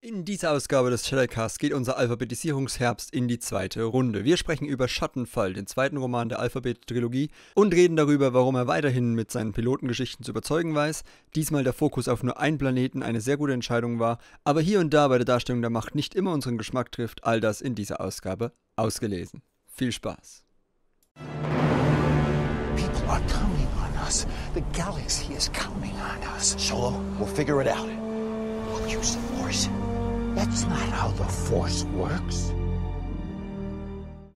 In dieser Ausgabe des Shadowcasts geht unser Alphabetisierungsherbst in die zweite Runde. Wir sprechen über Schattenfall, den zweiten Roman der Alphabet-Trilogie, und reden darüber, warum er weiterhin mit seinen Pilotengeschichten zu überzeugen weiß. Diesmal der Fokus auf nur einen Planeten eine sehr gute Entscheidung war, aber hier und da bei der Darstellung der Macht nicht immer unseren Geschmack trifft, all das in dieser Ausgabe ausgelesen. Viel Spaß! People are counting on us. The galaxy is counting on us. Solo, we'll figure it out. We'll use the force. That's not how the Force works.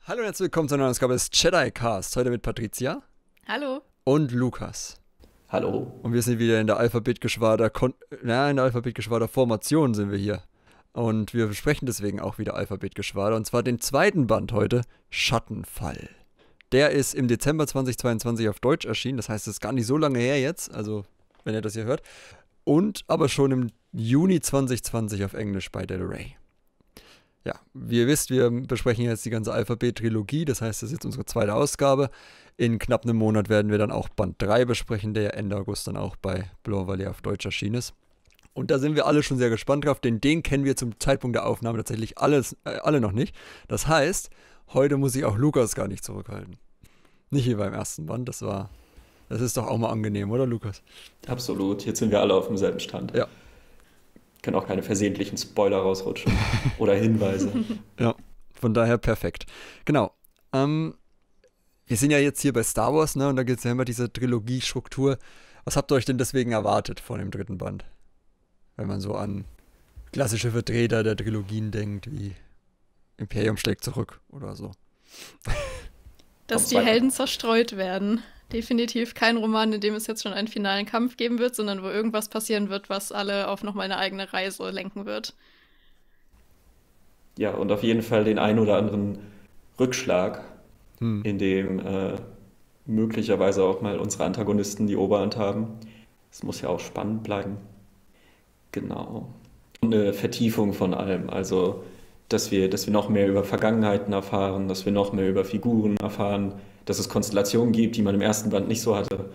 Hallo und herzlich willkommen zu einer neuen Ausgabe des Jedi Cast. Heute mit Patricia. Hallo. Und Lukas. Hallo. Und wir sind wieder in der Alphabetgeschwader, na, in der Alphabetgeschwader Formation sind wir hier. Und wir besprechen deswegen auch wieder Alphabetgeschwader. Und zwar den zweiten Band heute, Schattenfall. Der ist im Dezember 2022 auf Deutsch erschienen. Das heißt, es ist gar nicht so lange her jetzt. Also, wenn ihr das hier hört. Und aber schon im Juni 2020 auf Englisch bei Del Rey. Ja, wie ihr wisst, wir besprechen jetzt die ganze Alphabet-Trilogie, das heißt, das ist jetzt unsere zweite Ausgabe. In knapp einem Monat werden wir dann auch Band 3 besprechen, der ja Ende August dann auch bei Blanc Valley auf Deutsch erschienen ist. Und da sind wir alle schon sehr gespannt drauf, denn den kennen wir zum Zeitpunkt der Aufnahme tatsächlich alles, äh, alle noch nicht. Das heißt, heute muss ich auch Lukas gar nicht zurückhalten. Nicht wie beim ersten Band, das war. Das ist doch auch mal angenehm, oder Lukas? Absolut, jetzt sind wir alle auf demselben Stand. Ja, können auch keine versehentlichen Spoiler rausrutschen oder Hinweise. Ja, von daher perfekt. Genau. Ähm, wir sind ja jetzt hier bei Star Wars, ne? Und da gibt es ja immer diese Trilogiestruktur. Was habt ihr euch denn deswegen erwartet von dem dritten Band? Wenn man so an klassische Vertreter der Trilogien denkt, wie Imperium schlägt zurück oder so. Dass die Helden zerstreut werden definitiv kein Roman, in dem es jetzt schon einen finalen Kampf geben wird, sondern wo irgendwas passieren wird, was alle auf nochmal eine eigene Reise lenken wird. Ja, und auf jeden Fall den einen oder anderen Rückschlag, hm. in dem äh, möglicherweise auch mal unsere Antagonisten die Oberhand haben. Es muss ja auch spannend bleiben. Genau. Und eine Vertiefung von allem. Also, dass wir, dass wir noch mehr über Vergangenheiten erfahren, dass wir noch mehr über Figuren erfahren, dass es Konstellationen gibt, die man im ersten Band nicht so hatte.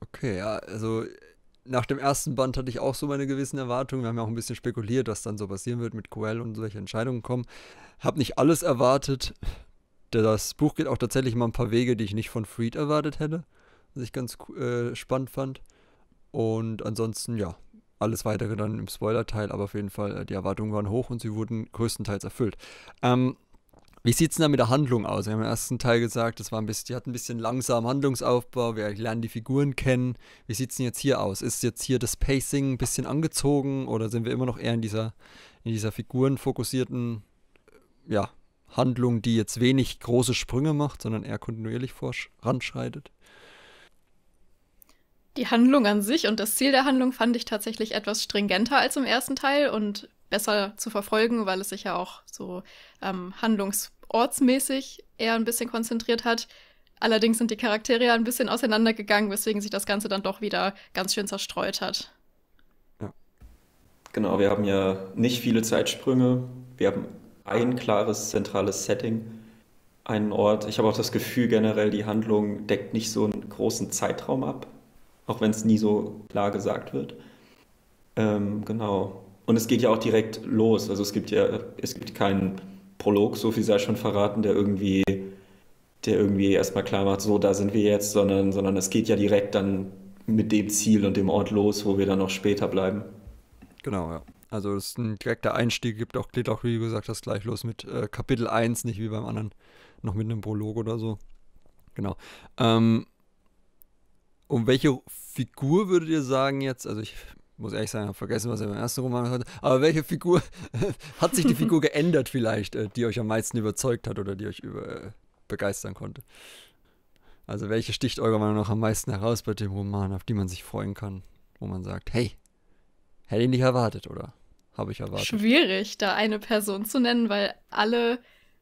Okay, ja, also nach dem ersten Band hatte ich auch so meine gewissen Erwartungen. Wir haben ja auch ein bisschen spekuliert, was dann so passieren wird mit Coel und solche Entscheidungen kommen. Hab nicht alles erwartet. Das Buch geht auch tatsächlich mal ein paar Wege, die ich nicht von Freed erwartet hätte, was ich ganz äh, spannend fand. Und ansonsten, ja, alles weitere dann im Spoiler-Teil, aber auf jeden Fall, äh, die Erwartungen waren hoch und sie wurden größtenteils erfüllt. Ähm, wie sieht es denn da mit der Handlung aus? Wir haben im ersten Teil gesagt, das war ein bisschen, die hat ein bisschen langsam Handlungsaufbau, wir lernen die Figuren kennen. Wie sieht es denn jetzt hier aus? Ist jetzt hier das Pacing ein bisschen angezogen oder sind wir immer noch eher in dieser, in dieser figurenfokussierten ja, Handlung, die jetzt wenig große Sprünge macht, sondern eher kontinuierlich voranschreitet? Die Handlung an sich und das Ziel der Handlung fand ich tatsächlich etwas stringenter als im ersten Teil und besser zu verfolgen, weil es sich ja auch so ähm, handlungs ortsmäßig eher ein bisschen konzentriert hat. Allerdings sind die Charaktere ja ein bisschen auseinandergegangen, weswegen sich das Ganze dann doch wieder ganz schön zerstreut hat. Ja. Genau, wir haben ja nicht viele Zeitsprünge. Wir haben ein klares zentrales Setting, einen Ort. Ich habe auch das Gefühl, generell die Handlung deckt nicht so einen großen Zeitraum ab, auch wenn es nie so klar gesagt wird. Ähm, genau. Und es geht ja auch direkt los. Also es gibt ja, es gibt keinen Prolog, so viel sei schon verraten, der irgendwie, der irgendwie erstmal klar macht, so, da sind wir jetzt, sondern, sondern es geht ja direkt dann mit dem Ziel und dem Ort los, wo wir dann noch später bleiben. Genau, ja. Also es ist ein direkter Einstieg, gibt auch, geht auch, wie gesagt, das gleich los mit äh, Kapitel 1, nicht wie beim anderen, noch mit einem Prolog oder so. Genau. Ähm, um welche Figur würdet ihr sagen jetzt? Also ich muss ehrlich sagen, ich habe vergessen, was er im ersten Roman hatte. Aber welche Figur hat sich die Figur geändert vielleicht, äh, die euch am meisten überzeugt hat oder die euch über, äh, begeistern konnte? Also welche sticht eurer Meinung nach am meisten heraus bei dem Roman, auf die man sich freuen kann, wo man sagt, hey, hätte ich nicht erwartet oder habe ich erwartet? Schwierig, da eine Person zu nennen, weil alle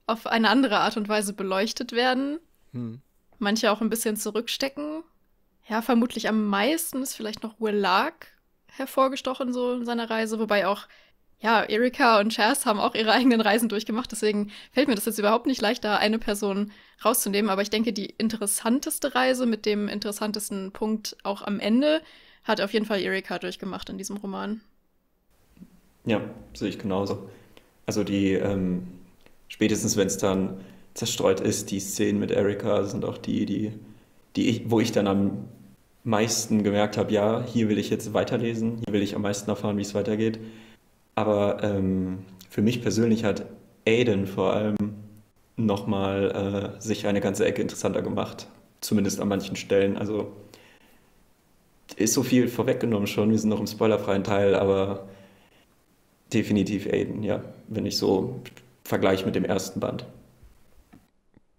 auf eine andere Art und Weise beleuchtet werden. Hm. Manche auch ein bisschen zurückstecken. Ja, vermutlich am meisten ist vielleicht noch Will Lark, hervorgestochen so in seiner Reise, wobei auch ja, Erika und Chas haben auch ihre eigenen Reisen durchgemacht, deswegen fällt mir das jetzt überhaupt nicht leicht, da eine Person rauszunehmen. Aber ich denke, die interessanteste Reise mit dem interessantesten Punkt auch am Ende hat auf jeden Fall Erika durchgemacht in diesem Roman. Ja, sehe ich genauso. Also die, ähm, spätestens wenn es dann zerstreut ist, die Szenen mit Erika sind auch die, die, die ich, wo ich dann am meisten gemerkt habe, ja, hier will ich jetzt weiterlesen, hier will ich am meisten erfahren, wie es weitergeht. Aber ähm, für mich persönlich hat Aiden vor allem nochmal äh, sich eine ganze Ecke interessanter gemacht, zumindest an manchen Stellen. Also ist so viel vorweggenommen schon, wir sind noch im spoilerfreien Teil, aber definitiv Aiden, ja, wenn ich so vergleiche mit dem ersten Band.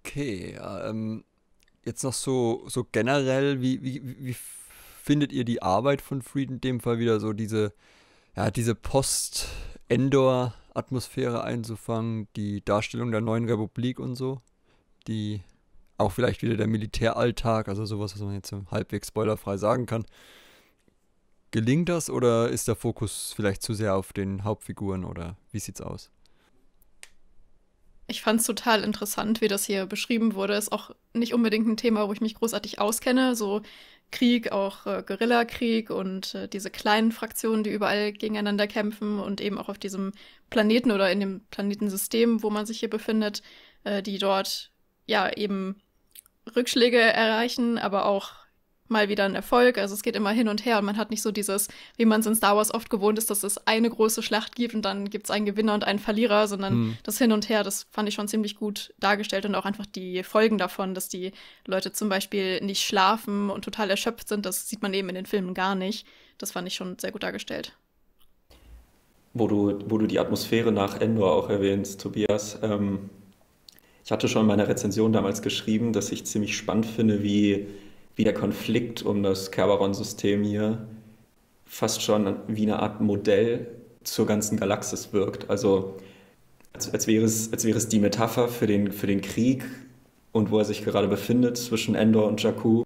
Okay, ähm, jetzt noch so, so generell, wie, wie, wie findet ihr die Arbeit von Freed in dem Fall wieder so diese, ja, diese Post-Endor-Atmosphäre einzufangen, die Darstellung der neuen Republik und so, die auch vielleicht wieder der Militäralltag, also sowas, was man jetzt halbwegs spoilerfrei sagen kann. Gelingt das oder ist der Fokus vielleicht zu sehr auf den Hauptfiguren oder wie sieht's aus? ich fand es total interessant, wie das hier beschrieben wurde. Ist auch nicht unbedingt ein Thema, wo ich mich großartig auskenne. So Krieg, auch äh, Guerillakrieg und äh, diese kleinen Fraktionen, die überall gegeneinander kämpfen und eben auch auf diesem Planeten oder in dem Planetensystem, wo man sich hier befindet, äh, die dort ja eben Rückschläge erreichen, aber auch mal wieder ein Erfolg. Also es geht immer hin und her und man hat nicht so dieses, wie man es in Star Wars oft gewohnt ist, dass es eine große Schlacht gibt und dann gibt es einen Gewinner und einen Verlierer, sondern hm. das Hin und Her, das fand ich schon ziemlich gut dargestellt und auch einfach die Folgen davon, dass die Leute zum Beispiel nicht schlafen und total erschöpft sind, das sieht man eben in den Filmen gar nicht. Das fand ich schon sehr gut dargestellt. Wo du, wo du die Atmosphäre nach Endor auch erwähnst, Tobias. Ähm, ich hatte schon in meiner Rezension damals geschrieben, dass ich ziemlich spannend finde, wie wie der Konflikt um das Kerberon-System hier fast schon wie eine Art Modell zur ganzen Galaxis wirkt. Also als, als, wäre, es, als wäre es die Metapher für den, für den Krieg und wo er sich gerade befindet zwischen Endor und Jakku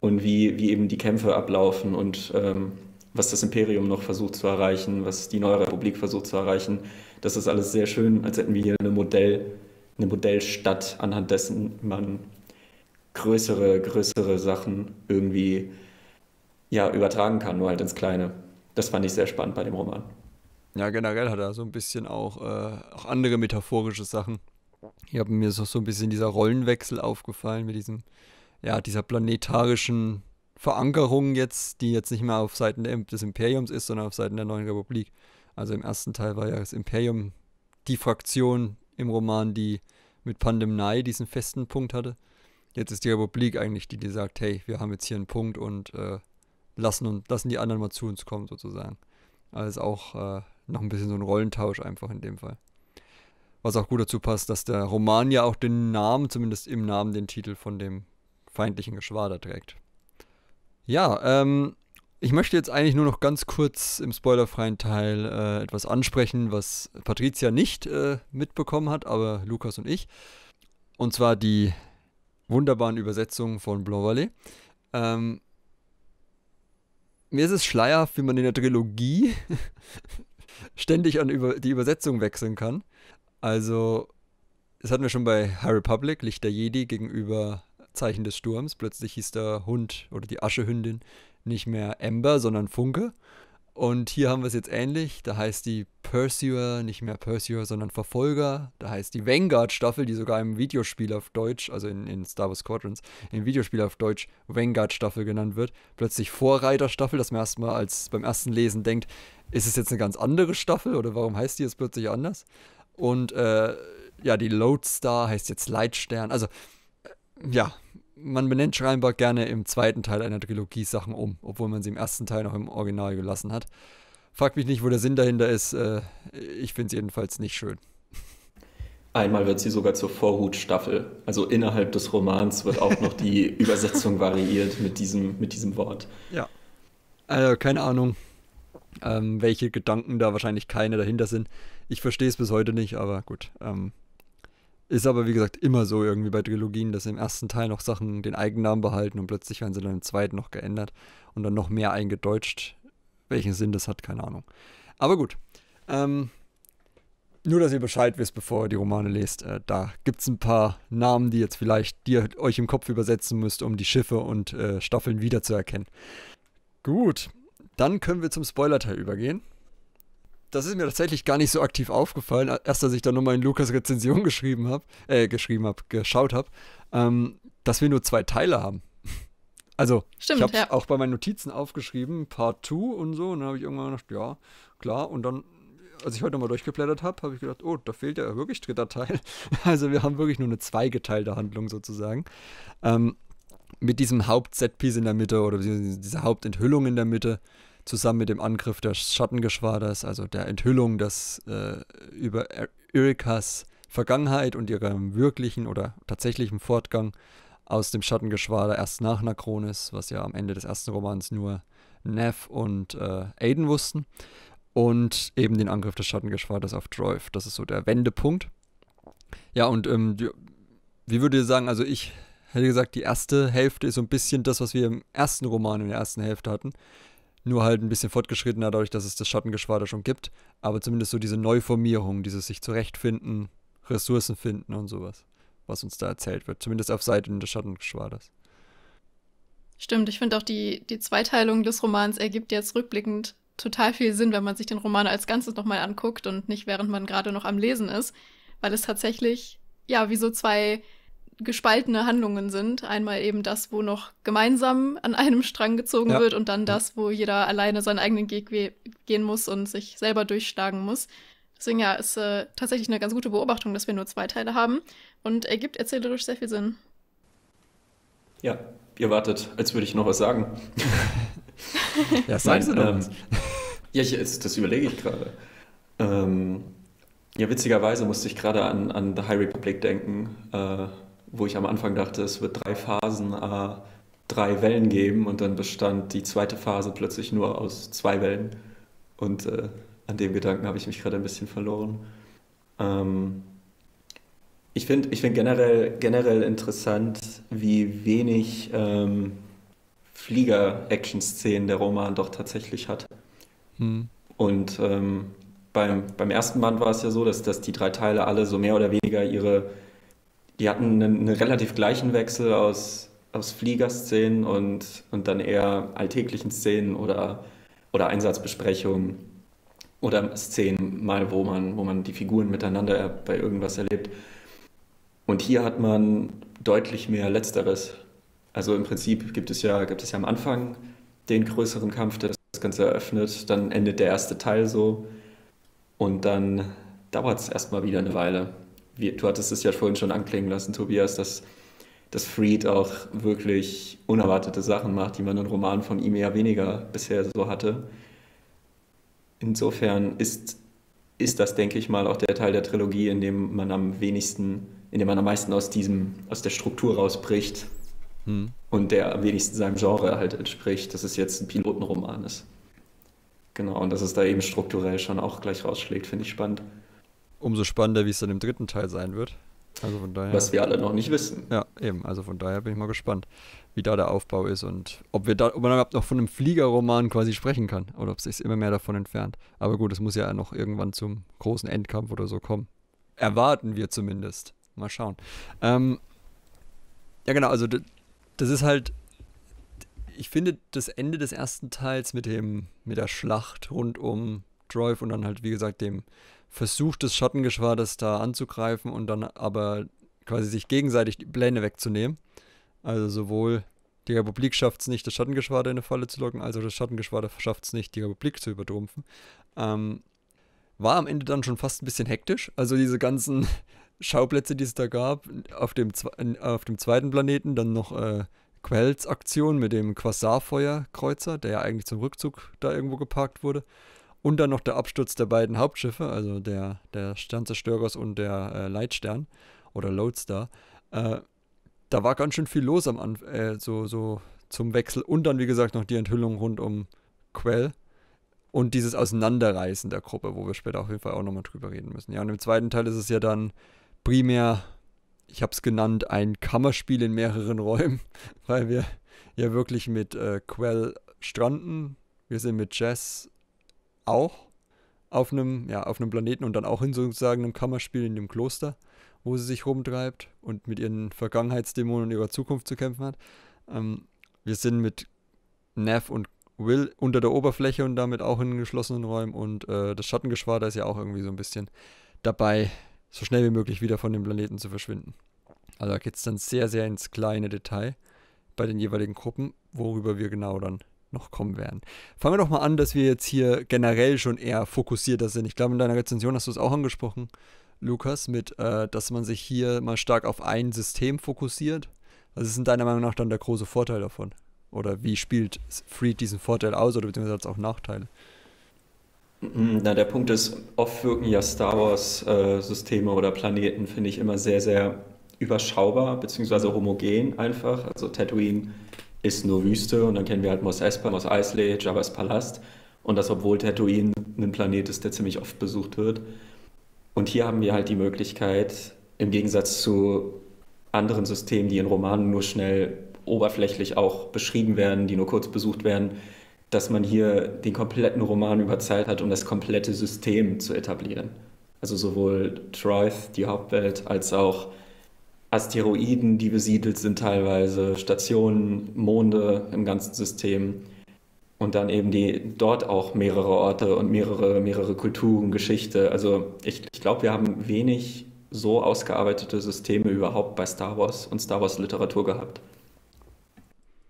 und wie, wie eben die Kämpfe ablaufen und ähm, was das Imperium noch versucht zu erreichen, was die neue Republik versucht zu erreichen. Das ist alles sehr schön, als hätten wir hier eine, Modell, eine Modellstadt, anhand dessen man größere, größere Sachen irgendwie ja, übertragen kann, nur halt ins Kleine. Das fand ich sehr spannend bei dem Roman. Ja, generell hat er so ein bisschen auch, äh, auch andere metaphorische Sachen. Hier haben mir so, so ein bisschen dieser Rollenwechsel aufgefallen mit diesem, ja, dieser planetarischen Verankerung jetzt, die jetzt nicht mehr auf Seiten des Imperiums ist, sondern auf Seiten der Neuen Republik. Also im ersten Teil war ja das Imperium die Fraktion im Roman, die mit Pandemnai diesen festen Punkt hatte jetzt ist die Republik eigentlich die, die sagt, hey, wir haben jetzt hier einen Punkt und äh, lassen, und, lassen die anderen mal zu uns kommen sozusagen. Also auch äh, noch ein bisschen so ein Rollentausch einfach in dem Fall. Was auch gut dazu passt, dass der Roman ja auch den Namen, zumindest im Namen, den Titel von dem feindlichen Geschwader trägt. Ja, ähm, ich möchte jetzt eigentlich nur noch ganz kurz im spoilerfreien Teil äh, etwas ansprechen, was Patricia nicht äh, mitbekommen hat, aber Lukas und ich. Und zwar die wunderbaren Übersetzung von Blanc Valley. Ähm, mir ist es schleierhaft, wie man in der Trilogie ständig an über die Übersetzung wechseln kann. Also, das hatten wir schon bei High Republic, Licht der Jedi gegenüber Zeichen des Sturms. Plötzlich hieß der Hund oder die Aschehündin nicht mehr Ember, sondern Funke. Und hier haben wir es jetzt ähnlich. Da heißt die Pursuer nicht mehr Pursuer, sondern Verfolger. Da heißt die Vanguard-Staffel, die sogar im Videospiel auf Deutsch, also in, in Star Wars Squadrons, im Videospiel auf Deutsch Vanguard-Staffel genannt wird. Plötzlich Vorreiter-Staffel, dass man erstmal als beim ersten Lesen denkt, ist es jetzt eine ganz andere Staffel oder warum heißt die jetzt plötzlich anders? Und äh, ja, die Lodestar heißt jetzt Leitstern. Also, äh, ja, man benennt scheinbar gerne im zweiten Teil einer Trilogie Sachen um, obwohl man sie im ersten Teil noch im Original gelassen hat. Frag mich nicht, wo der Sinn dahinter ist. Äh, ich finde es jedenfalls nicht schön. Einmal wird sie sogar zur Vorhutstaffel. Also innerhalb des Romans wird auch noch die Übersetzung variiert mit diesem, mit diesem Wort. Ja. Also keine Ahnung, ähm, welche Gedanken da wahrscheinlich keine dahinter sind. Ich verstehe es bis heute nicht, aber gut. Ähm, ist aber, wie gesagt, immer so irgendwie bei Trilogien, dass im ersten Teil noch Sachen den Eigennamen behalten und plötzlich werden sie dann im zweiten noch geändert und dann noch mehr eingedeutscht. Welchen Sinn das hat, keine Ahnung. Aber gut. Ähm, nur, dass ihr Bescheid wisst, bevor ihr die Romane lest. Äh, da gibt es ein paar Namen, die jetzt vielleicht ihr euch im Kopf übersetzen müsst, um die Schiffe und äh, Staffeln wiederzuerkennen. Gut, dann können wir zum Spoilerteil übergehen das ist mir tatsächlich gar nicht so aktiv aufgefallen, erst als ich dann nochmal in Lukas Rezension geschrieben habe, äh, geschrieben habe, geschaut habe, ähm, dass wir nur zwei Teile haben. Also, Stimmt, ich habe ja. auch bei meinen Notizen aufgeschrieben, Part 2 und so, und dann habe ich irgendwann gedacht, ja, klar, und dann, als ich heute nochmal durchgeblättert habe, habe ich gedacht, oh, da fehlt ja wirklich dritter Teil. Also, wir haben wirklich nur eine zweigeteilte Handlung sozusagen. Ähm, mit diesem Haupt-Set-Piece in der Mitte oder dieser Hauptenthüllung in der Mitte zusammen mit dem Angriff des Schattengeschwaders, also der Enthüllung des, äh, über e-, Erikas Vergangenheit und ihrem wirklichen oder tatsächlichen Fortgang aus dem Schattengeschwader erst nach Nakronis, was ja am Ende des ersten Romans nur Neff und äh, Aiden wussten, und eben den Angriff des Schattengeschwaders auf Droif. Das ist so der Wendepunkt. Ja, und ähm, die, wie würdet ihr sagen, also ich hätte gesagt, die erste Hälfte ist so ein bisschen das, was wir im ersten Roman in der ersten Hälfte hatten. Nur halt ein bisschen fortgeschrittener, dadurch, dass es das Schattengeschwader schon gibt. Aber zumindest so diese Neuformierung, dieses sich zurechtfinden, Ressourcen finden und sowas, was uns da erzählt wird. Zumindest auf Seiten des Schattengeschwaders. Stimmt, ich finde auch die, die Zweiteilung des Romans ergibt jetzt rückblickend total viel Sinn, wenn man sich den Roman als Ganzes nochmal anguckt und nicht während man gerade noch am Lesen ist, weil es tatsächlich, ja, wie so zwei gespaltene Handlungen sind. Einmal eben das, wo noch gemeinsam an einem Strang gezogen ja. wird und dann mhm. das, wo jeder alleine seinen eigenen Weg gehen muss und sich selber durchschlagen muss. Deswegen ja, ist äh, tatsächlich eine ganz gute Beobachtung, dass wir nur zwei Teile haben und ergibt erzählerisch sehr viel Sinn. Ja, ihr wartet, als würde ich noch was sagen. ja, sagen Sie doch ähm, Ja, ich, das überlege ich gerade. Ähm, ja, witzigerweise musste ich gerade an, an The High Republic denken. Äh, wo ich am Anfang dachte, es wird drei Phasen, äh, drei Wellen geben und dann bestand die zweite Phase plötzlich nur aus zwei Wellen. Und äh, an dem Gedanken habe ich mich gerade ein bisschen verloren. Ähm, ich finde ich find generell, generell interessant, wie wenig ähm, Flieger-Action-Szenen der Roman doch tatsächlich hat. Hm. Und ähm, beim, beim ersten Band war es ja so, dass, dass die drei Teile alle so mehr oder weniger ihre die hatten einen, einen relativ gleichen Wechsel aus, aus Fliegerszenen und, und dann eher alltäglichen Szenen oder, oder Einsatzbesprechungen oder Szenen mal, wo man, wo man die Figuren miteinander bei irgendwas erlebt. Und hier hat man deutlich mehr Letzteres. Also im Prinzip gibt es ja, gibt es ja am Anfang den größeren Kampf, der das Ganze eröffnet, dann endet der erste Teil so und dann dauert es erstmal wieder eine Weile wie, du hattest es ja vorhin schon anklingen lassen, Tobias, dass, dass Fried auch wirklich unerwartete Sachen macht, die man in Romanen von ihm eher weniger bisher so hatte. Insofern ist, ist das, denke ich mal, auch der Teil der Trilogie, in dem man am wenigsten, in dem man am meisten aus diesem, aus der Struktur rausbricht hm. und der am wenigsten seinem Genre halt entspricht, dass es jetzt ein Pilotenroman ist. Genau, und dass es da eben strukturell schon auch gleich rausschlägt, finde ich spannend umso spannender, wie es dann im dritten Teil sein wird. Also von daher, Was wir alle noch nicht wissen. Ja, eben. Also von daher bin ich mal gespannt, wie da der Aufbau ist und ob wir da, ob man überhaupt noch von einem Fliegerroman quasi sprechen kann oder ob es sich immer mehr davon entfernt. Aber gut, es muss ja noch irgendwann zum großen Endkampf oder so kommen. Erwarten wir zumindest. Mal schauen. Ähm, ja, genau. Also das ist halt. Ich finde das Ende des ersten Teils mit dem mit der Schlacht rund um Droif und dann halt wie gesagt dem versucht, das Schattengeschwaders da anzugreifen und dann aber quasi sich gegenseitig die Pläne wegzunehmen. Also sowohl die Republik schafft es nicht, das Schattengeschwader in eine Falle zu locken, als auch das Schattengeschwader schafft es nicht, die Republik zu übertrumpfen. Ähm, war am Ende dann schon fast ein bisschen hektisch. Also diese ganzen Schauplätze, die es da gab, auf dem, auf dem zweiten Planeten, dann noch äh, Quells Aktion mit dem Quasarfeuerkreuzer, der ja eigentlich zum Rückzug da irgendwo geparkt wurde. Und dann noch der Absturz der beiden Hauptschiffe, also der, der Sternzerstörers und der äh, Leitstern oder Lodestar. Äh, da war ganz schön viel los am Anf äh, so, so zum Wechsel. Und dann, wie gesagt, noch die Enthüllung rund um Quell und dieses Auseinanderreißen der Gruppe, wo wir später auf jeden Fall auch nochmal drüber reden müssen. Ja, und im zweiten Teil ist es ja dann primär, ich habe es genannt, ein Kammerspiel in mehreren Räumen, weil wir ja wirklich mit äh, Quell stranden. Wir sind mit Jess auch auf einem, ja, auf einem Planeten und dann auch in sozusagen einem Kammerspiel in dem Kloster, wo sie sich rumtreibt und mit ihren Vergangenheitsdämonen und ihrer Zukunft zu kämpfen hat. Ähm, wir sind mit Nev und Will unter der Oberfläche und damit auch in geschlossenen Räumen und äh, das Schattengeschwader ist ja auch irgendwie so ein bisschen dabei, so schnell wie möglich wieder von dem Planeten zu verschwinden. Also da geht es dann sehr, sehr ins kleine Detail bei den jeweiligen Gruppen, worüber wir genau dann noch kommen werden. Fangen wir doch mal an, dass wir jetzt hier generell schon eher fokussierter sind. Ich glaube, in deiner Rezension hast du es auch angesprochen, Lukas, mit, äh, dass man sich hier mal stark auf ein System fokussiert. Was also ist in deiner Meinung nach dann der große Vorteil davon? Oder wie spielt Freed diesen Vorteil aus oder beziehungsweise auch Nachteile? Na, der Punkt ist, oft wirken ja Star Wars-Systeme äh, oder Planeten, finde ich, immer sehr, sehr überschaubar, beziehungsweise homogen einfach. Also Tatooine ist nur Wüste und dann kennen wir halt Mos Espa, Mos Eisley, Jabba's Palast und das obwohl Tatooine ein Planet ist, der ziemlich oft besucht wird. Und hier haben wir halt die Möglichkeit, im Gegensatz zu anderen Systemen, die in Romanen nur schnell oberflächlich auch beschrieben werden, die nur kurz besucht werden, dass man hier den kompletten Roman über Zeit hat, um das komplette System zu etablieren. Also sowohl Troith, die Hauptwelt, als auch Asteroiden, die besiedelt sind teilweise, Stationen, Monde im ganzen System und dann eben die dort auch mehrere Orte und mehrere, mehrere Kulturen, Geschichte. Also ich, ich glaube, wir haben wenig so ausgearbeitete Systeme überhaupt bei Star Wars und Star Wars Literatur gehabt.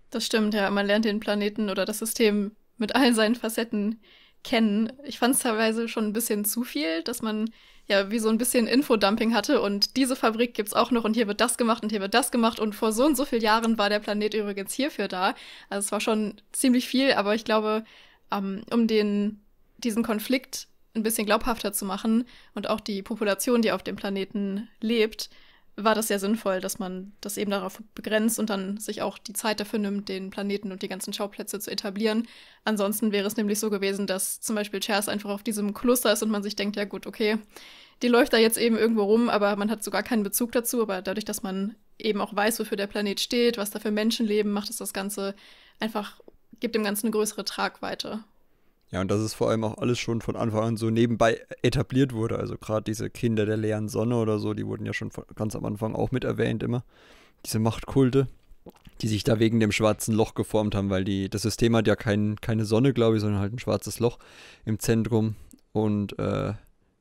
Das stimmt, ja. Man lernt den Planeten oder das System mit all seinen Facetten kennen. Ich fand es teilweise schon ein bisschen zu viel, dass man ja wie so ein bisschen Infodumping hatte und diese Fabrik gibt's auch noch und hier wird das gemacht und hier wird das gemacht und vor so und so vielen Jahren war der Planet übrigens hierfür da. Also es war schon ziemlich viel, aber ich glaube, ähm, um den, diesen Konflikt ein bisschen glaubhafter zu machen und auch die Population, die auf dem Planeten lebt, war das sehr sinnvoll, dass man das eben darauf begrenzt und dann sich auch die Zeit dafür nimmt, den Planeten und die ganzen Schauplätze zu etablieren. Ansonsten wäre es nämlich so gewesen, dass zum Beispiel Chairs einfach auf diesem Kloster ist und man sich denkt, ja gut, okay, die läuft da jetzt eben irgendwo rum, aber man hat sogar keinen Bezug dazu. Aber dadurch, dass man eben auch weiß, wofür der Planet steht, was da für Menschen leben, macht es das Ganze einfach, gibt dem Ganzen eine größere Tragweite. Ja, und dass es vor allem auch alles schon von Anfang an so nebenbei etabliert wurde. Also gerade diese Kinder der leeren Sonne oder so, die wurden ja schon von, ganz am Anfang auch mit erwähnt immer. Diese Machtkulte, die sich da wegen dem schwarzen Loch geformt haben, weil die, das System hat ja kein, keine Sonne, glaube ich, sondern halt ein schwarzes Loch im Zentrum. Und äh,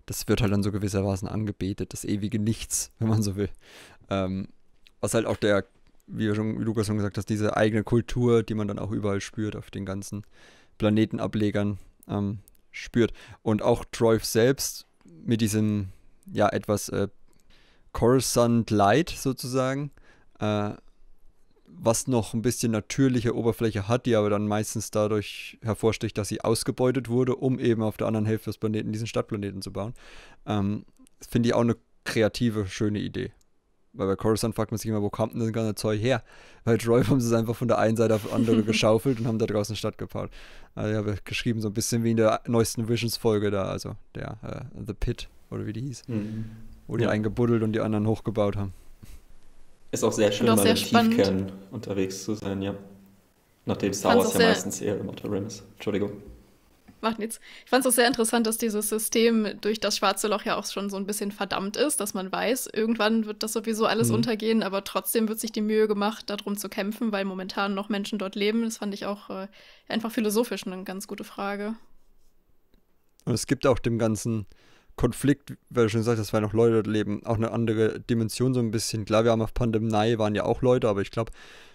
das wird halt dann so gewissermaßen angebetet, das ewige Nichts, wenn man so will. Ähm, was halt auch der, wie, schon, wie Lukas schon gesagt hat, diese eigene Kultur, die man dann auch überall spürt auf den ganzen Planetenablegern ähm, spürt. Und auch Droif selbst mit diesem, ja, etwas äh, Coruscant Light sozusagen, äh, was noch ein bisschen natürliche Oberfläche hat, die aber dann meistens dadurch hervorsticht, dass sie ausgebeutet wurde, um eben auf der anderen Hälfte des Planeten diesen Stadtplaneten zu bauen. Ähm, Finde ich auch eine kreative, schöne Idee. Weil bei Coruscant fragt man sich immer, wo kommt denn das ganze Zeug her? Weil Troy haben sie es einfach von der einen Seite auf die andere geschaufelt und haben da draußen Stadt gebaut. Also ich habe geschrieben, so ein bisschen wie in der neuesten Visions-Folge da, also der uh, The Pit oder wie die hieß. Mhm. Wo die ja. einen gebuddelt und die anderen hochgebaut haben. Ist auch sehr schön, auch mal im Tiefkern unterwegs zu sein, ja. Nachdem Star Wars ja meistens eher im Outer Rim ist. Entschuldigung macht nichts. Ich fand es auch sehr interessant, dass dieses System durch das schwarze Loch ja auch schon so ein bisschen verdammt ist, dass man weiß, irgendwann wird das sowieso alles mhm. untergehen, aber trotzdem wird sich die Mühe gemacht, darum zu kämpfen, weil momentan noch Menschen dort leben. Das fand ich auch äh, einfach philosophisch eine ganz gute Frage. Und es gibt auch dem ganzen Konflikt, weil du schon gesagt hast, weil noch Leute dort leben, auch eine andere Dimension so ein bisschen. Klar, wir haben auf Pandemie waren ja auch Leute, aber ich glaube,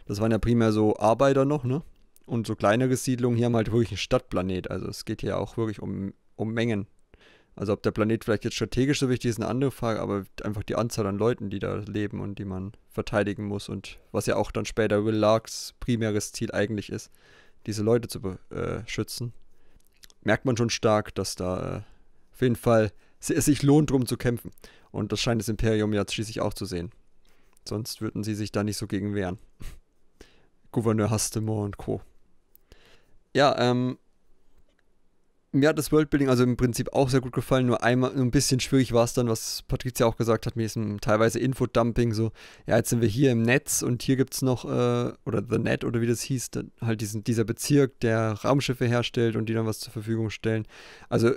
das waren ja primär so Arbeiter noch, ne? Und so kleinere Siedlungen hier haben halt wirklich einen Stadtplanet. Also es geht hier auch wirklich um, um Mengen. Also ob der Planet vielleicht jetzt strategisch so wichtig ist, eine andere Frage, aber einfach die Anzahl an Leuten, die da leben und die man verteidigen muss und was ja auch dann später Will Larks primäres Ziel eigentlich ist, diese Leute zu beschützen, äh, merkt man schon stark, dass da äh, auf jeden Fall es sich lohnt, drum zu kämpfen. Und das scheint das Imperium ja schließlich auch zu sehen. Sonst würden sie sich da nicht so gegen wehren. Gouverneur Hastemore und Co. Ja, ähm, mir hat das Worldbuilding also im Prinzip auch sehr gut gefallen, nur einmal nur ein bisschen schwierig war es dann, was Patricia auch gesagt hat, mit diesem teilweise Infodumping, so, ja, jetzt sind wir hier im Netz und hier gibt es noch, äh, oder The Net oder wie das hieß, halt diesen, dieser Bezirk, der Raumschiffe herstellt und die dann was zur Verfügung stellen. Also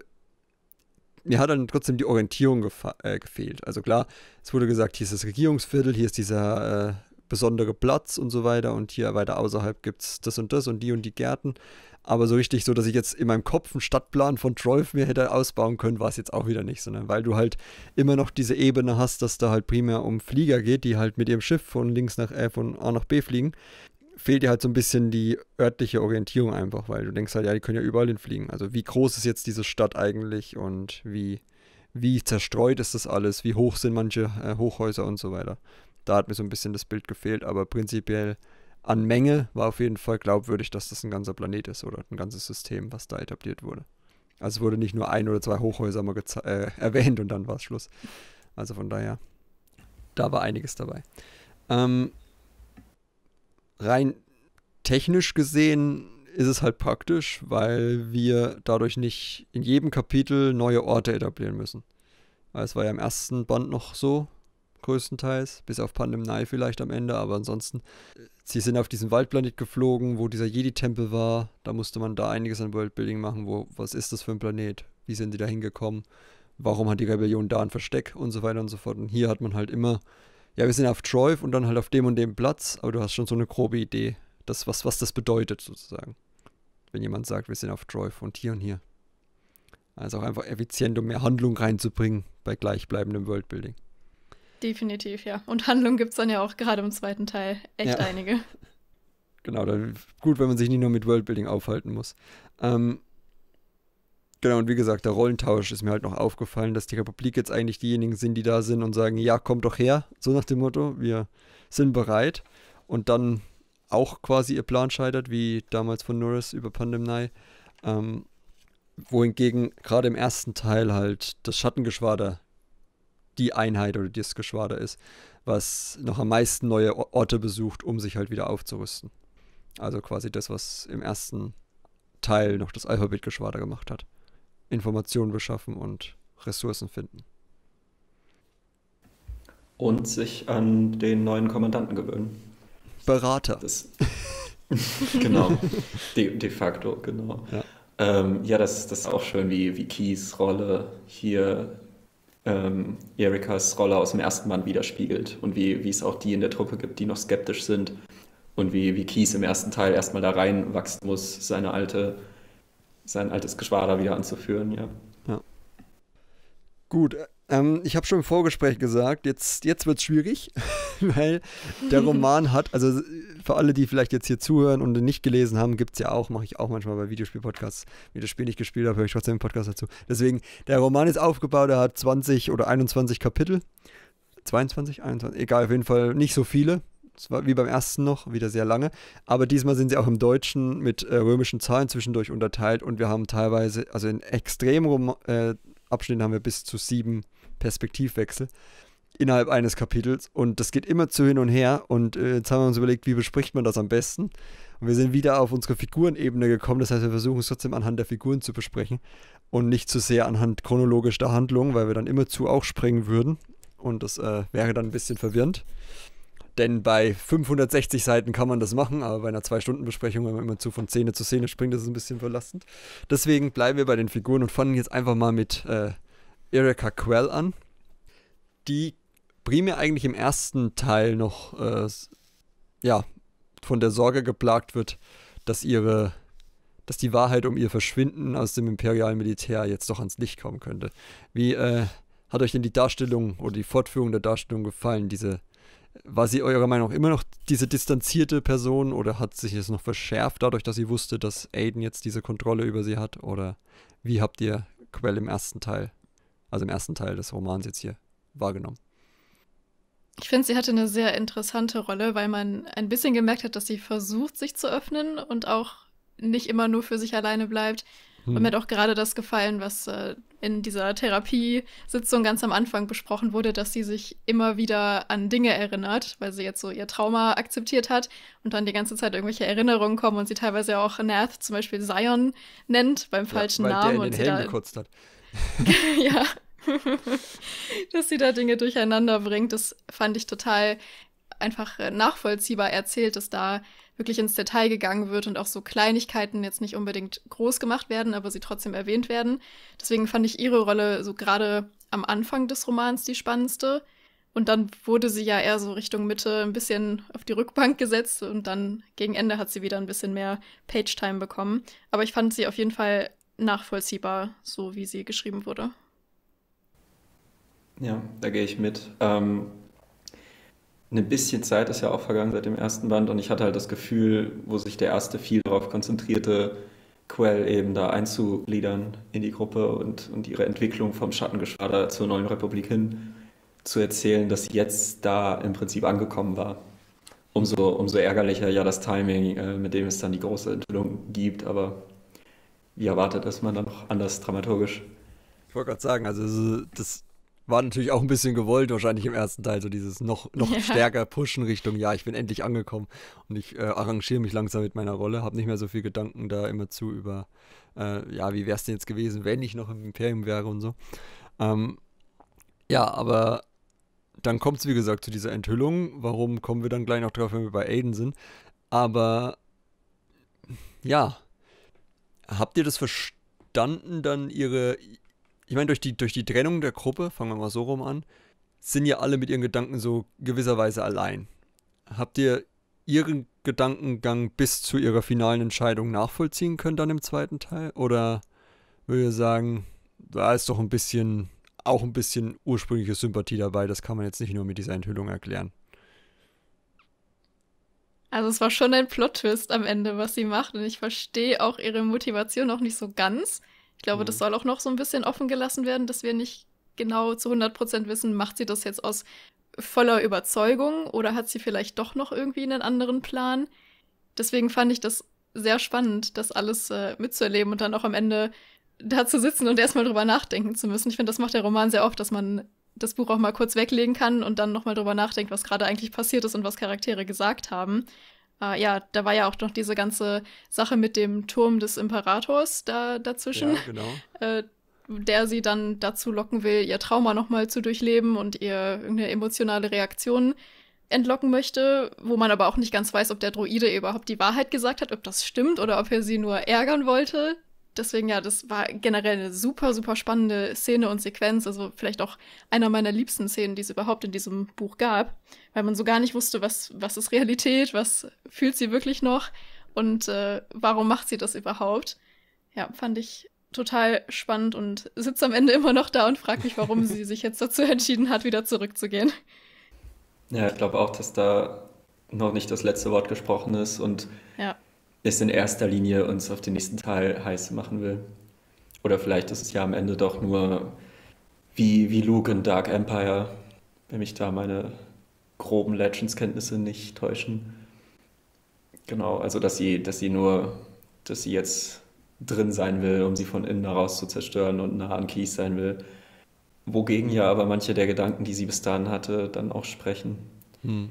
mir hat dann trotzdem die Orientierung äh, gefehlt. Also klar, es wurde gesagt, hier ist das Regierungsviertel, hier ist dieser äh, besondere Platz und so weiter und hier weiter außerhalb gibt es das und das und die und die Gärten. Aber so richtig so, dass ich jetzt in meinem Kopf einen Stadtplan von Trolf mir hätte ausbauen können, war es jetzt auch wieder nicht, sondern weil du halt immer noch diese Ebene hast, dass da halt primär um Flieger geht, die halt mit ihrem Schiff von links nach äh, von A nach B fliegen, fehlt dir halt so ein bisschen die örtliche Orientierung einfach, weil du denkst halt, ja, die können ja überall hinfliegen. Also wie groß ist jetzt diese Stadt eigentlich und wie, wie zerstreut ist das alles, wie hoch sind manche äh, Hochhäuser und so weiter. Da hat mir so ein bisschen das Bild gefehlt, aber prinzipiell an Menge war auf jeden Fall glaubwürdig, dass das ein ganzer Planet ist oder ein ganzes System, was da etabliert wurde. Also wurde nicht nur ein oder zwei Hochhäuser mal äh, erwähnt und dann war es Schluss. Also von daher, da war einiges dabei. Ähm, rein technisch gesehen ist es halt praktisch, weil wir dadurch nicht in jedem Kapitel neue Orte etablieren müssen. Es war ja im ersten Band noch so, größtenteils, bis auf Pandemnai vielleicht am Ende, aber ansonsten. Äh, sie sind auf diesen Waldplanet geflogen, wo dieser Jedi-Tempel war. Da musste man da einiges an Worldbuilding machen, wo, was ist das für ein Planet? Wie sind die da hingekommen? Warum hat die Rebellion da ein Versteck und so weiter und so fort? Und hier hat man halt immer, ja, wir sind auf Troyf und dann halt auf dem und dem Platz, aber du hast schon so eine grobe Idee, das, was, was das bedeutet sozusagen. Wenn jemand sagt, wir sind auf Troyf und hier und hier. Also auch einfach effizient, um mehr Handlung reinzubringen bei gleichbleibendem Worldbuilding. Definitiv, ja. Und Handlung gibt es dann ja auch gerade im zweiten Teil echt ja. einige. Genau, dann, gut, wenn man sich nicht nur mit Worldbuilding aufhalten muss. Ähm, genau, und wie gesagt, der Rollentausch ist mir halt noch aufgefallen, dass die Republik jetzt eigentlich diejenigen sind, die da sind und sagen, ja, komm doch her, so nach dem Motto, wir sind bereit. Und dann auch quasi ihr Plan scheitert, wie damals von Norris über Pandemnai. Ähm, wohingegen gerade im ersten Teil halt das Schattengeschwader die Einheit oder das Geschwader ist, was noch am meisten neue Orte besucht, um sich halt wieder aufzurüsten. Also quasi das, was im ersten Teil noch das Alphabetgeschwader gemacht hat. Informationen beschaffen und Ressourcen finden. Und sich an den neuen Kommandanten gewöhnen. Berater. Das, genau, de, de, facto, genau. Ja, ähm, ja das, das ist auch schön, wie, wie Keys Rolle hier ähm, Erikas Rolle aus dem ersten Band widerspiegelt und wie, wie es auch die in der Truppe gibt, die noch skeptisch sind und wie, wie Kies im ersten Teil erstmal da reinwachsen muss, seine alte, sein altes Geschwader wieder anzuführen, ja. ja. Gut, ähm, ich habe schon im Vorgespräch gesagt, jetzt, jetzt wird es schwierig, weil der Roman hat, also äh, für alle, die vielleicht jetzt hier zuhören und nicht gelesen haben, gibt es ja auch, mache ich auch manchmal bei Videospiel-Podcasts, wie das Spiel nicht gespielt habe, höre ich trotzdem einen Podcast dazu. Deswegen, der Roman ist aufgebaut, er hat 20 oder 21 Kapitel. 22, 21, egal, auf jeden Fall nicht so viele. Es war wie beim ersten noch, wieder sehr lange. Aber diesmal sind sie auch im Deutschen mit äh, römischen Zahlen zwischendurch unterteilt und wir haben teilweise, also in extremen äh, Abschnitten haben wir bis zu sieben Perspektivwechsel innerhalb eines Kapitels und das geht immer zu hin und her und äh, jetzt haben wir uns überlegt, wie bespricht man das am besten und wir sind wieder auf unsere Figurenebene gekommen, das heißt, wir versuchen es trotzdem anhand der Figuren zu besprechen und nicht zu sehr anhand chronologischer der Handlung, weil wir dann immer zu auch springen würden und das äh, wäre dann ein bisschen verwirrend. Denn bei 560 Seiten kann man das machen, aber bei einer 2-Stunden-Besprechung, wenn man immer zu von Szene zu Szene springt, das ist ein bisschen verlassend. Deswegen bleiben wir bei den Figuren und fangen jetzt einfach mal mit äh, Erika Quell an, die primär eigentlich im ersten Teil noch äh, ja, von der Sorge geplagt wird, dass ihre dass die Wahrheit um ihr Verschwinden aus dem imperialen Militär jetzt doch ans Licht kommen könnte. Wie äh, hat euch denn die Darstellung oder die Fortführung der Darstellung gefallen? Diese, war sie eurer Meinung nach immer noch diese distanzierte Person oder hat sich es noch verschärft, dadurch, dass sie wusste, dass Aiden jetzt diese Kontrolle über sie hat? Oder wie habt ihr Quell im ersten Teil also im ersten Teil des Romans jetzt hier, wahrgenommen? Ich finde, sie hatte eine sehr interessante Rolle, weil man ein bisschen gemerkt hat, dass sie versucht, sich zu öffnen und auch nicht immer nur für sich alleine bleibt. Hm. Und mir hat auch gerade das gefallen, was äh, in dieser Therapiesitzung ganz am Anfang besprochen wurde, dass sie sich immer wieder an Dinge erinnert, weil sie jetzt so ihr Trauma akzeptiert hat und dann die ganze Zeit irgendwelche Erinnerungen kommen und sie teilweise auch Nath zum Beispiel Zion nennt beim falschen ja, weil Namen. Der in den und Helm da... gekotzt hat. ja, dass sie da Dinge durcheinander bringt, das fand ich total einfach äh, nachvollziehbar erzählt, dass da wirklich ins Detail gegangen wird und auch so Kleinigkeiten jetzt nicht unbedingt groß gemacht werden, aber sie trotzdem erwähnt werden. Deswegen fand ich ihre Rolle so gerade am Anfang des Romans die spannendste. Und dann wurde sie ja eher so Richtung Mitte ein bisschen auf die Rückbank gesetzt und dann gegen Ende hat sie wieder ein bisschen mehr Page-Time bekommen. Aber ich fand sie auf jeden Fall nachvollziehbar, so wie sie geschrieben wurde. Ja, da gehe ich mit. Ähm, ein bisschen Zeit ist ja auch vergangen seit dem ersten Band und ich hatte halt das Gefühl, wo sich der erste viel darauf konzentrierte, Quell eben da einzugliedern in die Gruppe und, und ihre Entwicklung vom Schattengeschwader zur neuen Republik hin zu erzählen, dass sie jetzt da im Prinzip angekommen war. Umso, umso ärgerlicher ja das Timing, äh, mit dem es dann die große Enthüllung gibt, aber wie erwartet ist man dann noch anders dramaturgisch? Ich wollte gerade sagen, also das war natürlich auch ein bisschen gewollt, wahrscheinlich im ersten Teil, so dieses noch, noch ja. stärker pushen Richtung, ja, ich bin endlich angekommen und ich äh, arrangiere mich langsam mit meiner Rolle, habe nicht mehr so viel Gedanken da immer zu über, äh, ja, wie wäre es denn jetzt gewesen, wenn ich noch im Imperium wäre und so. Ähm, ja, aber dann kommt es, wie gesagt, zu dieser Enthüllung. Warum kommen wir dann gleich noch drauf, wenn wir bei Aiden sind? Aber ja, habt ihr das verstanden, dann ihre, ich meine, durch die, durch die Trennung der Gruppe, fangen wir mal so rum an, sind ja alle mit ihren Gedanken so gewisserweise allein. Habt ihr ihren Gedankengang bis zu ihrer finalen Entscheidung nachvollziehen können dann im zweiten Teil? Oder würde ihr sagen, da ist doch ein bisschen, auch ein bisschen ursprüngliche Sympathie dabei, das kann man jetzt nicht nur mit dieser Enthüllung erklären? Also es war schon ein Plot-Twist am Ende, was sie macht und ich verstehe auch ihre Motivation noch nicht so ganz glaube, mhm. das soll auch noch so ein bisschen offen gelassen werden, dass wir nicht genau zu 100 Prozent wissen, macht sie das jetzt aus voller Überzeugung oder hat sie vielleicht doch noch irgendwie einen anderen Plan? Deswegen fand ich das sehr spannend, das alles äh, mitzuerleben und dann auch am Ende da zu sitzen und erstmal drüber nachdenken zu müssen. Ich finde, das macht der Roman sehr oft, dass man das Buch auch mal kurz weglegen kann und dann nochmal drüber nachdenkt, was gerade eigentlich passiert ist und was Charaktere gesagt haben. Äh, ja, da war ja auch noch diese ganze Sache mit dem Turm des Imperators da dazwischen. Ja, genau. Äh, der sie dann dazu locken will, ihr Trauma nochmal zu durchleben und ihr irgendeine emotionale Reaktion entlocken möchte, wo man aber auch nicht ganz weiß, ob der Droide überhaupt die Wahrheit gesagt hat, ob das stimmt oder ob er sie nur ärgern wollte deswegen ja, das war generell eine super, super spannende Szene und Sequenz. Also vielleicht auch einer meiner liebsten Szenen, die es überhaupt in diesem Buch gab, weil man so gar nicht wusste, was, was ist Realität, was fühlt sie wirklich noch und äh, warum macht sie das überhaupt. Ja, fand ich total spannend und sitze am Ende immer noch da und frage mich, warum sie sich jetzt dazu entschieden hat, wieder zurückzugehen. Ja, ich glaube auch, dass da noch nicht das letzte Wort gesprochen ist und ja es in erster Linie uns auf den nächsten Teil heiß machen will. Oder vielleicht ist es ja am Ende doch nur wie, wie Luke in Dark Empire, wenn mich da meine groben Legends-Kenntnisse nicht täuschen. Genau, also dass sie, dass sie nur, dass sie jetzt drin sein will, um sie von innen heraus zu zerstören und nah an Kies sein will. Wogegen ja aber manche der Gedanken, die sie bis dahin hatte, dann auch sprechen. Hm.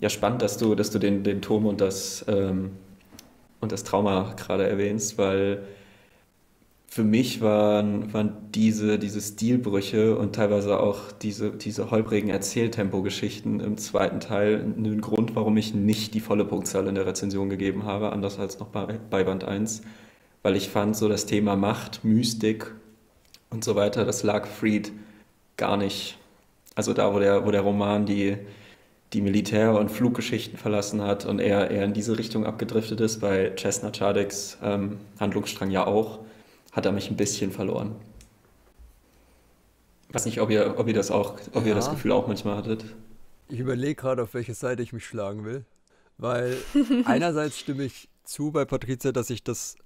Ja, spannend, dass du, dass du den, den Turm und das ähm, und das Trauma gerade erwähnst, weil für mich waren, waren diese, diese Stilbrüche und teilweise auch diese, diese holprigen Erzähltempo-Geschichten im zweiten Teil ein Grund, warum ich nicht die volle Punktzahl in der Rezension gegeben habe, anders als noch bei, bei Band 1, weil ich fand, so das Thema Macht, Mystik und so weiter, das lag Fried gar nicht. Also da, wo der, wo der Roman die, die Militär- und Fluggeschichten verlassen hat und er eher in diese Richtung abgedriftet ist, bei Chestnut Chardicks ähm, Handlungsstrang ja auch, hat er mich ein bisschen verloren. Ich weiß nicht, ob ihr, ob ihr, das, auch, ob ja. ihr das Gefühl auch manchmal hattet. Ich überlege gerade, auf welche Seite ich mich schlagen will, weil einerseits stimme ich zu bei Patricia, dass ich das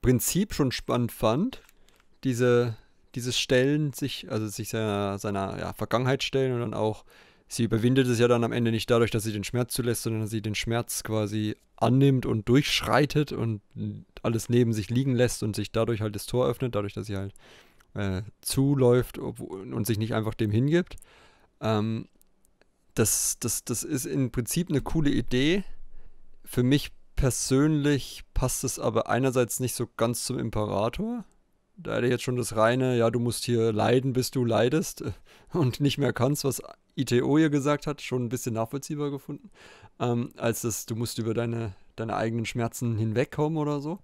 Prinzip schon spannend fand, diese, dieses Stellen sich, also sich seiner, seiner ja, Vergangenheit stellen und dann auch sie überwindet es ja dann am Ende nicht dadurch, dass sie den Schmerz zulässt, sondern dass sie den Schmerz quasi annimmt und durchschreitet und alles neben sich liegen lässt und sich dadurch halt das Tor öffnet, dadurch, dass sie halt äh, zuläuft und sich nicht einfach dem hingibt. Ähm, das, das, das ist im Prinzip eine coole Idee. Für mich persönlich passt es aber einerseits nicht so ganz zum Imperator. Da hätte ich jetzt schon das reine, ja, du musst hier leiden, bis du leidest und nicht mehr kannst, was ITO ihr gesagt hat, schon ein bisschen nachvollziehbar gefunden, ähm, als dass du musst über deine, deine eigenen Schmerzen hinwegkommen oder so.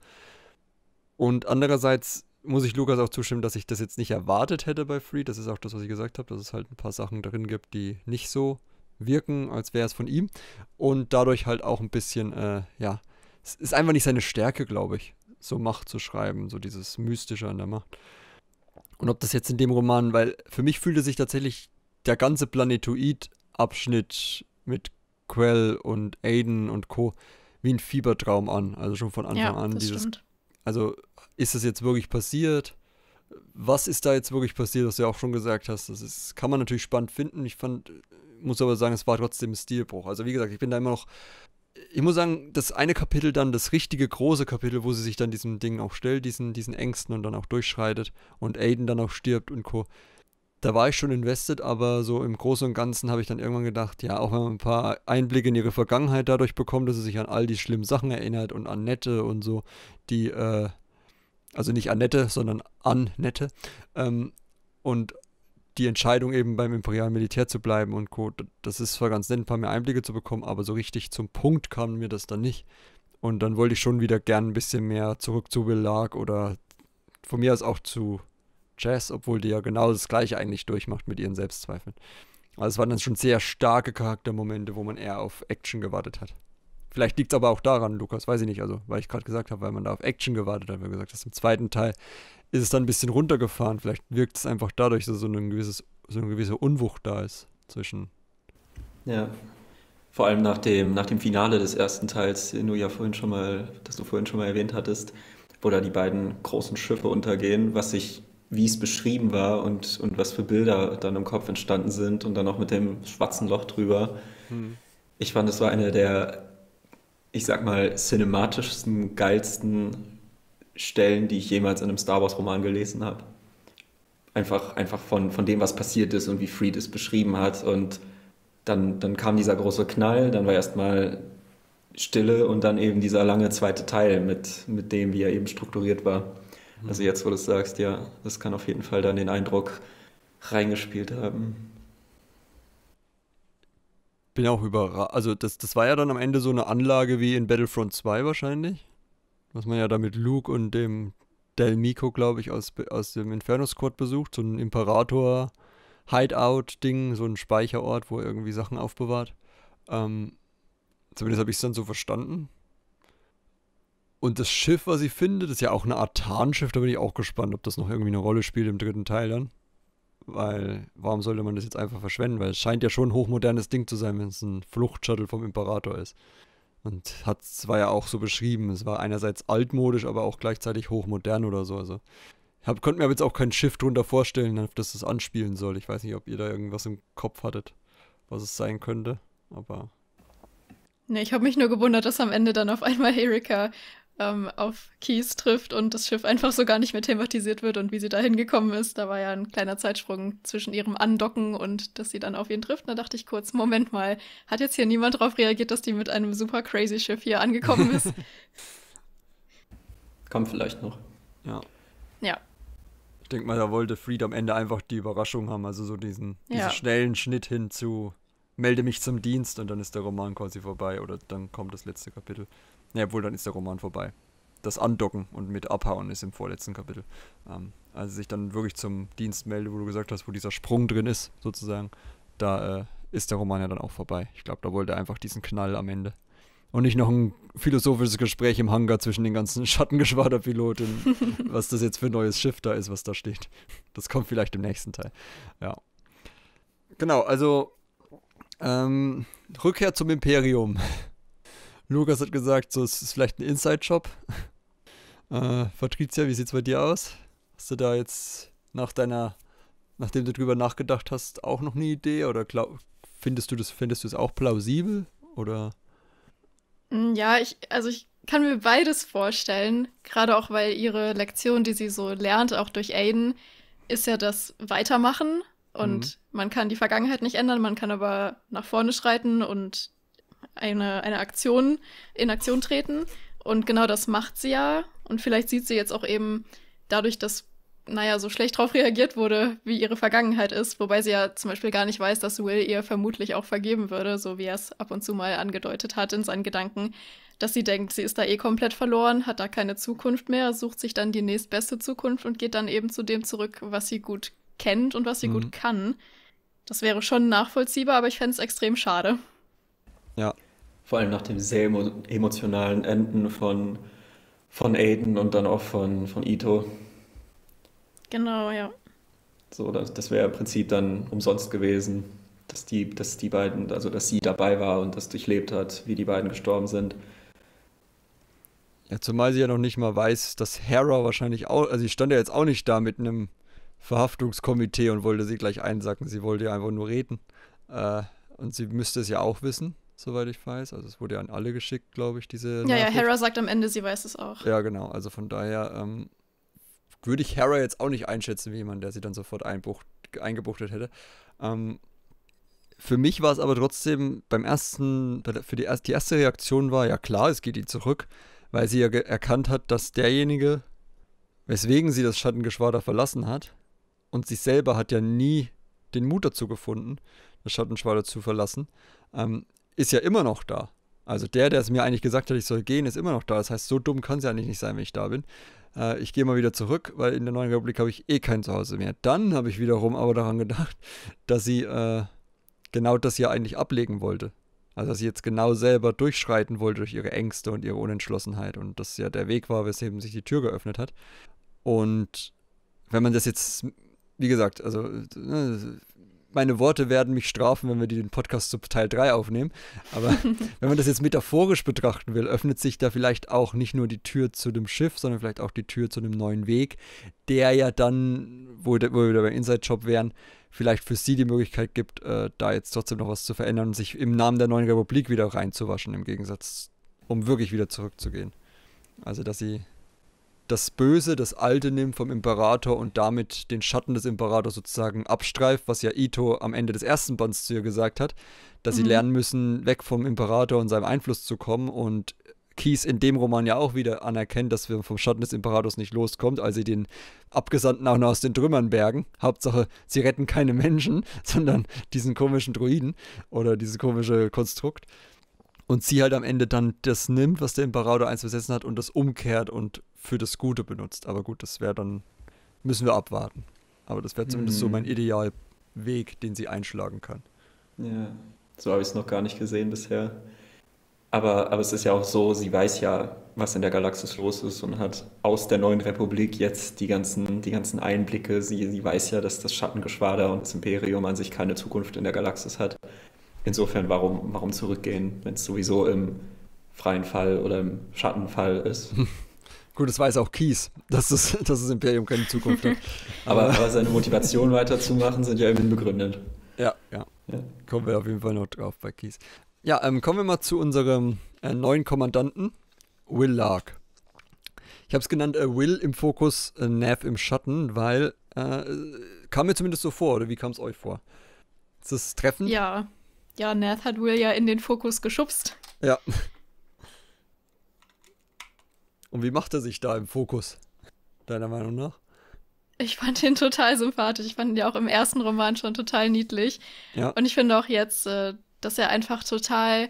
Und andererseits muss ich Lukas auch zustimmen, dass ich das jetzt nicht erwartet hätte bei Free. Das ist auch das, was ich gesagt habe, dass es halt ein paar Sachen drin gibt, die nicht so wirken, als wäre es von ihm. Und dadurch halt auch ein bisschen, äh, ja, es ist einfach nicht seine Stärke, glaube ich, so Macht zu schreiben, so dieses Mystische an der Macht. Und ob das jetzt in dem Roman, weil für mich fühlte sich tatsächlich der ganze Planetoid-Abschnitt mit Quell und Aiden und Co. wie ein Fiebertraum an. Also schon von Anfang ja, an. Dieses, Also ist es jetzt wirklich passiert? Was ist da jetzt wirklich passiert, was du ja auch schon gesagt hast? Das ist, kann man natürlich spannend finden. Ich fand, muss aber sagen, es war trotzdem ein Stilbruch. Also wie gesagt, ich bin da immer noch. Ich muss sagen, das eine Kapitel dann, das richtige große Kapitel, wo sie sich dann diesem Ding auch stellt, diesen, diesen Ängsten und dann auch durchschreitet und Aiden dann auch stirbt und Co da war ich schon invested, aber so im Großen und Ganzen habe ich dann irgendwann gedacht, ja, auch wenn man ein paar Einblicke in ihre Vergangenheit dadurch bekommt, dass sie sich an all die schlimmen Sachen erinnert und an Nette und so, die, äh, also nicht an Nette, sondern an Nette, ähm, und die Entscheidung eben beim imperialen Militär zu bleiben und Co., das ist zwar ganz nett, ein paar mehr Einblicke zu bekommen, aber so richtig zum Punkt kam mir das dann nicht. Und dann wollte ich schon wieder gern ein bisschen mehr zurück zu Belag oder von mir aus auch zu Jazz, obwohl die ja genau das Gleiche eigentlich durchmacht mit ihren Selbstzweifeln. Also es waren dann schon sehr starke Charaktermomente, wo man eher auf Action gewartet hat. Vielleicht liegt es aber auch daran, Lukas, weiß ich nicht, also weil ich gerade gesagt habe, weil man da auf Action gewartet hat, weil gesagt hast, im zweiten Teil ist es dann ein bisschen runtergefahren. Vielleicht wirkt es einfach dadurch, dass so, ein gewisses, so eine gewisse Unwucht da ist zwischen. Ja. Vor allem nach dem, nach dem Finale des ersten Teils, den du ja vorhin schon mal, das du vorhin schon mal erwähnt hattest, wo da die beiden großen Schiffe untergehen, was sich wie es beschrieben war und, und was für Bilder dann im Kopf entstanden sind und dann auch mit dem schwarzen Loch drüber. Hm. Ich fand, es war eine der, ich sag mal, cinematischsten, geilsten Stellen, die ich jemals in einem Star Wars-Roman gelesen habe. Einfach, einfach von, von dem, was passiert ist und wie Freed es beschrieben hat. Und dann, dann kam dieser große Knall, dann war erstmal Stille und dann eben dieser lange zweite Teil mit, mit dem, wie er eben strukturiert war. Also jetzt, wo du sagst, ja, das kann auf jeden Fall dann den Eindruck reingespielt haben. Bin auch überrascht. Also das, das war ja dann am Ende so eine Anlage wie in Battlefront 2 wahrscheinlich. Was man ja da mit Luke und dem Del Mico, glaube ich, aus, aus dem Inferno Squad besucht. So ein Imperator-Hideout-Ding, so ein Speicherort, wo er irgendwie Sachen aufbewahrt. Ähm, zumindest habe ich es dann so verstanden. Und das Schiff, was sie findet, ist ja auch eine Art Tarnschiff. Da bin ich auch gespannt, ob das noch irgendwie eine Rolle spielt im dritten Teil dann. Weil, warum sollte man das jetzt einfach verschwenden? Weil es scheint ja schon ein hochmodernes Ding zu sein, wenn es ein Fluchtshuttle vom Imperator ist. Und hat es zwar ja auch so beschrieben. Es war einerseits altmodisch, aber auch gleichzeitig hochmodern oder so. Also ich konnte mir aber jetzt auch kein Schiff drunter vorstellen, auf das es anspielen soll. Ich weiß nicht, ob ihr da irgendwas im Kopf hattet, was es sein könnte, aber. Ne, ich habe mich nur gewundert, dass am Ende dann auf einmal Erika ähm, auf Kies trifft und das Schiff einfach so gar nicht mehr thematisiert wird und wie sie da hingekommen ist. Da war ja ein kleiner Zeitsprung zwischen ihrem Andocken und dass sie dann auf ihn trifft. Da dachte ich kurz, Moment mal, hat jetzt hier niemand drauf reagiert, dass die mit einem super crazy Schiff hier angekommen ist? Kommt vielleicht noch. Ja. Ja. Ich denke mal, da wollte Fried am Ende einfach die Überraschung haben, also so diesen, ja. diesen schnellen Schnitt hin zu melde mich zum Dienst und dann ist der Roman quasi vorbei oder dann kommt das letzte Kapitel. Ja, obwohl, dann ist der Roman vorbei. Das Andocken und mit Abhauen ist im vorletzten Kapitel. Ähm, also sich dann wirklich zum Dienst melde, wo du gesagt hast, wo dieser Sprung drin ist, sozusagen, da äh, ist der Roman ja dann auch vorbei. Ich glaube, da wollte er einfach diesen Knall am Ende. Und nicht noch ein philosophisches Gespräch im Hangar zwischen den ganzen Schattengeschwaderpiloten, was das jetzt für ein neues Schiff da ist, was da steht. Das kommt vielleicht im nächsten Teil. Ja. Genau, also ähm, Rückkehr zum Imperium. Lukas hat gesagt, so es ist vielleicht ein Inside-Job. Äh, Patricia, wie sieht es bei dir aus? Hast du da jetzt nach deiner, nachdem du drüber nachgedacht hast, auch noch eine Idee? Oder glaub, findest du das, findest du es auch plausibel? Oder? Mm, ja, ich, also ich kann mir beides vorstellen. Gerade auch, weil ihre Lektion, die sie so lernt, auch durch Aiden, ist ja das Weitermachen. Und mhm. man kann die Vergangenheit nicht ändern, man kann aber nach vorne schreiten und eine, eine Aktion in Aktion treten. Und genau das macht sie ja. Und vielleicht sieht sie jetzt auch eben dadurch, dass, naja, so schlecht drauf reagiert wurde, wie ihre Vergangenheit ist. Wobei sie ja zum Beispiel gar nicht weiß, dass Will ihr vermutlich auch vergeben würde, so wie er es ab und zu mal angedeutet hat in seinen Gedanken, dass sie denkt, sie ist da eh komplett verloren, hat da keine Zukunft mehr, sucht sich dann die nächstbeste Zukunft und geht dann eben zu dem zurück, was sie gut kennt und was sie mhm. gut kann. Das wäre schon nachvollziehbar, aber ich fände es extrem schade. Ja. Vor allem nach dem sehr emotionalen Enden von, von Aiden und dann auch von, von Ito. Genau, ja. So, das, das wäre im Prinzip dann umsonst gewesen, dass die, dass die beiden, also dass sie dabei war und das durchlebt hat, wie die beiden gestorben sind. Ja, zumal sie ja noch nicht mal weiß, dass Hera wahrscheinlich auch, also sie stand ja jetzt auch nicht da mit einem Verhaftungskomitee und wollte sie gleich einsacken, sie wollte ja einfach nur reden. Äh, und sie müsste es ja auch wissen soweit ich weiß. Also es wurde ja an alle geschickt, glaube ich, diese. Ja, Nachricht. ja, Hera sagt am Ende, sie weiß es auch. Ja, genau. Also von daher ähm, würde ich Hera jetzt auch nicht einschätzen wie jemand, der sie dann sofort einbucht, eingebuchtet hätte. Ähm, für mich war es aber trotzdem beim ersten, für die, die erste Reaktion war, ja klar, es geht ihr zurück, weil sie ja erkannt hat, dass derjenige, weswegen sie das Schattengeschwader verlassen hat, und sich selber hat ja nie den Mut dazu gefunden, das Schattenschwader zu verlassen, ähm, ist ja immer noch da. Also der, der es mir eigentlich gesagt hat, ich soll gehen, ist immer noch da. Das heißt, so dumm kann es ja eigentlich nicht sein, wenn ich da bin. Äh, ich gehe mal wieder zurück, weil in der Neuen Republik habe ich eh kein Zuhause mehr. Dann habe ich wiederum aber daran gedacht, dass sie äh, genau das ja eigentlich ablegen wollte. Also dass sie jetzt genau selber durchschreiten wollte durch ihre Ängste und ihre Unentschlossenheit und das ja der Weg war, weswegen sich die Tür geöffnet hat. Und wenn man das jetzt, wie gesagt, also äh, meine Worte werden mich strafen, wenn wir den Podcast zu Teil 3 aufnehmen. Aber wenn man das jetzt metaphorisch betrachten will, öffnet sich da vielleicht auch nicht nur die Tür zu dem Schiff, sondern vielleicht auch die Tür zu einem neuen Weg, der ja dann, wo, wo wir wieder beim Inside-Job wären, vielleicht für sie die Möglichkeit gibt, äh, da jetzt trotzdem noch was zu verändern und sich im Namen der neuen Republik wieder reinzuwaschen, im Gegensatz, um wirklich wieder zurückzugehen. Also, dass sie das Böse, das Alte nimmt vom Imperator und damit den Schatten des Imperators sozusagen abstreift, was ja Ito am Ende des ersten Bands zu ihr gesagt hat, dass mhm. sie lernen müssen, weg vom Imperator und seinem Einfluss zu kommen und Kies in dem Roman ja auch wieder anerkennt, dass wir vom Schatten des Imperators nicht loskommt, als sie den Abgesandten auch noch aus den Trümmern bergen. Hauptsache, sie retten keine Menschen, sondern diesen komischen Druiden oder dieses komische Konstrukt und sie halt am Ende dann das nimmt, was der Imperator 1 besessen hat und das umkehrt und für das Gute benutzt. Aber gut, das wäre dann, müssen wir abwarten. Aber das wäre zumindest mhm. so mein Idealweg, den sie einschlagen kann. Ja, so habe ich es noch gar nicht gesehen bisher. Aber, aber es ist ja auch so, sie weiß ja, was in der Galaxis los ist und hat aus der neuen Republik jetzt die ganzen, die ganzen Einblicke. Sie, sie weiß ja, dass das Schattengeschwader und das Imperium an sich keine Zukunft in der Galaxis hat. Insofern, warum, warum zurückgehen, wenn es sowieso im freien Fall oder im Schattenfall ist? Gut, das weiß auch Kies, dass das, dass das Imperium keine Zukunft hat. aber, aber seine Motivation weiterzumachen sind ja immerhin begründet. Ja, ja, ja. Kommen wir auf jeden Fall noch drauf bei Kies. Ja, ähm, kommen wir mal zu unserem äh, neuen Kommandanten, Will Lark. Ich habe es genannt äh, Will im Fokus, äh, Nav im Schatten, weil äh, kam mir zumindest so vor, oder wie kam es euch vor? Ist das Treffen? Ja, ja, Nath hat Will ja in den Fokus geschubst. Ja. Und wie macht er sich da im Fokus, deiner Meinung nach? Ich fand ihn total sympathisch. Ich fand ihn ja auch im ersten Roman schon total niedlich. Ja. Und ich finde auch jetzt, äh, dass er einfach total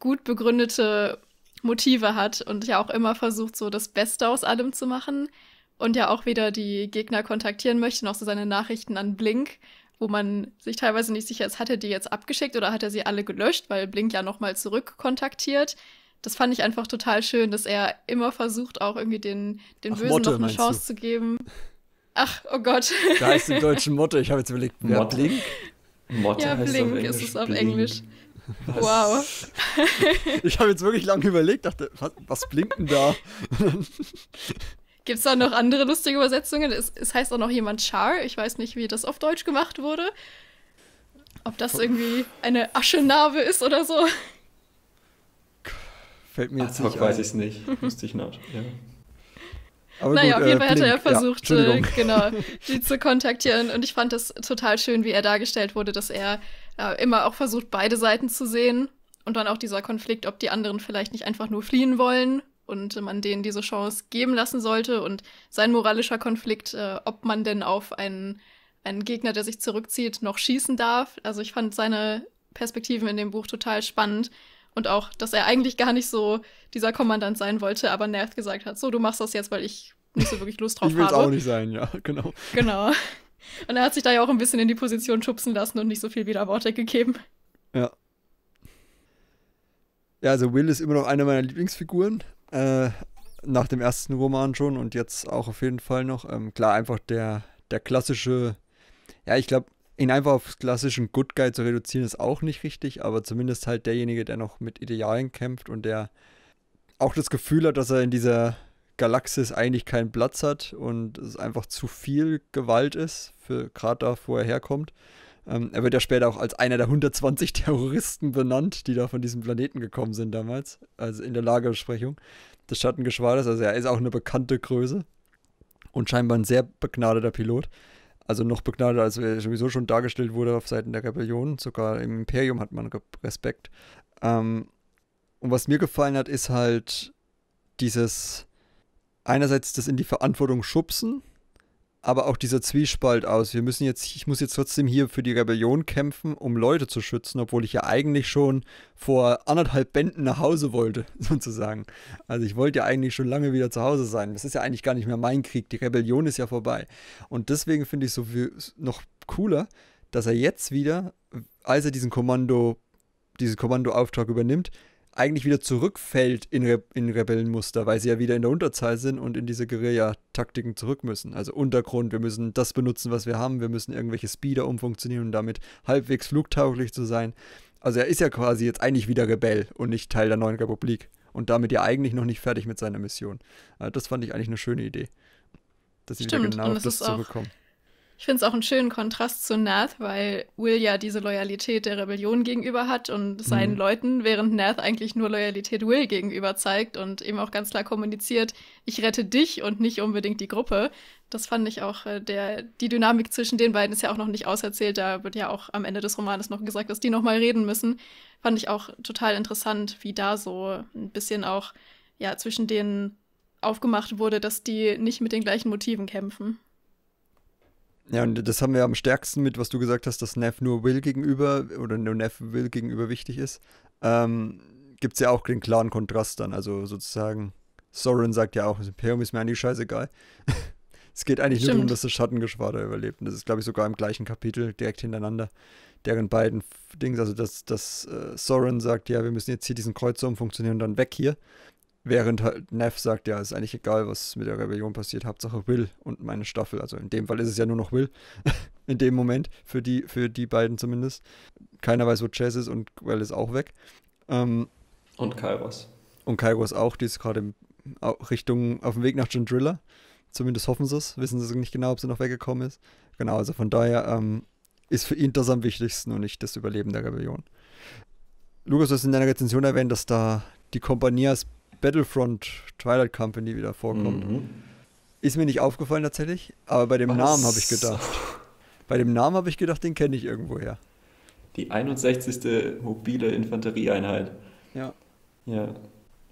gut begründete Motive hat und ja auch immer versucht, so das Beste aus allem zu machen und ja auch wieder die Gegner kontaktieren möchte, noch so seine Nachrichten an Blink wo man sich teilweise nicht sicher ist, hat er die jetzt abgeschickt oder hat er sie alle gelöscht, weil Blink ja nochmal zurückkontaktiert. Das fand ich einfach total schön, dass er immer versucht, auch irgendwie den, den Ach, Bösen Motte, noch eine Chance du? zu geben. Ach, oh Gott. Da ist im Deutschen Motte, ich habe jetzt überlegt, ja, Blink? Motte ja, Blink auf Englisch, ist es auf Blink. Englisch. Was? Wow. Ich habe jetzt wirklich lange überlegt, dachte, was, was blinkt denn da? Gibt es da noch andere lustige Übersetzungen? Es, es, heißt auch noch jemand Char. Ich weiß nicht, wie das auf Deutsch gemacht wurde. Ob das irgendwie eine Aschenarbe ist oder so. Fällt mir jetzt Ach, nicht weiß ich es nicht. Müsste ich nach. Ja. naja, gut, auf jeden äh, Fall äh, hat er versucht, ja, äh, genau, die zu kontaktieren. Und ich fand das total schön, wie er dargestellt wurde, dass er äh, immer auch versucht, beide Seiten zu sehen. Und dann auch dieser Konflikt, ob die anderen vielleicht nicht einfach nur fliehen wollen und man denen diese Chance geben lassen sollte. Und sein moralischer Konflikt, äh, ob man denn auf einen, einen Gegner, der sich zurückzieht, noch schießen darf. Also ich fand seine Perspektiven in dem Buch total spannend. Und auch, dass er eigentlich gar nicht so dieser Kommandant sein wollte, aber Nerth gesagt hat, so, du machst das jetzt, weil ich nicht so wirklich Lust drauf ich will's habe. Ich will auch nicht sein, ja, genau. Genau. Und er hat sich da ja auch ein bisschen in die Position schubsen lassen und nicht so viel Widerworte gegeben. Ja. Ja, also Will ist immer noch eine meiner Lieblingsfiguren. Äh, nach dem ersten Roman schon und jetzt auch auf jeden Fall noch. Ähm, klar, einfach der, der klassische, ja, ich glaube, ihn einfach auf klassischen Good Guy zu reduzieren ist auch nicht richtig, aber zumindest halt derjenige, der noch mit Idealen kämpft und der auch das Gefühl hat, dass er in dieser Galaxis eigentlich keinen Platz hat und es einfach zu viel Gewalt ist, für gerade da, wo er herkommt. Ähm, er wird ja später auch als einer der 120 Terroristen benannt, die da von diesem Planeten gekommen sind damals, also in der Lagerbesprechung des Schattengeschwaders. Also er ist auch eine bekannte Größe und scheinbar ein sehr begnadeter Pilot. Also noch begnadeter, als er sowieso schon dargestellt wurde auf Seiten der Rebellion. Sogar im Imperium hat man Respekt. Ähm, und was mir gefallen hat, ist halt dieses einerseits das in die Verantwortung schubsen aber auch dieser Zwiespalt aus. Wir müssen jetzt, ich muss jetzt trotzdem hier für die Rebellion kämpfen, um Leute zu schützen, obwohl ich ja eigentlich schon vor anderthalb Bänden nach Hause wollte, sozusagen. Also ich wollte ja eigentlich schon lange wieder zu Hause sein. Das ist ja eigentlich gar nicht mehr mein Krieg. Die Rebellion ist ja vorbei. Und deswegen finde ich es so viel noch cooler, dass er jetzt wieder, als er diesen Kommando, diesen Kommandoauftrag übernimmt, eigentlich wieder zurückfällt in, Re in Rebellenmuster, weil sie ja wieder in der Unterzahl sind und in diese Guerilla-Taktiken zurück müssen. Also Untergrund, wir müssen das benutzen, was wir haben, wir müssen irgendwelche Speeder umfunktionieren, um damit halbwegs flugtauglich zu sein. Also er ist ja quasi jetzt eigentlich wieder Rebell und nicht Teil der neuen Republik und damit ja eigentlich noch nicht fertig mit seiner Mission. Also das fand ich eigentlich eine schöne Idee, dass sie Stimmt, wieder genau auf das zurückkommen. Auch ich finde es auch einen schönen Kontrast zu Nath, weil Will ja diese Loyalität der Rebellion gegenüber hat und seinen mhm. Leuten, während Nath eigentlich nur Loyalität Will gegenüber zeigt und eben auch ganz klar kommuniziert, ich rette dich und nicht unbedingt die Gruppe. Das fand ich auch, äh, der, die Dynamik zwischen den beiden ist ja auch noch nicht auserzählt. Da wird ja auch am Ende des Romanes noch gesagt, dass die nochmal reden müssen. Fand ich auch total interessant, wie da so ein bisschen auch, ja, zwischen denen aufgemacht wurde, dass die nicht mit den gleichen Motiven kämpfen. Ja, und das haben wir am stärksten mit, was du gesagt hast, dass Neff nur Will gegenüber oder nur Neff Will gegenüber wichtig ist. Ähm, Gibt es ja auch den klaren Kontrast dann. Also sozusagen, Soren sagt ja auch, das Imperium ist mir eigentlich scheißegal. es geht eigentlich Stimmt. nur darum, dass das Schattengeschwader überlebt. Und das ist, glaube ich, sogar im gleichen Kapitel direkt hintereinander. Deren beiden Dings, also dass, dass äh, Soren sagt, ja, wir müssen jetzt hier diesen Kreuzer umfunktionieren und dann weg hier. Während halt Neff sagt, ja, ist eigentlich egal, was mit der Rebellion passiert, Hauptsache Will und meine Staffel. Also in dem Fall ist es ja nur noch Will. in dem Moment, für die, für die beiden zumindest. Keiner weiß, wo Chess ist und Will ist auch weg. Ähm, und Kairos. Und Kairos auch, die ist gerade Richtung, auf dem Weg nach Gendrilla. Zumindest hoffen sie es, wissen sie nicht genau, ob sie noch weggekommen ist. Genau, also von daher ähm, ist für ihn das am wichtigsten und nicht das Überleben der Rebellion. Lukas, du hast in deiner Rezension erwähnt, dass da die Kompanie als Battlefront Twilight Company wieder vorkommt. Mhm. Ist mir nicht aufgefallen tatsächlich, aber bei dem Was? Namen habe ich gedacht. Bei dem Namen habe ich gedacht, den kenne ich irgendwoher. Die 61. mobile Infanterieeinheit. Ja. Ja.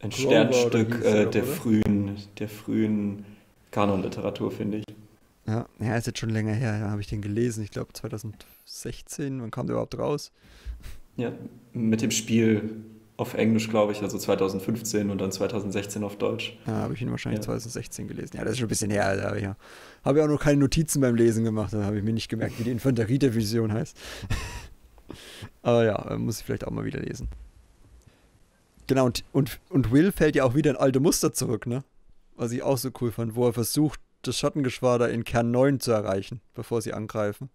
Ein Clover Sternstück äh, der, oder? frühen, der frühen Kanonliteratur, finde ich. Ja, ja, ist jetzt schon länger her, ja, habe ich den gelesen. Ich glaube 2016, wann kam der überhaupt raus? Ja, mit dem Spiel auf Englisch, glaube ich, also 2015 und dann 2016 auf Deutsch. Ja, habe ich ihn wahrscheinlich ja. 2016 gelesen. Ja, das ist schon ein bisschen her, Alter. Ja. Habe ja auch noch keine Notizen beim Lesen gemacht, da habe ich mir nicht gemerkt, wie die Infanteriedivision heißt. Aber ja, äh, muss ich vielleicht auch mal wieder lesen. Genau, und, und, und Will fällt ja auch wieder in alte Muster zurück, ne? Was ich auch so cool fand, wo er versucht, das Schattengeschwader in Kern 9 zu erreichen, bevor sie angreifen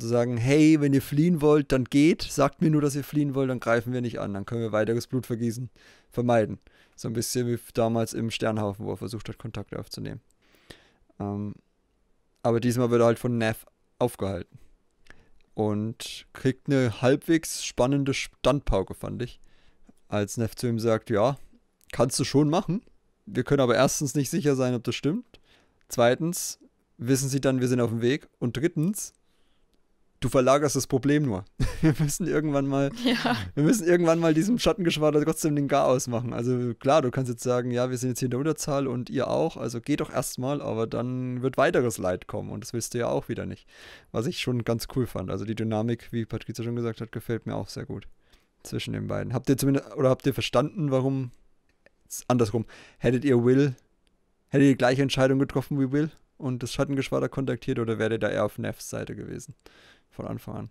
zu sagen, hey, wenn ihr fliehen wollt, dann geht, sagt mir nur, dass ihr fliehen wollt, dann greifen wir nicht an, dann können wir weiteres Blutvergießen vermeiden. So ein bisschen wie damals im Sternhaufen, wo er versucht hat, Kontakt aufzunehmen. Ähm, aber diesmal wird er halt von Neff aufgehalten. Und kriegt eine halbwegs spannende Standpauke, fand ich. Als Neff zu ihm sagt, ja, kannst du schon machen. Wir können aber erstens nicht sicher sein, ob das stimmt. Zweitens wissen sie dann, wir sind auf dem Weg. Und drittens, du verlagerst das Problem nur. Wir müssen irgendwann mal, ja. wir müssen irgendwann mal diesem Schattengeschwader trotzdem den Chaos machen. Also klar, du kannst jetzt sagen, ja, wir sind jetzt hier in der Unterzahl und ihr auch, also geh doch erstmal, aber dann wird weiteres Leid kommen und das willst du ja auch wieder nicht. Was ich schon ganz cool fand. Also die Dynamik, wie Patricia schon gesagt hat, gefällt mir auch sehr gut. Zwischen den beiden. Habt ihr zumindest, oder habt ihr verstanden, warum, andersrum, hättet ihr Will, hättet ihr die gleiche Entscheidung getroffen wie Will? Und das Schattengeschwader kontaktiert oder wäre da eher auf Neffs Seite gewesen? von Anfang an?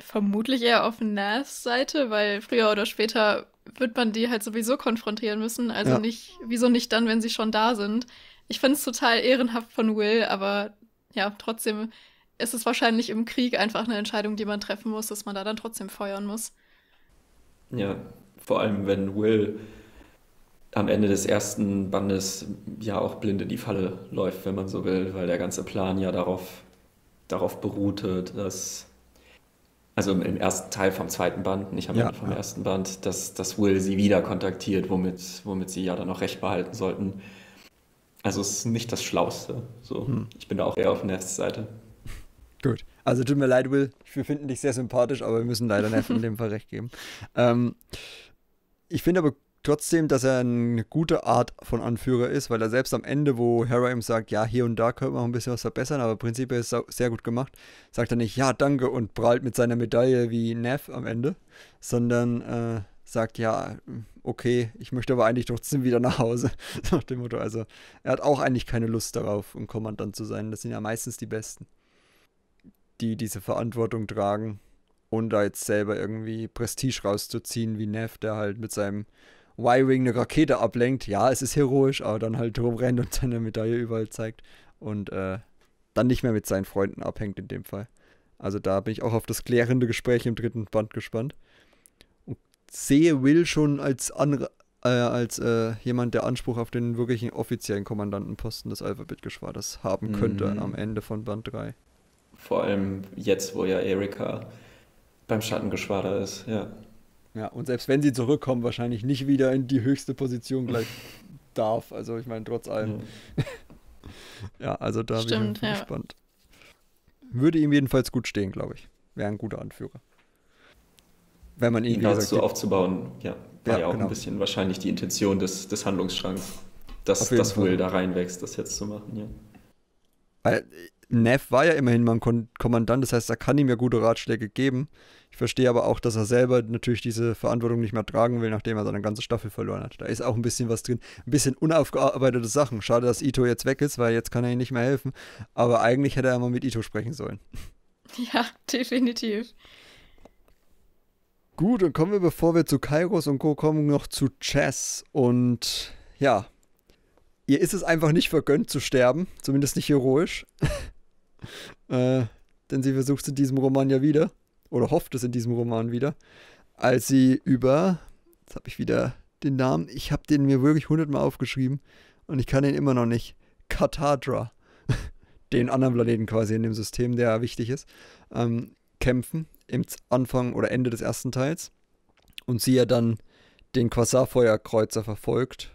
Vermutlich eher auf Nas Seite, weil früher oder später wird man die halt sowieso konfrontieren müssen. Also ja. nicht, wieso nicht dann, wenn sie schon da sind? Ich finde es total ehrenhaft von Will, aber ja, trotzdem ist es wahrscheinlich im Krieg einfach eine Entscheidung, die man treffen muss, dass man da dann trotzdem feuern muss. Ja, vor allem wenn Will am Ende des ersten Bandes ja auch blind in die Falle läuft, wenn man so will, weil der ganze Plan ja darauf darauf beruhte, dass, also im ersten Teil vom zweiten Band, nicht am ja, Ende vom ja. ersten Band, dass, dass Will sie wieder kontaktiert, womit, womit sie ja dann auch recht behalten sollten. Also es ist nicht das Schlauste. So. Hm. Ich bin da auch eher auf Nets Seite. Gut. Also tut mir leid, Will. Wir finden dich sehr sympathisch, aber wir müssen leider Neff in dem Fall recht geben. Ähm, ich finde aber trotzdem, dass er eine gute Art von Anführer ist, weil er selbst am Ende, wo Hera ihm sagt, ja, hier und da könnte man ein bisschen was verbessern, aber prinzipiell ist es sehr gut gemacht, sagt er nicht, ja, danke und prallt mit seiner Medaille wie Neff am Ende, sondern äh, sagt, ja, okay, ich möchte aber eigentlich trotzdem wieder nach Hause, nach dem Motto. Also, er hat auch eigentlich keine Lust darauf, ein Kommandant zu sein. Das sind ja meistens die Besten, die diese Verantwortung tragen. ohne da jetzt selber irgendwie Prestige rauszuziehen, wie Neff, der halt mit seinem Y-Wing eine Rakete ablenkt. Ja, es ist heroisch, aber dann halt rumrennt und seine Medaille überall zeigt und äh, dann nicht mehr mit seinen Freunden abhängt in dem Fall. Also da bin ich auch auf das klärende Gespräch im dritten Band gespannt. Und sehe Will schon als, äh, als äh, jemand, der Anspruch auf den wirklichen offiziellen Kommandantenposten des Alphabet-Geschwaders haben könnte mhm. am Ende von Band 3. Vor allem jetzt, wo ja Erika beim Schattengeschwader ist, ja. Ja, und selbst wenn sie zurückkommen, wahrscheinlich nicht wieder in die höchste Position gleich darf. Also ich meine, trotz allem. ja, also da Stimmt, bin ich ja. gespannt. Würde ihm jedenfalls gut stehen, glaube ich. Wäre ein guter Anführer. Wenn man ihn, ihn jetzt so aufzubauen, ja, war ja, ja auch genau. ein bisschen wahrscheinlich die Intention des, des Handlungsstrangs, dass das Will da reinwächst, das jetzt zu machen, ja. Weil Neff war ja immerhin mein Kommandant, das heißt, er kann ihm ja gute Ratschläge geben. Ich verstehe aber auch, dass er selber natürlich diese Verantwortung nicht mehr tragen will, nachdem er seine ganze Staffel verloren hat. Da ist auch ein bisschen was drin. Ein bisschen unaufgearbeitete Sachen. Schade, dass Ito jetzt weg ist, weil jetzt kann er ihm nicht mehr helfen. Aber eigentlich hätte er mal mit Ito sprechen sollen. Ja, definitiv. Gut, dann kommen wir, bevor wir zu Kairos und Co. kommen, noch zu Chess. Und ja, ihr ist es einfach nicht vergönnt zu sterben, zumindest nicht heroisch. Äh, denn sie versucht es in diesem Roman ja wieder, oder hofft es in diesem Roman wieder, als sie über, jetzt habe ich wieder den Namen, ich habe den mir wirklich hundertmal aufgeschrieben und ich kann ihn immer noch nicht, Katadra, den anderen Planeten quasi in dem System, der wichtig ist, ähm, kämpfen im Anfang oder Ende des ersten Teils und sie ja dann den Quasarfeuerkreuzer verfolgt,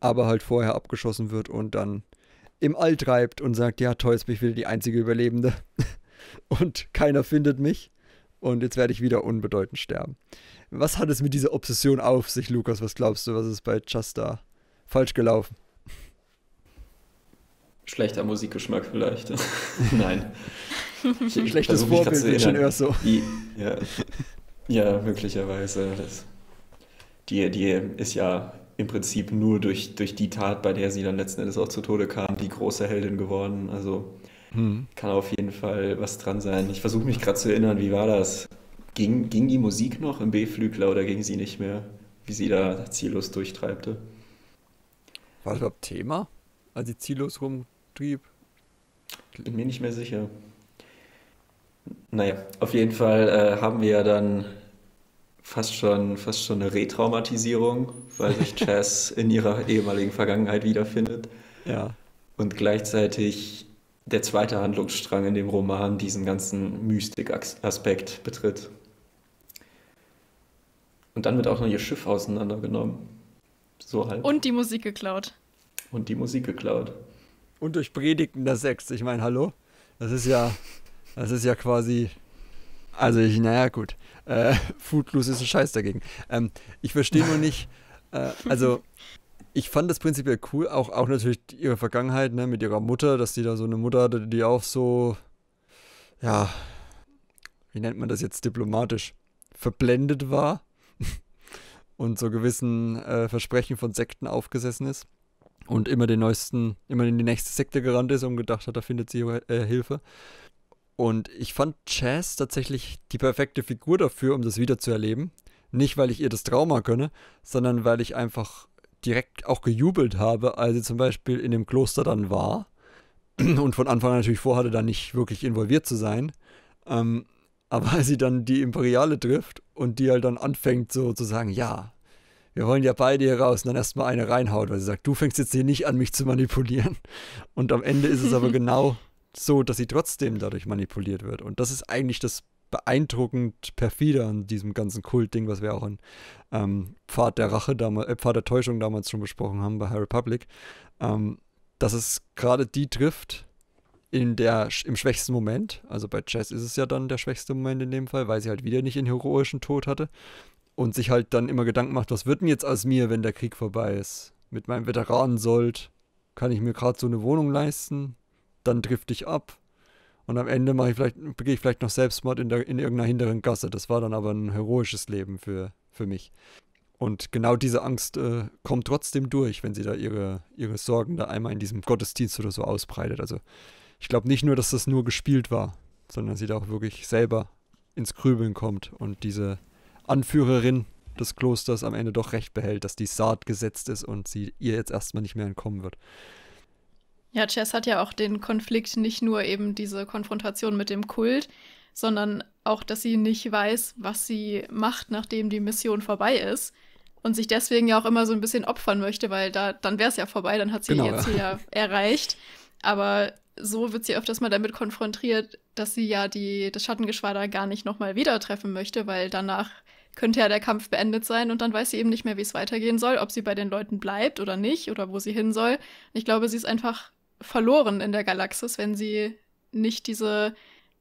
aber halt vorher abgeschossen wird und dann im All treibt und sagt, ja toll, jetzt bin ich wieder die einzige Überlebende und keiner findet mich und jetzt werde ich wieder unbedeutend sterben. Was hat es mit dieser Obsession auf sich, Lukas? Was glaubst du, was ist bei Chasta falsch gelaufen? Schlechter Musikgeschmack vielleicht. Nein. Ich, Schlechtes Vorbild, Vincent Erso. Ja, ja, möglicherweise. Das, die, die ist ja im Prinzip nur durch, durch die Tat, bei der sie dann letzten Endes auch zu Tode kam, die große Heldin geworden. Also hm. kann auf jeden Fall was dran sein. Ich versuche mich gerade zu erinnern, wie war das? Ging, ging die Musik noch im B-Flügler oder ging sie nicht mehr, wie sie da ziellos durchtreibte? War das überhaupt Thema, als sie ziellos rumtrieb? Bin mir nicht mehr sicher. Naja, auf jeden Fall äh, haben wir ja dann fast schon, fast schon eine Retraumatisierung, weil sich Chess in ihrer ehemaligen Vergangenheit wiederfindet. Ja. Und gleichzeitig der zweite Handlungsstrang in dem Roman diesen ganzen Mystik-Aspekt betritt. Und dann wird auch noch ihr Schiff auseinandergenommen. So halt. Und die Musik geklaut. Und die Musik geklaut. Und durch Predigten der Sex. Ich meine, hallo? Das ist ja, das ist ja quasi. Also ich, naja, gut. Äh, Foodloose ist ein Scheiß dagegen. Ähm, ich verstehe nur nicht, äh, also ich fand das prinzipiell cool, auch, auch natürlich ihre Vergangenheit ne, mit ihrer Mutter, dass sie da so eine Mutter hatte, die auch so, ja, wie nennt man das jetzt diplomatisch, verblendet war und so gewissen äh, Versprechen von Sekten aufgesessen ist und immer den neuesten, immer in die nächste Sekte gerannt ist und gedacht hat, da findet sie äh, Hilfe. Und ich fand Chess tatsächlich die perfekte Figur dafür, um das wiederzuerleben. Nicht, weil ich ihr das Trauma gönne, sondern weil ich einfach direkt auch gejubelt habe, als sie zum Beispiel in dem Kloster dann war und von Anfang an natürlich vorhatte, da nicht wirklich involviert zu sein. Ähm, aber als sie dann die Imperiale trifft und die halt dann anfängt so zu sagen, ja, wir wollen ja beide hier raus und dann erstmal eine reinhaut, weil sie sagt, du fängst jetzt hier nicht an, mich zu manipulieren. Und am Ende ist es aber genau so, dass sie trotzdem dadurch manipuliert wird. Und das ist eigentlich das beeindruckend perfide an diesem ganzen Kultding, was wir auch in ähm, Pfad der Rache damals, äh, Pfad der Täuschung damals schon besprochen haben bei High Republic, ähm, dass es gerade die trifft in der, im schwächsten Moment. Also bei Chess ist es ja dann der schwächste Moment in dem Fall, weil sie halt wieder nicht den heroischen Tod hatte und sich halt dann immer Gedanken macht, was wird denn jetzt aus mir, wenn der Krieg vorbei ist? Mit meinem Veteranen Veteranensold kann ich mir gerade so eine Wohnung leisten? dann drift ich ab. Und am Ende mache ich vielleicht, begehe ich vielleicht noch Selbstmord in, der, in irgendeiner hinteren Gasse. Das war dann aber ein heroisches Leben für, für mich. Und genau diese Angst äh, kommt trotzdem durch, wenn sie da ihre, ihre Sorgen da einmal in diesem Gottesdienst oder so ausbreitet. Also ich glaube nicht nur, dass das nur gespielt war, sondern sie da auch wirklich selber ins Grübeln kommt und diese Anführerin des Klosters am Ende doch recht behält, dass die Saat gesetzt ist und sie ihr jetzt erstmal nicht mehr entkommen wird. Ja, Chess hat ja auch den Konflikt nicht nur eben diese Konfrontation mit dem Kult, sondern auch, dass sie nicht weiß, was sie macht, nachdem die Mission vorbei ist und sich deswegen ja auch immer so ein bisschen opfern möchte, weil da dann wäre es ja vorbei, dann hat sie genau, ihr Ziel ja. erreicht. Aber so wird sie öfters mal damit konfrontiert, dass sie ja die, das Schattengeschwader gar nicht nochmal wieder treffen möchte, weil danach könnte ja der Kampf beendet sein und dann weiß sie eben nicht mehr, wie es weitergehen soll, ob sie bei den Leuten bleibt oder nicht oder wo sie hin soll. ich glaube, sie ist einfach verloren in der Galaxis, wenn sie nicht diese,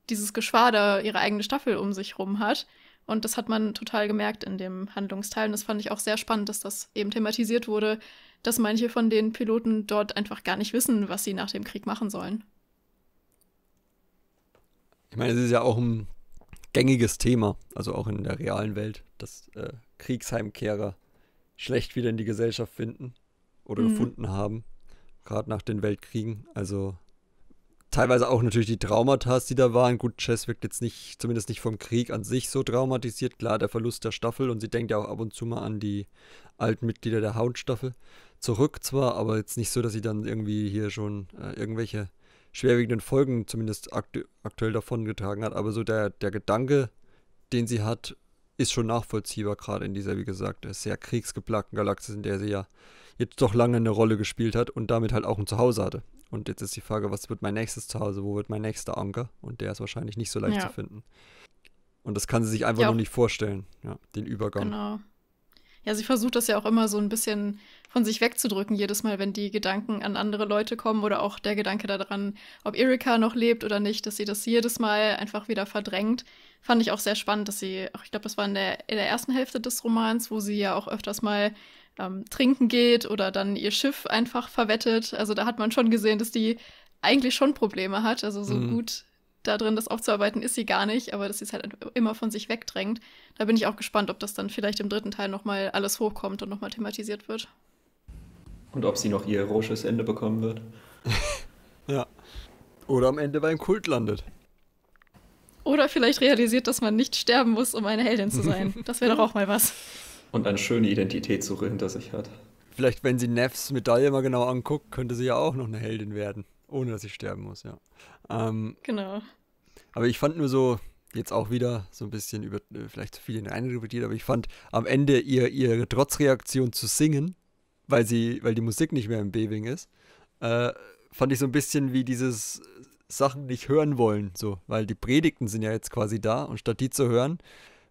dieses Geschwader, ihre eigene Staffel um sich rum hat. Und das hat man total gemerkt in dem Handlungsteil. Und das fand ich auch sehr spannend, dass das eben thematisiert wurde, dass manche von den Piloten dort einfach gar nicht wissen, was sie nach dem Krieg machen sollen. Ich meine, es ist ja auch ein gängiges Thema, also auch in der realen Welt, dass äh, Kriegsheimkehrer schlecht wieder in die Gesellschaft finden oder mhm. gefunden haben gerade nach den Weltkriegen. Also teilweise auch natürlich die Traumata, die da waren. Gut, Chess wirkt jetzt nicht, zumindest nicht vom Krieg an sich so traumatisiert. Klar, der Verlust der Staffel und sie denkt ja auch ab und zu mal an die alten Mitglieder der Hound-Staffel zurück zwar, aber jetzt nicht so, dass sie dann irgendwie hier schon äh, irgendwelche schwerwiegenden Folgen zumindest aktu aktuell davongetragen hat. Aber so der, der Gedanke, den sie hat, ist schon nachvollziehbar, gerade in dieser, wie gesagt, sehr kriegsgeplagten Galaxie, in der sie ja jetzt doch lange eine Rolle gespielt hat und damit halt auch ein Zuhause hatte. Und jetzt ist die Frage, was wird mein nächstes Zuhause? Wo wird mein nächster Anker? Und der ist wahrscheinlich nicht so leicht ja. zu finden. Und das kann sie sich einfach ja. noch nicht vorstellen, ja, den Übergang. Genau. Ja, sie versucht das ja auch immer so ein bisschen von sich wegzudrücken, jedes Mal, wenn die Gedanken an andere Leute kommen oder auch der Gedanke daran, ob Erika noch lebt oder nicht, dass sie das jedes Mal einfach wieder verdrängt. Fand ich auch sehr spannend, dass sie, ich glaube, das war in der, in der ersten Hälfte des Romans, wo sie ja auch öfters mal ähm, trinken geht oder dann ihr Schiff einfach verwettet. Also da hat man schon gesehen, dass die eigentlich schon Probleme hat. Also so mhm. gut da drin das aufzuarbeiten ist sie gar nicht, aber dass sie es halt immer von sich wegdrängt. Da bin ich auch gespannt, ob das dann vielleicht im dritten Teil nochmal alles hochkommt und nochmal thematisiert wird. Und ob sie noch ihr heroisches Ende bekommen wird. ja. Oder am Ende beim Kult landet. Oder vielleicht realisiert, dass man nicht sterben muss, um eine Heldin zu sein. Das wäre doch auch mal was und eine schöne Identitätssuche hinter sich hat. Vielleicht, wenn sie Neffs Medaille mal genau anguckt, könnte sie ja auch noch eine Heldin werden, ohne dass sie sterben muss, ja. Ähm, genau. Aber ich fand nur so, jetzt auch wieder so ein bisschen über, äh, vielleicht zu viel in eine reininterpretiert, aber ich fand am Ende ihr, ihre Trotzreaktion zu singen, weil sie, weil die Musik nicht mehr im B-Wing ist, äh, fand ich so ein bisschen wie dieses äh, Sachen nicht hören wollen, so, weil die Predigten sind ja jetzt quasi da und statt die zu hören,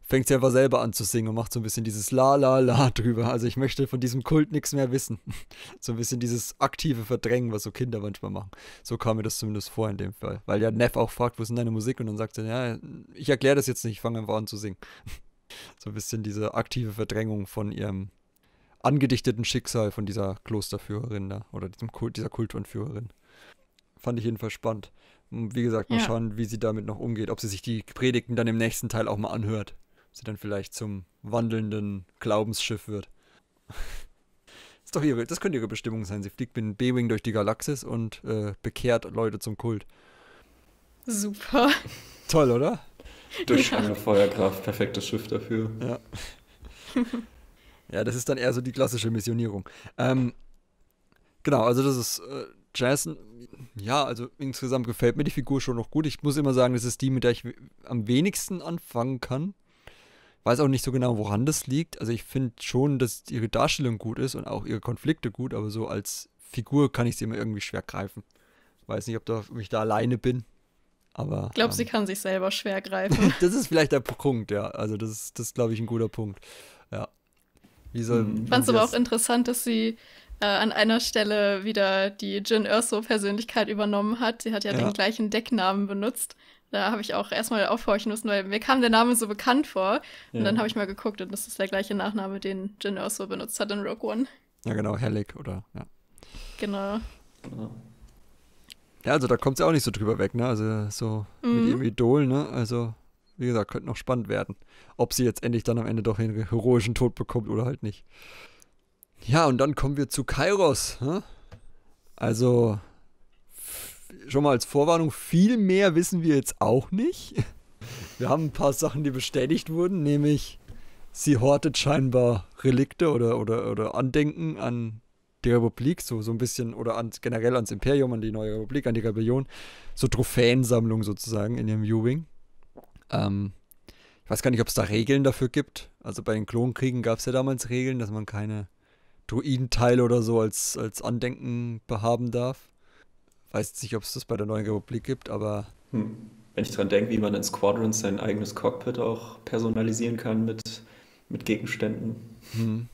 fängt sie einfach selber an zu singen und macht so ein bisschen dieses La La La drüber. Also ich möchte von diesem Kult nichts mehr wissen. so ein bisschen dieses aktive Verdrängen, was so Kinder manchmal machen. So kam mir das zumindest vor in dem Fall. Weil ja Neff auch fragt, wo ist denn deine Musik? Und dann sagt er, ja, ich erkläre das jetzt nicht, ich fange einfach an zu singen. so ein bisschen diese aktive Verdrängung von ihrem angedichteten Schicksal von dieser Klosterführerin da oder diesem Kult, dieser Kultanführerin. Fand ich jedenfalls spannend. Hm, wie gesagt, mal ja. schauen, wie sie damit noch umgeht, ob sie sich die Predigten dann im nächsten Teil auch mal anhört sie dann vielleicht zum wandelnden Glaubensschiff wird. ist doch ihre, das könnte ihre Bestimmung sein. Sie fliegt mit einem B-Wing durch die Galaxis und äh, bekehrt Leute zum Kult. Super. Toll, oder? Durch ja. Feuerkraft, perfektes Schiff dafür. Ja. ja, das ist dann eher so die klassische Missionierung. Ähm, genau, also das ist äh, Jason. Ja, also insgesamt gefällt mir die Figur schon noch gut. Ich muss immer sagen, das ist die, mit der ich am wenigsten anfangen kann weiß auch nicht so genau, woran das liegt. Also ich finde schon, dass ihre Darstellung gut ist und auch ihre Konflikte gut, aber so als Figur kann ich sie immer irgendwie schwer greifen. Weiß nicht, ob ich da alleine bin. Aber, ich glaube, ähm, sie kann sich selber schwer greifen. das ist vielleicht der Punkt, ja. Also das ist, das glaube ich, ein guter Punkt. Ja. Wie soll, mhm. Ich fand es aber auch interessant, dass sie äh, an einer Stelle wieder die Jin Erso-Persönlichkeit übernommen hat. Sie hat ja, ja, den gleichen Decknamen benutzt. Da habe ich auch erstmal aufhorchen müssen, weil mir kam der Name so bekannt vor. Und ja. dann habe ich mal geguckt und das ist der gleiche Nachname, den Jin Erso benutzt hat in Rogue One. Ja, genau, Hellick, oder? Ja. Genau. genau. Ja, also da kommt sie auch nicht so drüber weg, ne? Also so mhm. mit ihrem Idol, ne? Also, wie gesagt, könnte noch spannend werden. Ob sie jetzt endlich dann am Ende doch ihren heroischen Tod bekommt oder halt nicht. Ja, und dann kommen wir zu Kairos. Ne? Also schon mal als Vorwarnung, viel mehr wissen wir jetzt auch nicht. Wir haben ein paar Sachen, die bestätigt wurden, nämlich sie hortet scheinbar Relikte oder, oder, oder Andenken an die Republik, so, so ein bisschen, oder an, generell ans Imperium, an die neue Republik, an die Rebellion. So Trophäensammlung sozusagen in ihrem Ewing. Ähm, ich weiß gar nicht, ob es da Regeln dafür gibt. Also bei den Klonkriegen gab es ja damals Regeln, dass man keine Druidenteile oder so als, als Andenken behaben darf. Weiß nicht, ob es das bei der Neuen Republik gibt, aber. Hm. Wenn ich dran denke, wie man in Squadrons sein eigenes Cockpit auch personalisieren kann mit, mit Gegenständen. Hm.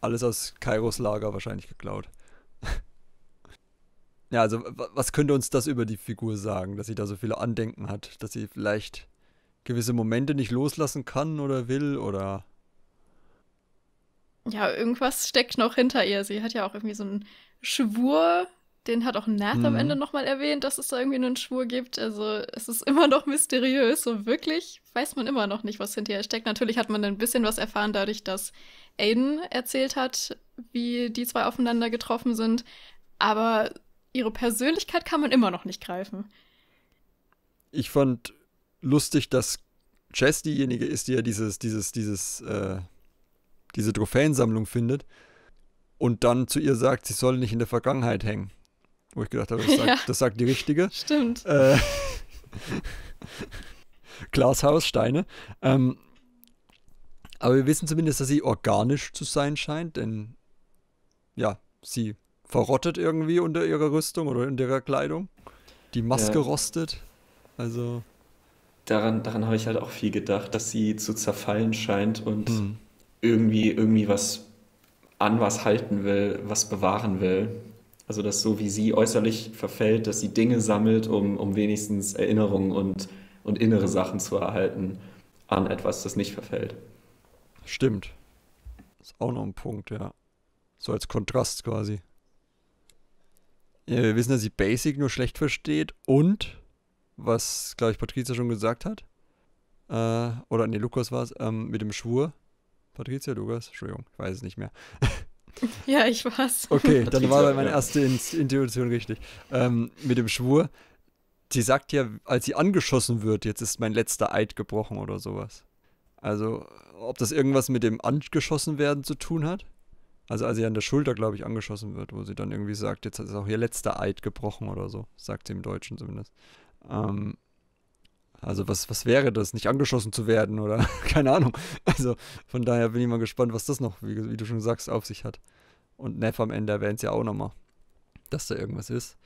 Alles aus Kairos Lager wahrscheinlich geklaut. ja, also was könnte uns das über die Figur sagen, dass sie da so viele Andenken hat, dass sie vielleicht gewisse Momente nicht loslassen kann oder will oder. Ja, irgendwas steckt noch hinter ihr. Sie hat ja auch irgendwie so einen Schwur den hat auch Nath mhm. am Ende mhm. nochmal erwähnt, dass es da irgendwie einen Schwur gibt. Also es ist immer noch mysteriös. So wirklich weiß man immer noch nicht, was hinterher steckt. Natürlich hat man ein bisschen was erfahren dadurch, dass Aiden erzählt hat, wie die zwei aufeinander getroffen sind. Aber ihre Persönlichkeit kann man immer noch nicht greifen. Ich fand lustig, dass Jess diejenige ist, die ja dieses, dieses, dieses, äh, diese Trophäensammlung findet und dann zu ihr sagt, sie soll nicht in der Vergangenheit hängen wo ich gedacht habe, das sagt, das sagt die Richtige. Stimmt. Äh, Glashaus, Steine. Ähm, aber wir wissen zumindest, dass sie organisch zu sein scheint, denn ja, sie verrottet irgendwie unter ihrer Rüstung oder in ihrer Kleidung. Die Maske ja. rostet. Also. Daran, daran habe ich halt auch viel gedacht, dass sie zu zerfallen scheint und hm. irgendwie, irgendwie was an was halten will, was bewahren will also dass so wie sie äußerlich verfällt, dass sie Dinge sammelt, um, um wenigstens Erinnerungen und, und innere Sachen zu erhalten an etwas, das nicht verfällt. Stimmt. Ist auch noch ein Punkt, ja. So als Kontrast quasi. Ja, wir wissen, dass sie Basic nur schlecht versteht und, was, glaube ich, Patricia schon gesagt hat, äh, oder nee, Lukas war es, ähm, mit dem Schwur. Patricia, Lukas, Entschuldigung, ich weiß es nicht mehr. Ja, ich war's. Okay, dann war meine erste Intuition richtig. Ähm, mit dem Schwur. Sie sagt ja, als sie angeschossen wird, jetzt ist mein letzter Eid gebrochen oder sowas. Also, ob das irgendwas mit dem Angeschossen werden zu tun hat? Also, als sie an der Schulter, glaube ich, angeschossen wird, wo sie dann irgendwie sagt, jetzt ist auch ihr letzter Eid gebrochen oder so, sagt sie im Deutschen zumindest. Ähm, also was, was wäre das? Nicht angeschossen zu werden oder keine Ahnung. Also von daher bin ich mal gespannt, was das noch, wie, wie du schon sagst, auf sich hat. Und Neff am Ende erwähnt es ja auch nochmal, dass da irgendwas ist.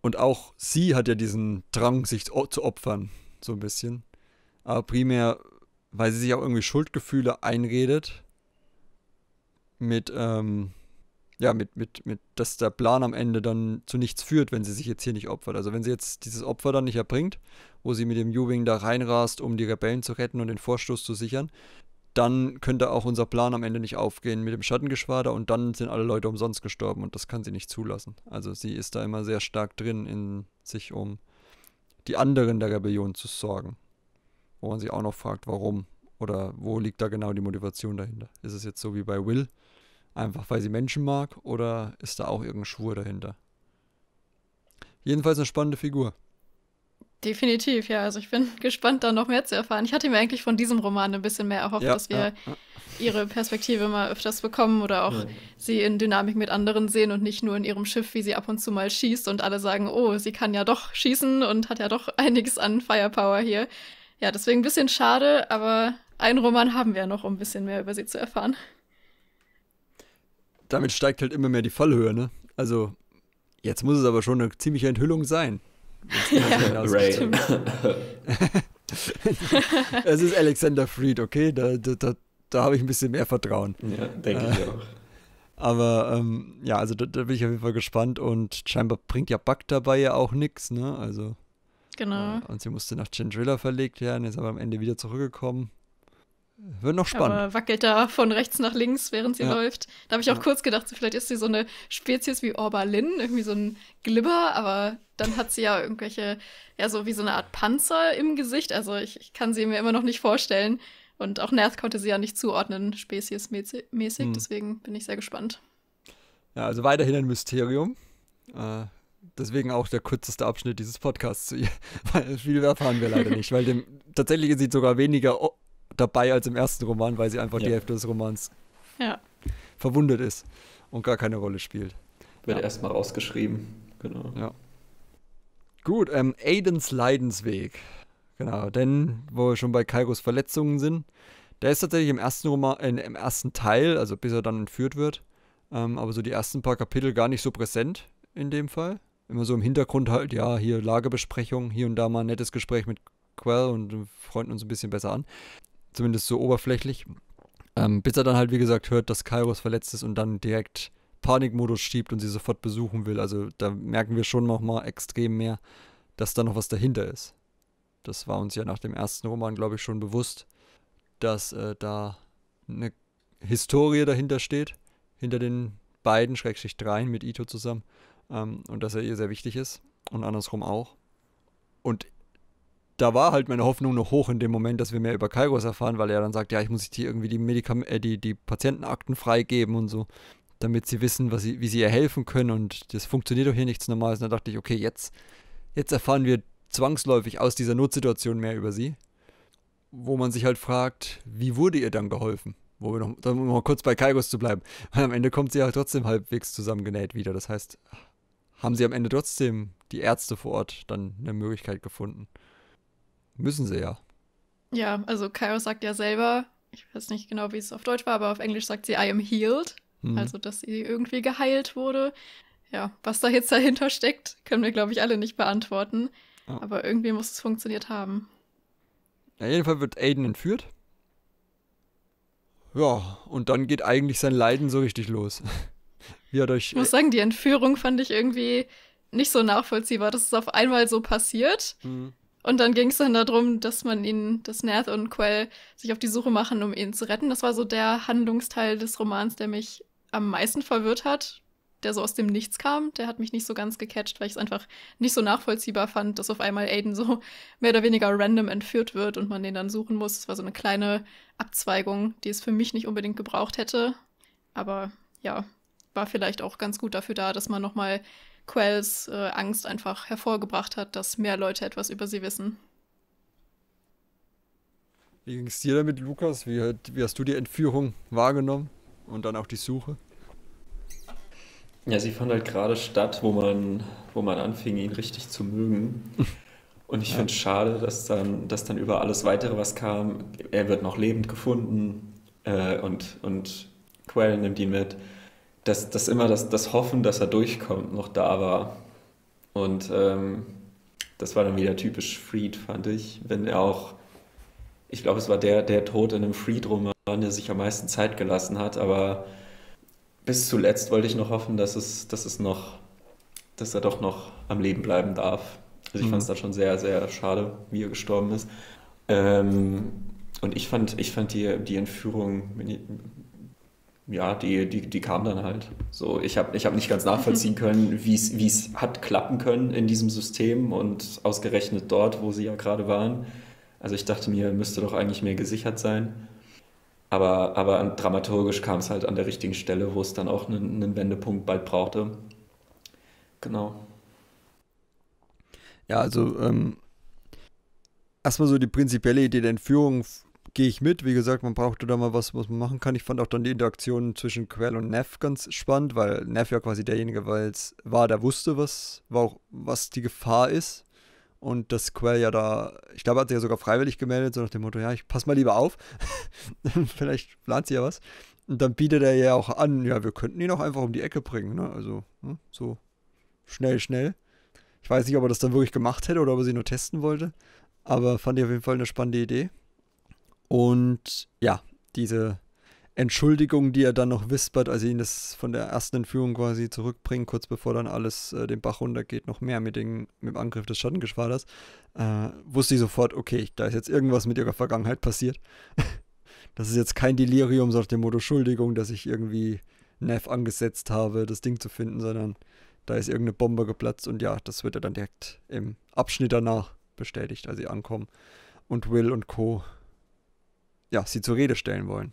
Und auch sie hat ja diesen Drang, sich zu opfern, so ein bisschen. Aber primär, weil sie sich auch irgendwie Schuldgefühle einredet mit, ähm, ja, mit, mit, mit, dass der Plan am Ende dann zu nichts führt, wenn sie sich jetzt hier nicht opfert. Also wenn sie jetzt dieses Opfer dann nicht erbringt, wo sie mit dem U-Wing da reinrast, um die Rebellen zu retten und den Vorstoß zu sichern, dann könnte auch unser Plan am Ende nicht aufgehen mit dem Schattengeschwader und dann sind alle Leute umsonst gestorben und das kann sie nicht zulassen. Also sie ist da immer sehr stark drin, in sich um die anderen der Rebellion zu sorgen. Wo man sich auch noch fragt, warum oder wo liegt da genau die Motivation dahinter. Ist es jetzt so wie bei Will, Einfach weil sie Menschen mag oder ist da auch irgendein Schwur dahinter? Jedenfalls eine spannende Figur. Definitiv, ja. Also ich bin gespannt, da noch mehr zu erfahren. Ich hatte mir eigentlich von diesem Roman ein bisschen mehr erhofft, ja, dass wir ja, ja. ihre Perspektive mal öfters bekommen oder auch sie in Dynamik mit anderen sehen und nicht nur in ihrem Schiff, wie sie ab und zu mal schießt und alle sagen, oh, sie kann ja doch schießen und hat ja doch einiges an Firepower hier. Ja, deswegen ein bisschen schade, aber einen Roman haben wir ja noch, um ein bisschen mehr über sie zu erfahren damit steigt halt immer mehr die Fallhöhe, ne? Also, jetzt muss es aber schon eine ziemliche Enthüllung sein. Ja, Ray. es ist Alexander Fried, okay? Da, da, da, da habe ich ein bisschen mehr Vertrauen. Ja, denke äh, ich auch. Aber ähm, ja, also da, da, bin ich auf jeden Fall gespannt und scheinbar bringt ja Buck dabei ja auch nichts, ne? Also. Genau. Äh, und sie musste nach Chandrilla verlegt werden, ist aber am Ende wieder zurückgekommen. Wird noch spannend. Aber wackelt da von rechts nach links, während sie ja. läuft. Da habe ich auch ja. kurz gedacht, vielleicht ist sie so eine Spezies wie Orbalin, irgendwie so ein Glibber, aber dann hat sie ja irgendwelche, ja, so wie so eine Art Panzer im Gesicht. Also ich, ich kann sie mir immer noch nicht vorstellen. Und auch Nerth konnte sie ja nicht zuordnen, speziesmäßig. Hm. Deswegen bin ich sehr gespannt. Ja, also weiterhin ein Mysterium. Äh, deswegen auch der kürzeste Abschnitt dieses Podcasts zu ihr. Weil viel erfahren wir leider nicht, weil dem, tatsächlich ist sie sogar weniger dabei als im ersten Roman, weil sie einfach ja. die Hälfte des Romans ja. verwundet ist und gar keine Rolle spielt. Wird ja. erstmal rausgeschrieben, genau. Ja. Gut, ähm, Aidens Leidensweg. Genau, denn wo wir schon bei Kairos Verletzungen sind, der ist tatsächlich im ersten Roman, äh, im ersten Teil, also bis er dann entführt wird, ähm, aber so die ersten paar Kapitel gar nicht so präsent in dem Fall. Immer so im Hintergrund halt, ja, hier Lagebesprechung, hier und da mal ein nettes Gespräch mit Quell und äh, freunden uns ein bisschen besser an zumindest so oberflächlich. Ähm, bis er dann halt, wie gesagt, hört, dass Kairos verletzt ist und dann direkt Panikmodus schiebt und sie sofort besuchen will. Also da merken wir schon nochmal extrem mehr, dass da noch was dahinter ist. Das war uns ja nach dem ersten Roman, glaube ich, schon bewusst, dass äh, da eine Historie dahinter steht, hinter den beiden, Schrägstrich dreien mit Ito zusammen. Ähm, und dass er ihr sehr wichtig ist und andersrum auch. Und da war halt meine Hoffnung noch hoch in dem Moment, dass wir mehr über Kairos erfahren, weil er dann sagt, ja, ich muss hier irgendwie die, Medikam äh, die, die Patientenakten freigeben und so, damit sie wissen, was sie, wie sie ihr helfen können und das funktioniert doch hier nichts Normales. Und dann dachte ich, okay, jetzt, jetzt erfahren wir zwangsläufig aus dieser Notsituation mehr über sie, wo man sich halt fragt, wie wurde ihr dann geholfen? Wo wir noch, um mal kurz bei Kairos zu bleiben. Weil am Ende kommt sie ja trotzdem halbwegs zusammengenäht wieder. Das heißt, haben sie am Ende trotzdem die Ärzte vor Ort dann eine Möglichkeit gefunden. Müssen sie ja. Ja, also Kairos sagt ja selber, ich weiß nicht genau, wie es auf Deutsch war, aber auf Englisch sagt sie I am healed. Mhm. Also, dass sie irgendwie geheilt wurde. Ja, was da jetzt dahinter steckt, können wir, glaube ich, alle nicht beantworten. Ja. Aber irgendwie muss es funktioniert haben. Ja, jedenfalls wird Aiden entführt. Ja, und dann geht eigentlich sein Leiden so richtig los. Wie er durch, ich muss sagen, die Entführung fand ich irgendwie nicht so nachvollziehbar, dass es auf einmal so passiert. Mhm. Und dann ging es dann darum, dass man ihn, dass Nath und Quell sich auf die Suche machen, um ihn zu retten. Das war so der Handlungsteil des Romans, der mich am meisten verwirrt hat, der so aus dem Nichts kam. Der hat mich nicht so ganz gecatcht, weil ich es einfach nicht so nachvollziehbar fand, dass auf einmal Aiden so mehr oder weniger random entführt wird und man den dann suchen muss. Es war so eine kleine Abzweigung, die es für mich nicht unbedingt gebraucht hätte. Aber ja, war vielleicht auch ganz gut dafür da, dass man nochmal Quells äh, Angst einfach hervorgebracht hat, dass mehr Leute etwas über sie wissen. Wie ging es dir damit, Lukas? Wie, wie, hast du die Entführung wahrgenommen und dann auch die Suche? Ja, sie fand halt gerade statt, wo man, wo man anfing, ihn richtig zu mögen. Und ich ja. finde es schade, dass dann, dass dann über alles weitere, was kam, er wird noch lebend gefunden äh, und, und Quell nimmt ihn mit dass, dass immer das, das Hoffen, dass er durchkommt, noch da war. Und ähm, das war dann wieder typisch Freed, fand ich. Wenn er auch, ich glaube, es war der, der Tod in einem freed roman der sich am meisten Zeit gelassen hat, aber bis zuletzt wollte ich noch hoffen, dass es, dass es noch, dass er doch noch am Leben bleiben darf. Also ich mhm. fand es da schon sehr, sehr schade, wie er gestorben ist. Ähm, und ich fand, ich fand die, die Entführung ja, die, die, die kam dann halt. So, ich habe ich hab nicht ganz nachvollziehen können, wie es hat klappen können in diesem System und ausgerechnet dort, wo sie ja gerade waren. Also ich dachte mir, müsste doch eigentlich mehr gesichert sein. Aber, aber dramaturgisch kam es halt an der richtigen Stelle, wo es dann auch einen, einen Wendepunkt bald brauchte. Genau. Ja, also ähm, erstmal so die prinzipielle Idee der Entführung gehe ich mit. Wie gesagt, man brauchte da mal was, was man machen kann. Ich fand auch dann die Interaktion zwischen Quell und Neff ganz spannend, weil Neff ja quasi derjenige war, der wusste, was, was die Gefahr ist. Und dass Quell ja da, ich glaube, hat sich ja sogar freiwillig gemeldet, so nach dem Motto, ja, ich pass mal lieber auf. Vielleicht plant sie ja was. Und dann bietet er ja auch an, ja, wir könnten ihn auch einfach um die Ecke bringen, ne? Also, hm, so schnell, schnell. Ich weiß nicht, ob er das dann wirklich gemacht hätte oder ob er sie nur testen wollte. Aber fand ich auf jeden Fall eine spannende Idee. Und ja, diese Entschuldigung, die er dann noch wispert, als sie ihn das von der ersten Entführung quasi zurückbringen, kurz bevor dann alles äh, den Bach runtergeht, noch mehr mit, den, mit dem Angriff des Schattengeschwaders, äh, wusste ich sofort, okay, da ist jetzt irgendwas mit ihrer Vergangenheit passiert. das ist jetzt kein Delirium, so auf dem Motto Schuldigung, dass ich irgendwie Neff angesetzt habe, das Ding zu finden, sondern da ist irgendeine Bombe geplatzt und ja, das wird er dann direkt im Abschnitt danach bestätigt, als sie ankommen und Will und Co ja, sie zur Rede stellen wollen.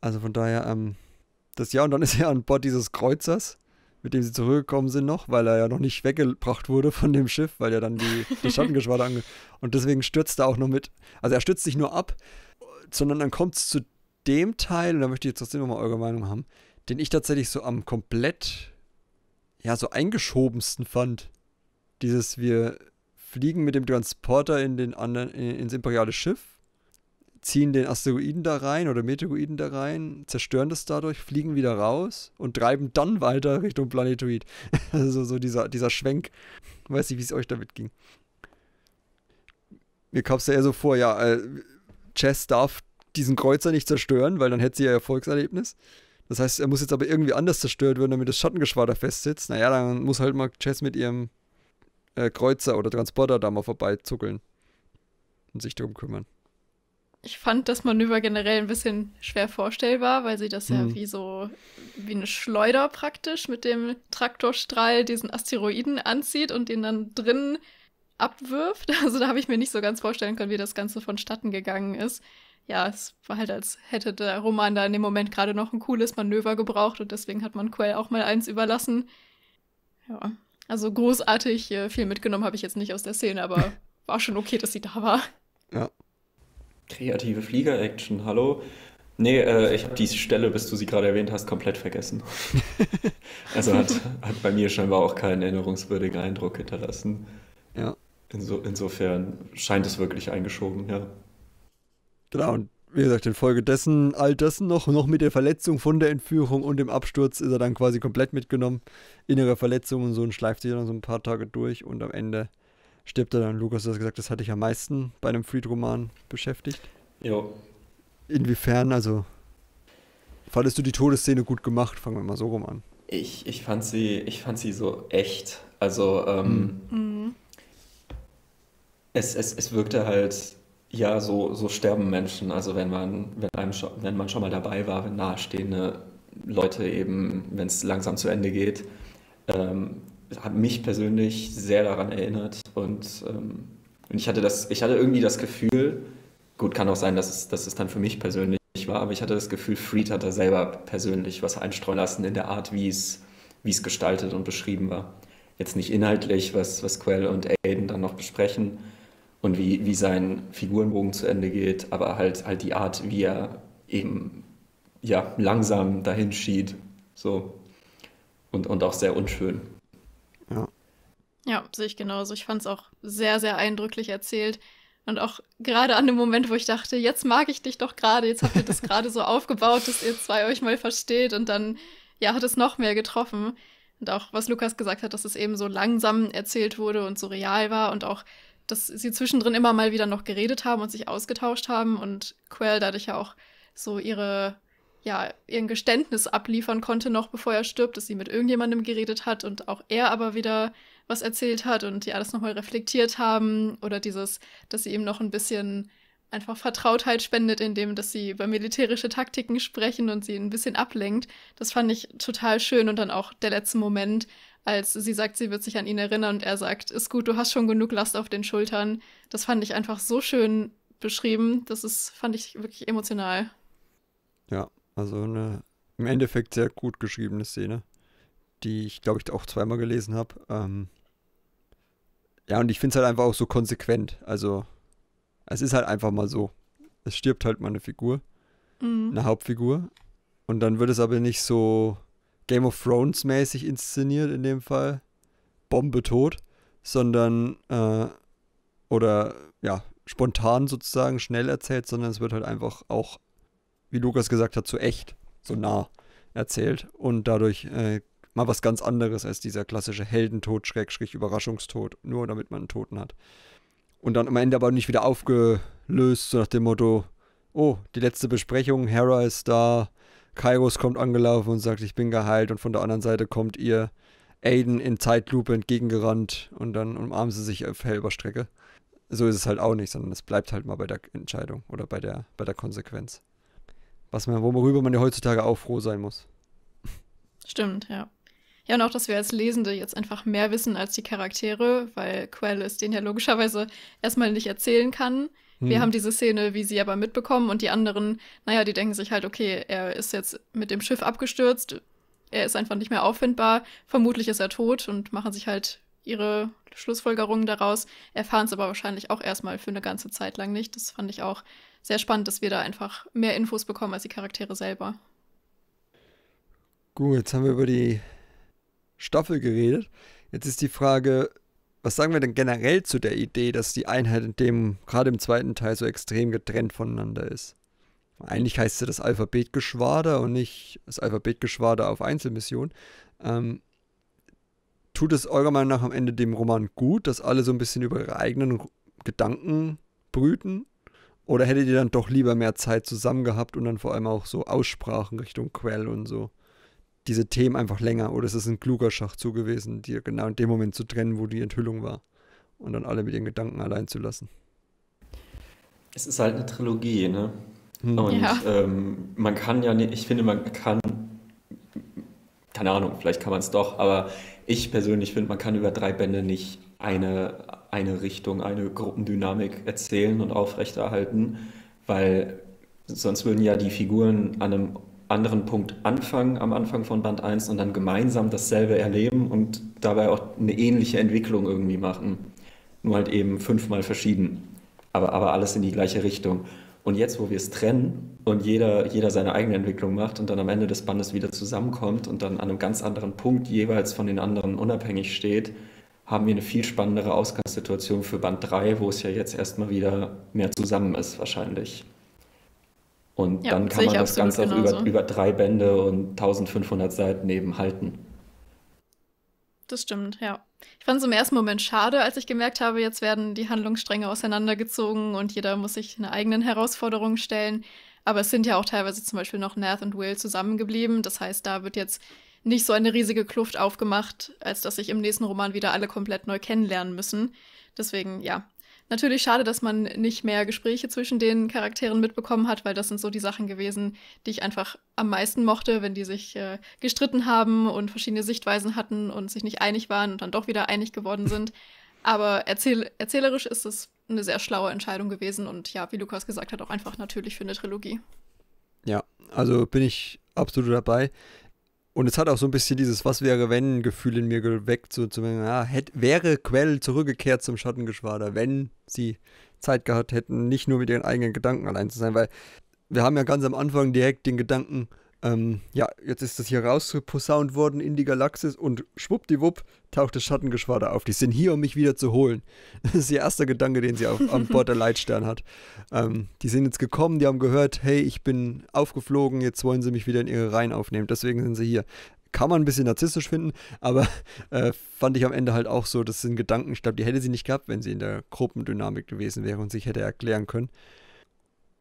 Also von daher, ähm, das ja, und dann ist er an Bord dieses Kreuzers, mit dem sie zurückgekommen sind noch, weil er ja noch nicht weggebracht wurde von dem Schiff, weil ja dann die, das Schattengeschwader ange... Und deswegen stürzt er auch noch mit, also er stürzt sich nur ab, sondern dann kommt es zu dem Teil, und da möchte ich jetzt trotzdem nochmal eure Meinung haben, den ich tatsächlich so am komplett, ja, so eingeschobensten fand. Dieses, wir fliegen mit dem Transporter in den anderen, ins imperiale Schiff ziehen den Asteroiden da rein oder Meteoroiden da rein, zerstören das dadurch, fliegen wieder raus und treiben dann weiter Richtung Planetoid. Also so dieser, dieser Schwenk. Weiß nicht, wie es euch damit ging. Mir kam es ja eher so vor, ja, äh, Chess darf diesen Kreuzer nicht zerstören, weil dann hätte sie ja Erfolgserlebnis. Das heißt, er muss jetzt aber irgendwie anders zerstört werden, damit das Schattengeschwader festsitzt. Naja, dann muss halt mal Chess mit ihrem äh, Kreuzer oder Transporter da mal vorbeizuckeln und sich darum kümmern ich fand das Manöver generell ein bisschen schwer vorstellbar, weil sie das mhm. ja wie so wie eine Schleuder praktisch mit dem Traktorstrahl diesen Asteroiden anzieht und den dann drin abwirft. Also da habe ich mir nicht so ganz vorstellen können, wie das Ganze vonstatten gegangen ist. Ja, es war halt, als hätte der Roman da in dem Moment gerade noch ein cooles Manöver gebraucht und deswegen hat man Quell auch mal eins überlassen. Ja, also großartig äh, viel mitgenommen habe ich jetzt nicht aus der Szene, aber war schon okay, dass sie da war. Ja, Kreative Flieger-Action, hallo? Nee, äh, ich habe die Stelle, bis du sie gerade erwähnt hast, komplett vergessen. also hat, hat bei mir scheinbar auch keinen erinnerungswürdigen Eindruck hinterlassen. Ja. Inso, insofern scheint es wirklich eingeschoben, ja. Genau, und wie gesagt, infolgedessen, all dessen noch, noch mit der Verletzung von der Entführung und dem Absturz ist er dann quasi komplett mitgenommen. Innere Verletzungen und so und schleift sich dann so ein paar Tage durch und am Ende stirbt er dann. Lukas, du hast gesagt, das hatte ich am meisten bei einem Fried-Roman beschäftigt. Jo. Inwiefern, also, fandest du die Todesszene gut gemacht? Fangen wir mal so rum an. Ich, ich, fand, sie, ich fand sie so echt. Also, ähm, mhm. mhm. es, es, es wirkte halt, ja, so, so sterben Menschen. Also, wenn man, wenn, einem schon, wenn man schon mal dabei war, wenn nahestehende Leute eben, wenn es langsam zu Ende geht, ähm, hat mich persönlich sehr daran erinnert und, ähm, und ich, hatte das, ich hatte irgendwie das Gefühl, gut, kann auch sein, dass es, dass es dann für mich persönlich war, aber ich hatte das Gefühl, Fried hat da selber persönlich was einstreuen lassen in der Art, wie es, wie es gestaltet und beschrieben war. Jetzt nicht inhaltlich, was, was Quell und Aiden dann noch besprechen und wie, wie sein Figurenbogen zu Ende geht, aber halt, halt die Art, wie er eben ja, langsam dahin schied. So. Und, und auch sehr unschön. Ja, sehe ich genauso. Ich fand es auch sehr, sehr eindrücklich erzählt. Und auch gerade an dem Moment, wo ich dachte, jetzt mag ich dich doch gerade, jetzt habt ihr das gerade so aufgebaut, dass ihr zwei euch mal versteht und dann, ja, hat es noch mehr getroffen. Und auch, was Lukas gesagt hat, dass es eben so langsam erzählt wurde und so real war und auch, dass sie zwischendrin immer mal wieder noch geredet haben und sich ausgetauscht haben und Quell dadurch ja auch so ihre, ja, ihren Geständnis abliefern konnte, noch bevor er stirbt, dass sie mit irgendjemandem geredet hat und auch er aber wieder was erzählt hat und die alles nochmal reflektiert haben oder dieses, dass sie ihm noch ein bisschen einfach Vertrautheit spendet, indem dass sie über militärische Taktiken sprechen und sie ein bisschen ablenkt. Das fand ich total schön und dann auch der letzte Moment, als sie sagt, sie wird sich an ihn erinnern und er sagt, ist gut, du hast schon genug Last auf den Schultern. Das fand ich einfach so schön beschrieben. Das ist, fand ich wirklich emotional. Ja, also eine im Endeffekt sehr gut geschriebene Szene die ich, glaube ich, auch zweimal gelesen habe. Ähm, ja, und ich finde es halt einfach auch so konsequent. Also, es ist halt einfach mal so. Es stirbt halt mal eine Figur, mhm. eine Hauptfigur. Und dann wird es aber nicht so Game of Thrones mäßig inszeniert in dem Fall. Bombe tot, sondern äh, oder ja, spontan sozusagen schnell erzählt, sondern es wird halt einfach auch, wie Lukas gesagt hat, zu so echt, so nah erzählt. Und dadurch äh, mal was ganz anderes als dieser klassische Heldentod, Schrägstrich, Überraschungstod, nur damit man einen Toten hat. Und dann am Ende aber nicht wieder aufgelöst, so nach dem Motto, oh, die letzte Besprechung, Hera ist da, Kairos kommt angelaufen und sagt, ich bin geheilt und von der anderen Seite kommt ihr Aiden in Zeitlupe entgegengerannt und dann umarmen sie sich auf halber Strecke. So ist es halt auch nicht, sondern es bleibt halt mal bei der Entscheidung oder bei der, bei der Konsequenz. Was man, worüber man ja heutzutage auch froh sein muss. Stimmt, ja. Ja, und auch, dass wir als Lesende jetzt einfach mehr wissen als die Charaktere, weil Quell es denen ja logischerweise erstmal nicht erzählen kann. Hm. Wir haben diese Szene, wie sie aber mitbekommen und die anderen, naja, die denken sich halt, okay, er ist jetzt mit dem Schiff abgestürzt, er ist einfach nicht mehr auffindbar, vermutlich ist er tot und machen sich halt ihre Schlussfolgerungen daraus, erfahren es aber wahrscheinlich auch erstmal für eine ganze Zeit lang nicht. Das fand ich auch sehr spannend, dass wir da einfach mehr Infos bekommen als die Charaktere selber. Gut, jetzt haben wir über die Staffel geredet. Jetzt ist die Frage, was sagen wir denn generell zu der Idee, dass die Einheit in dem, gerade im zweiten Teil, so extrem getrennt voneinander ist? Eigentlich heißt sie das Alphabetgeschwader und nicht das Alphabetgeschwader auf Einzelmission. Ähm, tut es eurer Meinung nach am Ende dem Roman gut, dass alle so ein bisschen über ihre eigenen Gedanken brüten? Oder hättet ihr dann doch lieber mehr Zeit zusammen gehabt und dann vor allem auch so Aussprachen Richtung Quell und so? diese Themen einfach länger oder es ist ein kluger Schachzug gewesen, die genau in dem Moment zu trennen, wo die Enthüllung war und dann alle mit ihren Gedanken allein zu lassen. Es ist halt eine Trilogie, ne? Hm. Und ja. ähm, man kann ja, nicht, ich finde, man kann, keine Ahnung, vielleicht kann man es doch, aber ich persönlich finde, man kann über drei Bände nicht eine, eine Richtung, eine Gruppendynamik erzählen und aufrechterhalten, weil sonst würden ja die Figuren an einem anderen Punkt anfangen, am Anfang von Band 1 und dann gemeinsam dasselbe erleben und dabei auch eine ähnliche Entwicklung irgendwie machen. Nur halt eben fünfmal verschieden, aber, aber alles in die gleiche Richtung. Und jetzt, wo wir es trennen und jeder, jeder seine eigene Entwicklung macht und dann am Ende des Bandes wieder zusammenkommt und dann an einem ganz anderen Punkt jeweils von den anderen unabhängig steht, haben wir eine viel spannendere Ausgangssituation für Band 3, wo es ja jetzt erstmal wieder mehr zusammen ist wahrscheinlich. Und ja, dann kann man das Ganze auch über, über drei Bände und 1500 Seiten eben halten. Das stimmt, ja. Ich fand es im ersten Moment schade, als ich gemerkt habe, jetzt werden die Handlungsstränge auseinandergezogen und jeder muss sich eine eigenen Herausforderung stellen. Aber es sind ja auch teilweise zum Beispiel noch Nath und Will zusammengeblieben. Das heißt, da wird jetzt nicht so eine riesige Kluft aufgemacht, als dass sich im nächsten Roman wieder alle komplett neu kennenlernen müssen. Deswegen, ja, Natürlich schade, dass man nicht mehr Gespräche zwischen den Charakteren mitbekommen hat, weil das sind so die Sachen gewesen, die ich einfach am meisten mochte, wenn die sich äh, gestritten haben und verschiedene Sichtweisen hatten und sich nicht einig waren und dann doch wieder einig geworden sind. Aber erzähl erzählerisch ist es eine sehr schlaue Entscheidung gewesen und ja, wie Lukas gesagt hat, auch einfach natürlich für eine Trilogie. Ja, also bin ich absolut dabei. Und es hat auch so ein bisschen dieses Was wäre wenn Gefühl in mir geweckt, so zu ja, ah, hätte, wäre Quell zurückgekehrt zum Schattengeschwader, wenn sie Zeit gehabt hätten, nicht nur mit ihren eigenen Gedanken allein zu sein, weil wir haben ja ganz am Anfang direkt den Gedanken, ähm, ja, jetzt ist das hier rausgeposaunt worden in die Galaxis und schwuppdiwupp taucht das Schattengeschwader auf. Die sind hier, um mich wieder zu holen. Das ist ihr erster Gedanke, den sie auf, an Bord der Leitstern hat. Ähm, die sind jetzt gekommen, die haben gehört, hey, ich bin aufgeflogen, jetzt wollen sie mich wieder in ihre Reihen aufnehmen. Deswegen sind sie hier. Kann man ein bisschen narzisstisch finden, aber äh, fand ich am Ende halt auch so, das sind Gedanken, ich glaube, die hätte sie nicht gehabt, wenn sie in der Gruppendynamik gewesen wäre und sich hätte erklären können.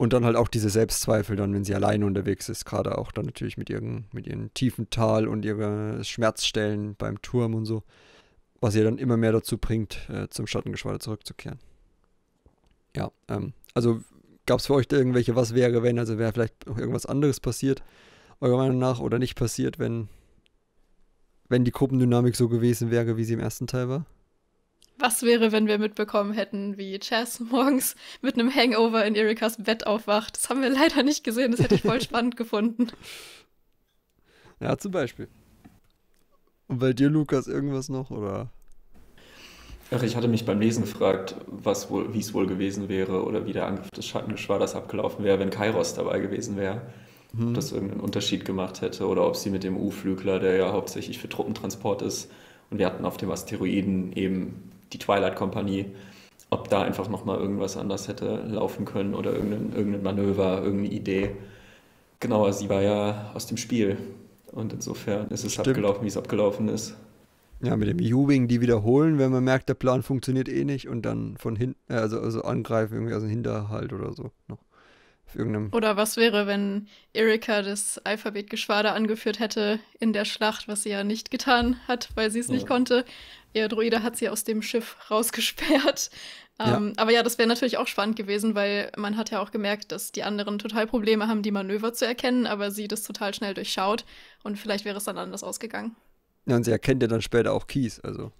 Und dann halt auch diese Selbstzweifel, dann, wenn sie alleine unterwegs ist, gerade auch dann natürlich mit ihrem, mit ihrem tiefen Tal und ihren Schmerzstellen beim Turm und so, was ihr dann immer mehr dazu bringt, äh, zum Schattengeschwader zurückzukehren. Ja, ähm, also gab es für euch da irgendwelche Was wäre, wenn, also wäre vielleicht noch irgendwas anderes passiert, eurer Meinung nach, oder nicht passiert, wenn, wenn die Gruppendynamik so gewesen wäre, wie sie im ersten Teil war? Was wäre, wenn wir mitbekommen hätten, wie Chess morgens mit einem Hangover in Erikas Bett aufwacht? Das haben wir leider nicht gesehen, das hätte ich voll spannend gefunden. Ja, zum Beispiel. Und bei dir, Lukas, irgendwas noch, oder? Ach, ich hatte mich beim Lesen gefragt, wohl, wie es wohl gewesen wäre oder wie der Angriff des Schattengeschwaders abgelaufen wäre, wenn Kairos dabei gewesen wäre. Hm. Ob das irgendeinen Unterschied gemacht hätte oder ob sie mit dem U-Flügler, der ja hauptsächlich für Truppentransport ist, und wir hatten auf dem Asteroiden eben die Twilight-Kompanie, ob da einfach nochmal irgendwas anders hätte laufen können oder irgendein, irgendein Manöver, irgendeine Idee. Genau, sie war ja aus dem Spiel. Und insofern ist es Stimmt. abgelaufen, wie es abgelaufen ist. Ja, mit dem U-Wing die wiederholen, wenn man merkt, der Plan funktioniert eh nicht und dann von hinten, äh, also, also angreifen, irgendwie aus dem Hinterhalt oder so. Noch. Oder was wäre, wenn Erika das Alphabetgeschwader angeführt hätte in der Schlacht, was sie ja nicht getan hat, weil sie es ja. nicht konnte ihr Droide hat sie aus dem Schiff rausgesperrt. Ähm, ja. Aber ja, das wäre natürlich auch spannend gewesen, weil man hat ja auch gemerkt, dass die anderen total Probleme haben, die Manöver zu erkennen, aber sie das total schnell durchschaut und vielleicht wäre es dann anders ausgegangen. Ja, und sie erkennt ja dann später auch Kies, also.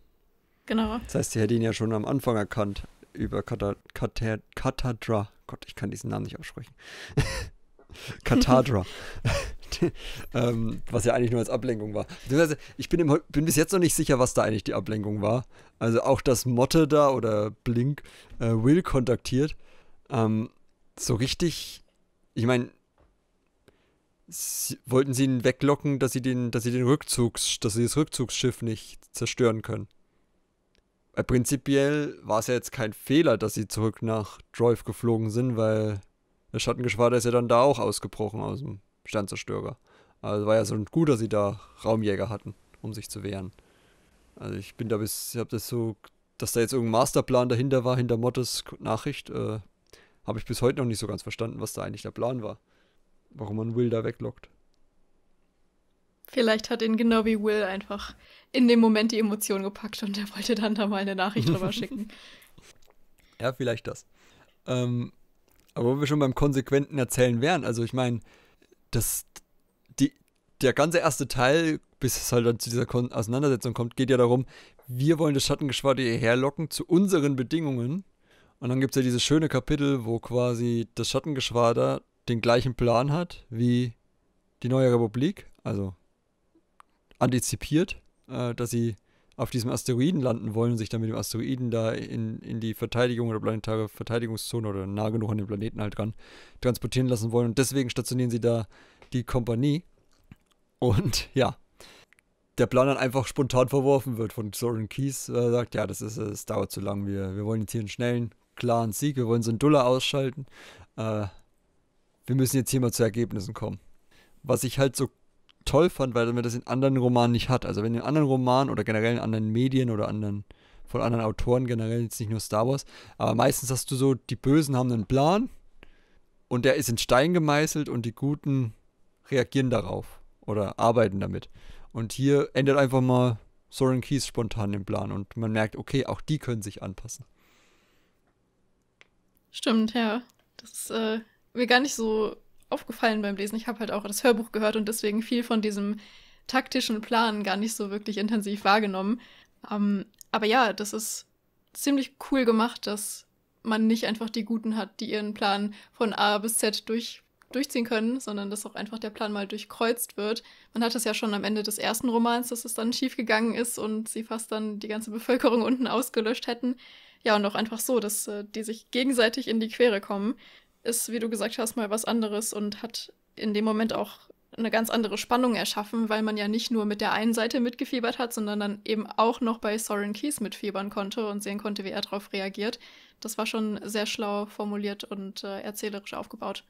Genau. Das heißt, sie hätte ihn ja schon am Anfang erkannt über Katadra. Gott, ich kann diesen Namen nicht aussprechen. Katadra. ähm, was ja eigentlich nur als Ablenkung war. Ich bin, im, bin, bis jetzt noch nicht sicher, was da eigentlich die Ablenkung war. Also auch das Motte da oder Blink äh, Will kontaktiert. Ähm, so richtig, ich meine, wollten sie ihn weglocken, dass sie den, dass sie den Rückzugs, dass sie das Rückzugsschiff nicht zerstören können. Weil äh, prinzipiell war es ja jetzt kein Fehler, dass sie zurück nach Droif geflogen sind, weil das Schattengeschwader ist ja dann da auch ausgebrochen aus dem Sternzerstörer. Also war ja so gut, dass sie da Raumjäger hatten, um sich zu wehren. Also ich bin da bis, ich habe das so, dass da jetzt irgendein Masterplan dahinter war, hinter Mottes Nachricht, äh, habe ich bis heute noch nicht so ganz verstanden, was da eigentlich der Plan war. Warum man Will da weglockt. Vielleicht hat ihn genau wie Will einfach in dem Moment die Emotion gepackt und er wollte dann da mal eine Nachricht drüber schicken. Ja, vielleicht das. Ähm, aber wo wir schon beim konsequenten Erzählen wären, also ich meine, das, die, der ganze erste Teil, bis es halt dann zu dieser Kon Auseinandersetzung kommt, geht ja darum, wir wollen das Schattengeschwader hierher locken zu unseren Bedingungen. Und dann gibt es ja dieses schöne Kapitel, wo quasi das Schattengeschwader den gleichen Plan hat wie die neue Republik, also antizipiert, äh, dass sie auf diesem Asteroiden landen wollen und sich dann mit dem Asteroiden da in, in die Verteidigung oder planetare Verteidigungszone oder nah genug an den Planeten halt dran transportieren lassen wollen. Und deswegen stationieren sie da die Kompanie. Und ja, der Plan dann einfach spontan verworfen wird von Soren Keys. Er sagt, ja, das ist, es dauert zu lang, wir, wir wollen jetzt hier einen schnellen, klaren Sieg, wir wollen so einen Duller ausschalten. Äh, wir müssen jetzt hier mal zu Ergebnissen kommen. Was ich halt so toll fand, weil man das in anderen Romanen nicht hat. Also wenn in anderen Romanen oder generell in anderen Medien oder anderen von anderen Autoren generell, jetzt nicht nur Star Wars, aber meistens hast du so, die Bösen haben einen Plan und der ist in Stein gemeißelt und die Guten reagieren darauf oder arbeiten damit. Und hier ändert einfach mal Soren Keys spontan den Plan und man merkt, okay, auch die können sich anpassen. Stimmt, ja. Das ist äh, mir gar nicht so aufgefallen beim Lesen. Ich habe halt auch das Hörbuch gehört und deswegen viel von diesem taktischen Plan gar nicht so wirklich intensiv wahrgenommen. Ähm, aber ja, das ist ziemlich cool gemacht, dass man nicht einfach die Guten hat, die ihren Plan von A bis Z durch, durchziehen können, sondern dass auch einfach der Plan mal durchkreuzt wird. Man hat es ja schon am Ende des ersten Romans, dass es dann schiefgegangen ist und sie fast dann die ganze Bevölkerung unten ausgelöscht hätten. Ja, und auch einfach so, dass äh, die sich gegenseitig in die Quere kommen ist, wie du gesagt hast, mal was anderes und hat in dem Moment auch eine ganz andere Spannung erschaffen, weil man ja nicht nur mit der einen Seite mitgefiebert hat, sondern dann eben auch noch bei Soren Keys mitfiebern konnte und sehen konnte, wie er darauf reagiert. Das war schon sehr schlau formuliert und äh, erzählerisch aufgebaut.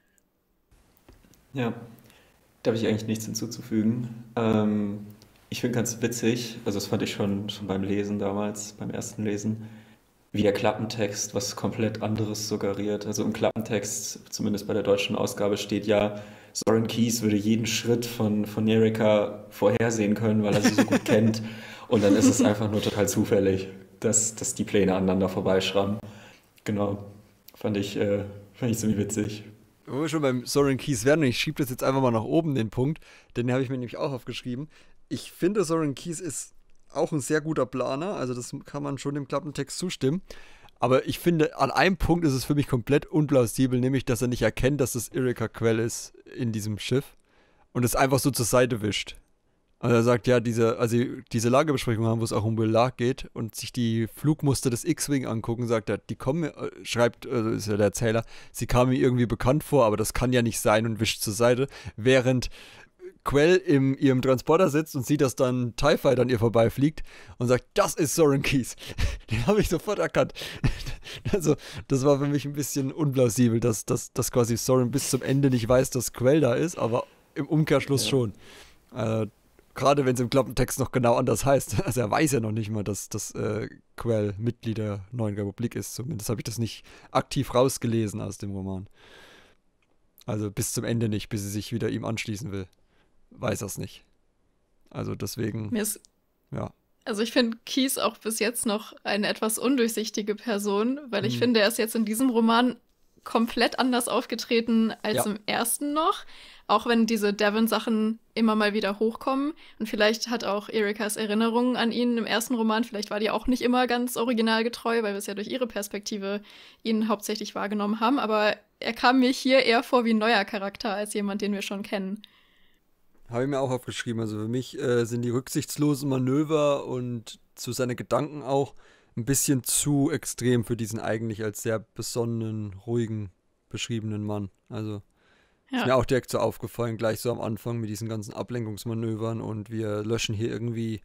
Ja, da habe ich eigentlich nichts hinzuzufügen. Ähm, ich finde ganz witzig, also das fand ich schon, schon beim Lesen damals, beim ersten Lesen, wie der Klappentext was komplett anderes suggeriert. Also im Klappentext, zumindest bei der deutschen Ausgabe, steht ja, Soren Keyes würde jeden Schritt von, von Erika vorhersehen können, weil er sie so gut kennt. Und dann ist es einfach nur total zufällig, dass, dass die Pläne aneinander vorbeischrammen. Genau. Fand ich, äh, fand ich ziemlich witzig. Wo wir schon beim Soren Keyes werden, und ich schiebe das jetzt einfach mal nach oben, den Punkt, denn den habe ich mir nämlich auch aufgeschrieben. Ich finde, Soren Keyes ist auch ein sehr guter Planer, also das kann man schon dem Klappentext zustimmen. Aber ich finde, an einem Punkt ist es für mich komplett unplausibel, nämlich, dass er nicht erkennt, dass das Erika Quell ist in diesem Schiff und es einfach so zur Seite wischt. Und also er sagt, ja, diese, also diese Lagebesprechung haben, wo es auch um Belag geht und sich die Flugmuster des X-Wing angucken, sagt er, die kommen, äh, schreibt, also ist ja der Erzähler, sie kamen mir irgendwie bekannt vor, aber das kann ja nicht sein und wischt zur Seite, während Quell in ihrem Transporter sitzt und sieht, dass dann TIE Fighter an ihr vorbeifliegt und sagt, das ist Soren Keys. Den habe ich sofort erkannt. Also, das war für mich ein bisschen unplausibel, dass, dass, dass quasi Soren bis zum Ende nicht weiß, dass Quell da ist, aber im Umkehrschluss ja. schon. Äh, Gerade wenn es im Klappentext noch genau anders heißt. Also er weiß ja noch nicht mal, dass, dass äh, Quell Mitglied der Neuen Republik ist. Zumindest habe ich das nicht aktiv rausgelesen aus dem Roman. Also bis zum Ende nicht, bis sie sich wieder ihm anschließen will weiß er es nicht. Also deswegen. Mir ist, ja. Also ich finde Kies auch bis jetzt noch eine etwas undurchsichtige Person, weil ich mhm. finde, er ist jetzt in diesem Roman komplett anders aufgetreten als ja. im ersten noch. Auch wenn diese Devon-Sachen immer mal wieder hochkommen. Und vielleicht hat auch Erikas Erinnerung an ihn im ersten Roman, vielleicht war die auch nicht immer ganz originalgetreu, weil wir es ja durch ihre Perspektive ihn hauptsächlich wahrgenommen haben. Aber er kam mir hier eher vor wie ein neuer Charakter als jemand, den wir schon kennen. Habe ich mir auch aufgeschrieben. Also für mich äh, sind die rücksichtslosen Manöver und zu seine Gedanken auch ein bisschen zu extrem für diesen eigentlich als sehr besonnenen, ruhigen, beschriebenen Mann. Also ja. ist mir auch direkt so aufgefallen, gleich so am Anfang mit diesen ganzen Ablenkungsmanövern und wir löschen hier irgendwie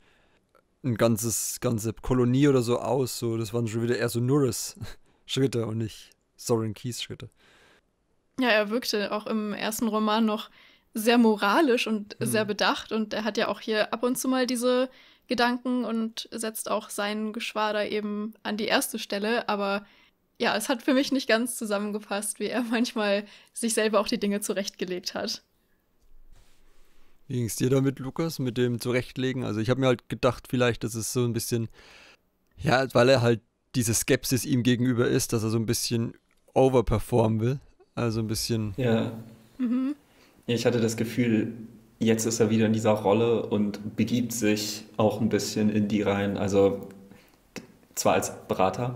ein ganzes, ganze Kolonie oder so aus. So, das waren schon wieder eher so Norris Schritte und nicht Soren Keys Schritte. Ja, er wirkte auch im ersten Roman noch sehr moralisch und mhm. sehr bedacht und er hat ja auch hier ab und zu mal diese Gedanken und setzt auch seinen Geschwader eben an die erste Stelle, aber ja, es hat für mich nicht ganz zusammengepasst, wie er manchmal sich selber auch die Dinge zurechtgelegt hat. Wie ging es dir damit, Lukas, mit dem Zurechtlegen? Also ich habe mir halt gedacht, vielleicht, dass es so ein bisschen, ja, weil er halt diese Skepsis ihm gegenüber ist, dass er so ein bisschen overperformen will. Also ein bisschen. Ja. Mhm. Ich hatte das Gefühl, jetzt ist er wieder in dieser Rolle und begibt sich auch ein bisschen in die Reihen. Also zwar als Berater,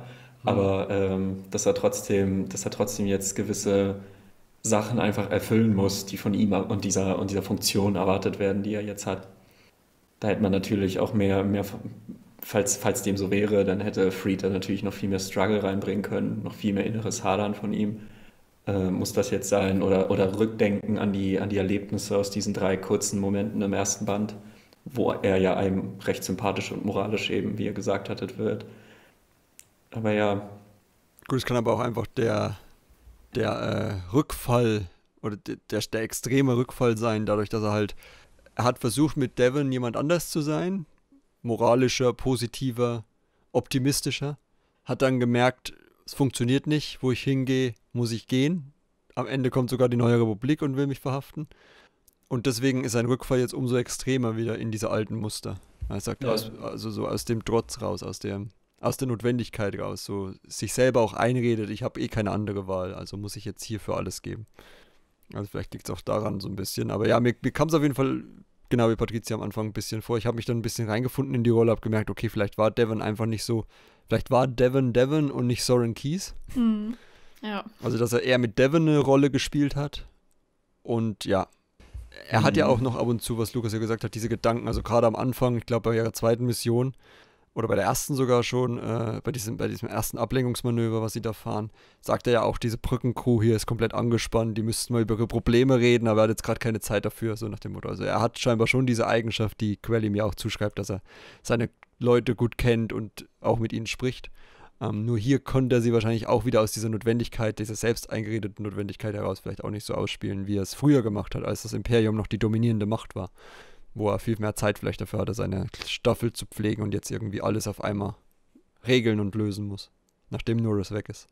mhm. aber ähm, dass er trotzdem, dass er trotzdem jetzt gewisse Sachen einfach erfüllen muss, die von ihm und dieser, und dieser Funktion erwartet werden, die er jetzt hat. Da hätte man natürlich auch mehr, mehr falls, falls dem so wäre, dann hätte Frieda natürlich noch viel mehr Struggle reinbringen können, noch viel mehr inneres Hadern von ihm äh, muss das jetzt sein? Oder, oder Rückdenken an die, an die Erlebnisse aus diesen drei kurzen Momenten im ersten Band, wo er ja einem recht sympathisch und moralisch eben, wie ihr gesagt hattet, wird. Aber ja. Gut, es kann aber auch einfach der, der äh, Rückfall oder der, der extreme Rückfall sein, dadurch, dass er halt, er hat versucht, mit Devon jemand anders zu sein, moralischer, positiver, optimistischer, hat dann gemerkt, es funktioniert nicht, wo ich hingehe, muss ich gehen. Am Ende kommt sogar die neue Republik und will mich verhaften. Und deswegen ist sein Rückfall jetzt umso extremer wieder in diese alten Muster. Er sagt, ja. also so aus dem Trotz raus, aus der, aus der Notwendigkeit raus, so sich selber auch einredet, ich habe eh keine andere Wahl, also muss ich jetzt hier für alles geben. Also vielleicht liegt es auch daran so ein bisschen. Aber ja, mir, mir kam es auf jeden Fall, genau wie Patricia am Anfang, ein bisschen vor. Ich habe mich dann ein bisschen reingefunden in die Rolle, habe gemerkt, okay, vielleicht war Devon einfach nicht so Vielleicht war Devon Devon und nicht Soren Keys. Mhm. Ja. Also, dass er eher mit Devon eine Rolle gespielt hat. Und ja, er mhm. hat ja mhm. auch noch ab und zu, was Lukas ja gesagt hat, diese Gedanken, also gerade am Anfang, ich glaube bei ihrer zweiten Mission, oder bei der ersten sogar schon, äh, bei, diesem, bei diesem ersten Ablenkungsmanöver, was sie da fahren, sagt er ja auch, diese Brückencrew hier ist komplett angespannt, die müssten mal über ihre Probleme reden, aber er hat jetzt gerade keine Zeit dafür, so nach dem Motto. Also er hat scheinbar schon diese Eigenschaft, die Quell ihm ja auch zuschreibt, dass er seine Leute gut kennt und auch mit ihnen spricht. Ähm, nur hier konnte er sie wahrscheinlich auch wieder aus dieser Notwendigkeit, dieser selbst eingeredeten Notwendigkeit heraus vielleicht auch nicht so ausspielen, wie er es früher gemacht hat, als das Imperium noch die dominierende Macht war wo er viel mehr Zeit vielleicht dafür hatte, seine Staffel zu pflegen und jetzt irgendwie alles auf einmal regeln und lösen muss, nachdem Norris weg ist.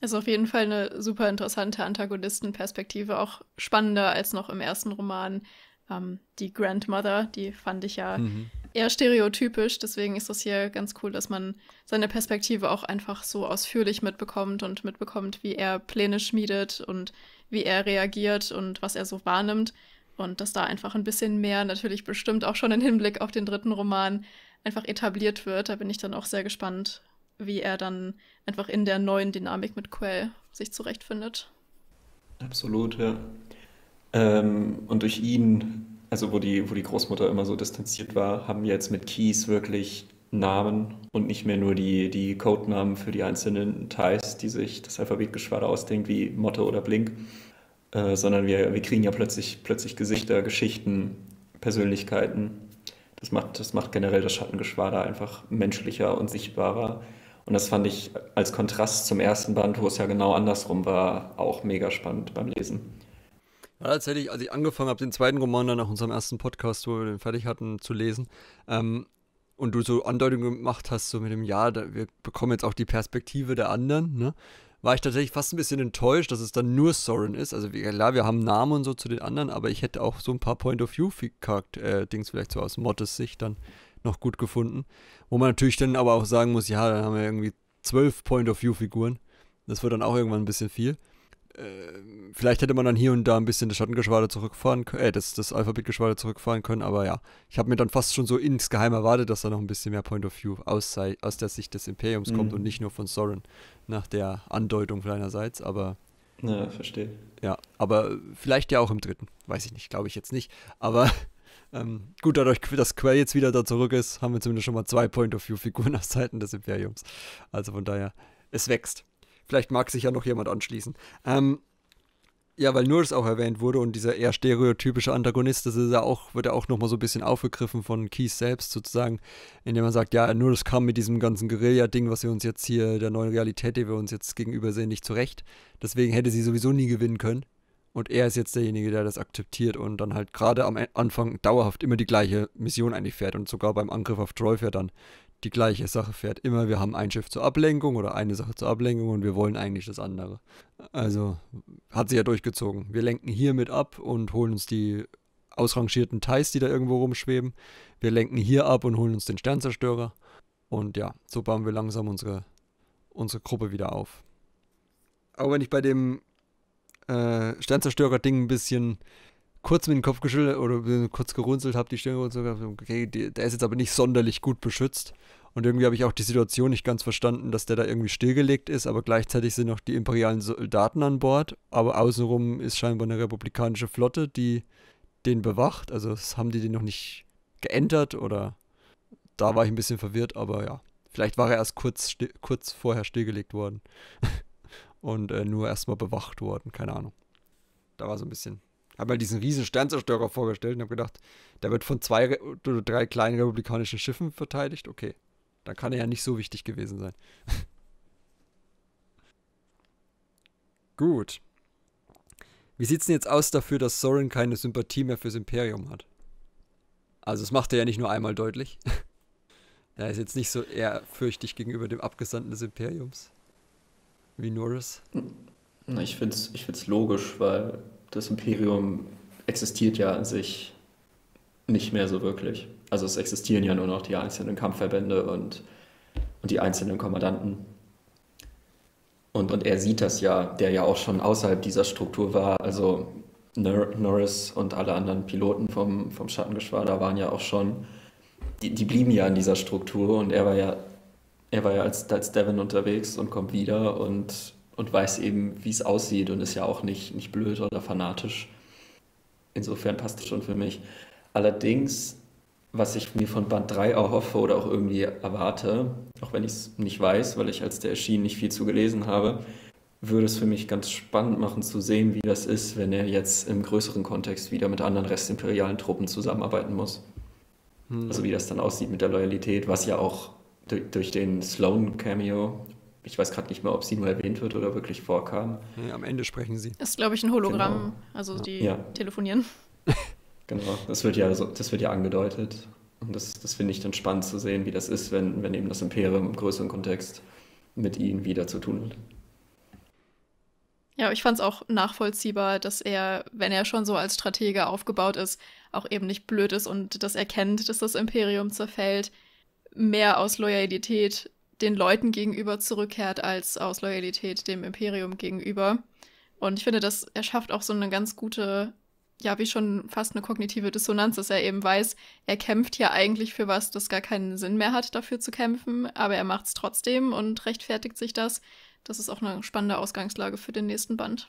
Ist auf jeden Fall eine super interessante Antagonistenperspektive, auch spannender als noch im ersten Roman. Ähm, die Grandmother, die fand ich ja mhm. eher stereotypisch, deswegen ist das hier ganz cool, dass man seine Perspektive auch einfach so ausführlich mitbekommt und mitbekommt, wie er Pläne schmiedet und wie er reagiert und was er so wahrnimmt und dass da einfach ein bisschen mehr natürlich bestimmt auch schon im Hinblick auf den dritten Roman einfach etabliert wird. Da bin ich dann auch sehr gespannt, wie er dann einfach in der neuen Dynamik mit Quell sich zurechtfindet. Absolut, ja. Ähm, und durch ihn, also wo die, wo die Großmutter immer so distanziert war, haben wir jetzt mit Keys wirklich Namen und nicht mehr nur die, die Codenamen für die einzelnen Teils, die sich das Alphabetgeschwader ausdenkt, wie Motte oder Blink, äh, sondern wir, wir kriegen ja plötzlich, plötzlich Gesichter, Geschichten, Persönlichkeiten. Das macht, das macht generell das Schattengeschwader einfach menschlicher und sichtbarer. Und das fand ich als Kontrast zum ersten Band, wo es ja genau andersrum war, auch mega spannend beim Lesen. Ja, tatsächlich, als ich angefangen habe, den zweiten Roman dann nach unserem ersten Podcast, wo wir den fertig hatten, zu lesen, ähm, und du so Andeutungen gemacht hast, so mit dem Ja, da, wir bekommen jetzt auch die Perspektive der anderen, ne? war ich tatsächlich fast ein bisschen enttäuscht, dass es dann nur Soren ist. Also klar, wir haben Namen und so zu den anderen, aber ich hätte auch so ein paar Point-of-View-Dings äh, vielleicht so aus Mottes Sicht dann noch gut gefunden. Wo man natürlich dann aber auch sagen muss, ja, dann haben wir irgendwie zwölf Point-of-View-Figuren. Das wird dann auch irgendwann ein bisschen viel äh, vielleicht hätte man dann hier und da ein bisschen das Schattengeschwader zurückfahren können, äh, das, das Alphabetgeschwader zurückfahren können, aber ja, ich habe mir dann fast schon so insgeheim erwartet, dass da noch ein bisschen mehr Point of View aus, sei, aus der Sicht des Imperiums mhm. kommt und mhm. nicht nur von Soren nach der Andeutung deinerseits, aber. Ja, verstehe. Ja, aber vielleicht ja auch im dritten, weiß ich nicht, glaube ich jetzt nicht, aber. Ähm, gut, dadurch, dass Quell jetzt wieder da zurück ist, haben wir zumindest schon mal zwei Point-of-View-Figuren aus Zeiten des Imperiums. Also von daher, es wächst. Vielleicht mag sich ja noch jemand anschließen. Ähm, ja, weil Nurs auch erwähnt wurde und dieser eher stereotypische Antagonist, das ist ja auch, wird ja auch nochmal so ein bisschen aufgegriffen von Keith selbst sozusagen, indem er sagt, ja, Nurs kam mit diesem ganzen Guerilla-Ding, was wir uns jetzt hier, der neuen Realität, die wir uns jetzt gegenüber sehen, nicht zurecht. Deswegen hätte sie sowieso nie gewinnen können. Und er ist jetzt derjenige, der das akzeptiert und dann halt gerade am Anfang dauerhaft immer die gleiche Mission eigentlich fährt und sogar beim Angriff auf Troy fährt dann die gleiche Sache fährt. Immer, wir haben ein Schiff zur Ablenkung oder eine Sache zur Ablenkung und wir wollen eigentlich das andere. Also hat sie ja durchgezogen. Wir lenken hiermit ab und holen uns die ausrangierten Thais, die da irgendwo rumschweben. Wir lenken hier ab und holen uns den Sternzerstörer. Und ja, so bauen wir langsam unsere, unsere Gruppe wieder auf. Auch wenn ich bei dem äh, Sternzerstörer-Ding ein bisschen kurz mit dem Kopf geschüttelt oder kurz gerunzelt, habe die Stirn gerunzelt und okay, der ist jetzt aber nicht sonderlich gut beschützt. Und irgendwie habe ich auch die Situation nicht ganz verstanden, dass der da irgendwie stillgelegt ist, aber gleichzeitig sind noch die imperialen Soldaten an Bord. Aber außenrum ist scheinbar eine republikanische Flotte, die den bewacht. Also haben die den noch nicht geentert oder da war ich ein bisschen verwirrt, aber ja. Vielleicht war er erst kurz, kurz vorher stillgelegt worden und äh, nur erstmal bewacht worden, keine Ahnung. Da war so ein bisschen habe mir halt diesen riesen Sternzerstörer vorgestellt und habe gedacht, der wird von zwei oder drei kleinen republikanischen Schiffen verteidigt. Okay, dann kann er ja nicht so wichtig gewesen sein. Gut. Wie sieht es denn jetzt aus dafür, dass Soren keine Sympathie mehr fürs Imperium hat? Also das macht er ja nicht nur einmal deutlich. er ist jetzt nicht so ehrfürchtig gegenüber dem Abgesandten des Imperiums. Wie Norris. Ich finde es ich find's logisch, weil das Imperium existiert ja an sich nicht mehr so wirklich. Also es existieren ja nur noch die einzelnen Kampfverbände und, und die einzelnen Kommandanten. Und, und er sieht das ja, der ja auch schon außerhalb dieser Struktur war. Also Nor Norris und alle anderen Piloten vom, vom Schattengeschwader waren ja auch schon, die, die blieben ja in dieser Struktur und er war ja, er war ja als, als Devin unterwegs und kommt wieder und und weiß eben, wie es aussieht und ist ja auch nicht, nicht blöd oder fanatisch. Insofern passt es schon für mich. Allerdings, was ich mir von Band 3 erhoffe oder auch irgendwie erwarte, auch wenn ich es nicht weiß, weil ich als der erschien nicht viel zu gelesen habe, würde es für mich ganz spannend machen zu sehen, wie das ist, wenn er jetzt im größeren Kontext wieder mit anderen restimperialen Truppen zusammenarbeiten muss. Hm. Also wie das dann aussieht mit der Loyalität, was ja auch durch, durch den Sloan-Cameo ich weiß gerade nicht mehr, ob sie nur erwähnt wird oder wirklich vorkam. Ja, am Ende sprechen sie. Das ist, glaube ich, ein Hologramm, genau. also die ja. telefonieren. Genau, das wird ja, so, das wird ja angedeutet. Und das, das finde ich dann spannend zu sehen, wie das ist, wenn, wenn eben das Imperium im größeren Kontext mit ihnen wieder zu tun hat. Ja, ich fand es auch nachvollziehbar, dass er, wenn er schon so als Stratege aufgebaut ist, auch eben nicht blöd ist und das erkennt, dass das Imperium zerfällt, mehr aus Loyalität den Leuten gegenüber zurückkehrt als aus Loyalität dem Imperium gegenüber. Und ich finde, das erschafft auch so eine ganz gute, ja, wie schon fast eine kognitive Dissonanz, dass er eben weiß, er kämpft ja eigentlich für was, das gar keinen Sinn mehr hat, dafür zu kämpfen, aber er macht es trotzdem und rechtfertigt sich das. Das ist auch eine spannende Ausgangslage für den nächsten Band.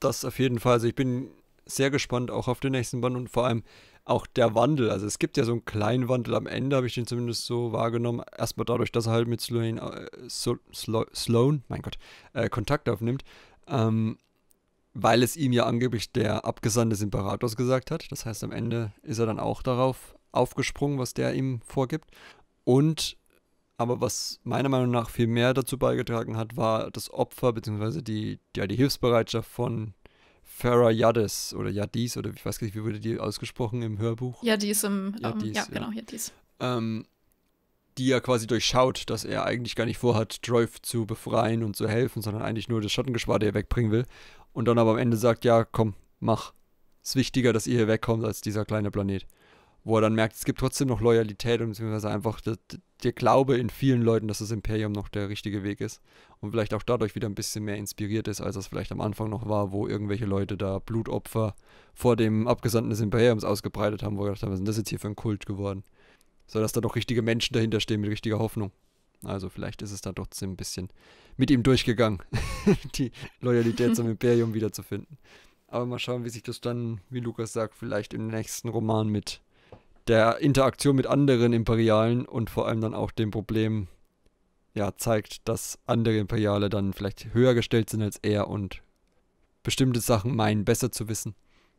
Das auf jeden Fall. Also ich bin sehr gespannt auch auf den nächsten Band und vor allem, auch der Wandel, also es gibt ja so einen kleinen Wandel am Ende, habe ich den zumindest so wahrgenommen. Erstmal dadurch, dass er halt mit Sloane, äh, so, Slo, Sloan mein Gott, äh, Kontakt aufnimmt, ähm, weil es ihm ja angeblich der Abgesandte des Imperators gesagt hat. Das heißt, am Ende ist er dann auch darauf aufgesprungen, was der ihm vorgibt. Und aber was meiner Meinung nach viel mehr dazu beigetragen hat, war das Opfer bzw. Die, ja, die Hilfsbereitschaft von Farah Yadis oder Yadis oder ich weiß nicht, wie wurde die ausgesprochen im Hörbuch? Yadis im, Yadis, ähm, ja, ja, genau, Yadis. Ähm, die ja quasi durchschaut, dass er eigentlich gar nicht vorhat, Droif zu befreien und zu helfen, sondern eigentlich nur das Schattengeschwader hier wegbringen will. Und dann aber am Ende sagt, ja, komm, mach. Ist wichtiger, dass ihr hier wegkommt, als dieser kleine Planet. Wo er dann merkt, es gibt trotzdem noch Loyalität und beziehungsweise einfach dir glaube in vielen Leuten, dass das Imperium noch der richtige Weg ist und vielleicht auch dadurch wieder ein bisschen mehr inspiriert ist, als es vielleicht am Anfang noch war, wo irgendwelche Leute da Blutopfer vor dem Abgesandten des Imperiums ausgebreitet haben, wo wir gedacht haben, was ist das jetzt hier für ein Kult geworden? So dass da doch richtige Menschen dahinter stehen mit richtiger Hoffnung. Also vielleicht ist es da trotzdem ein bisschen mit ihm durchgegangen, die Loyalität zum Imperium wiederzufinden. Aber mal schauen, wie sich das dann, wie Lukas sagt, vielleicht im nächsten Roman mit der Interaktion mit anderen Imperialen und vor allem dann auch dem Problem ja, zeigt, dass andere Imperiale dann vielleicht höher gestellt sind als er und bestimmte Sachen meinen besser zu wissen.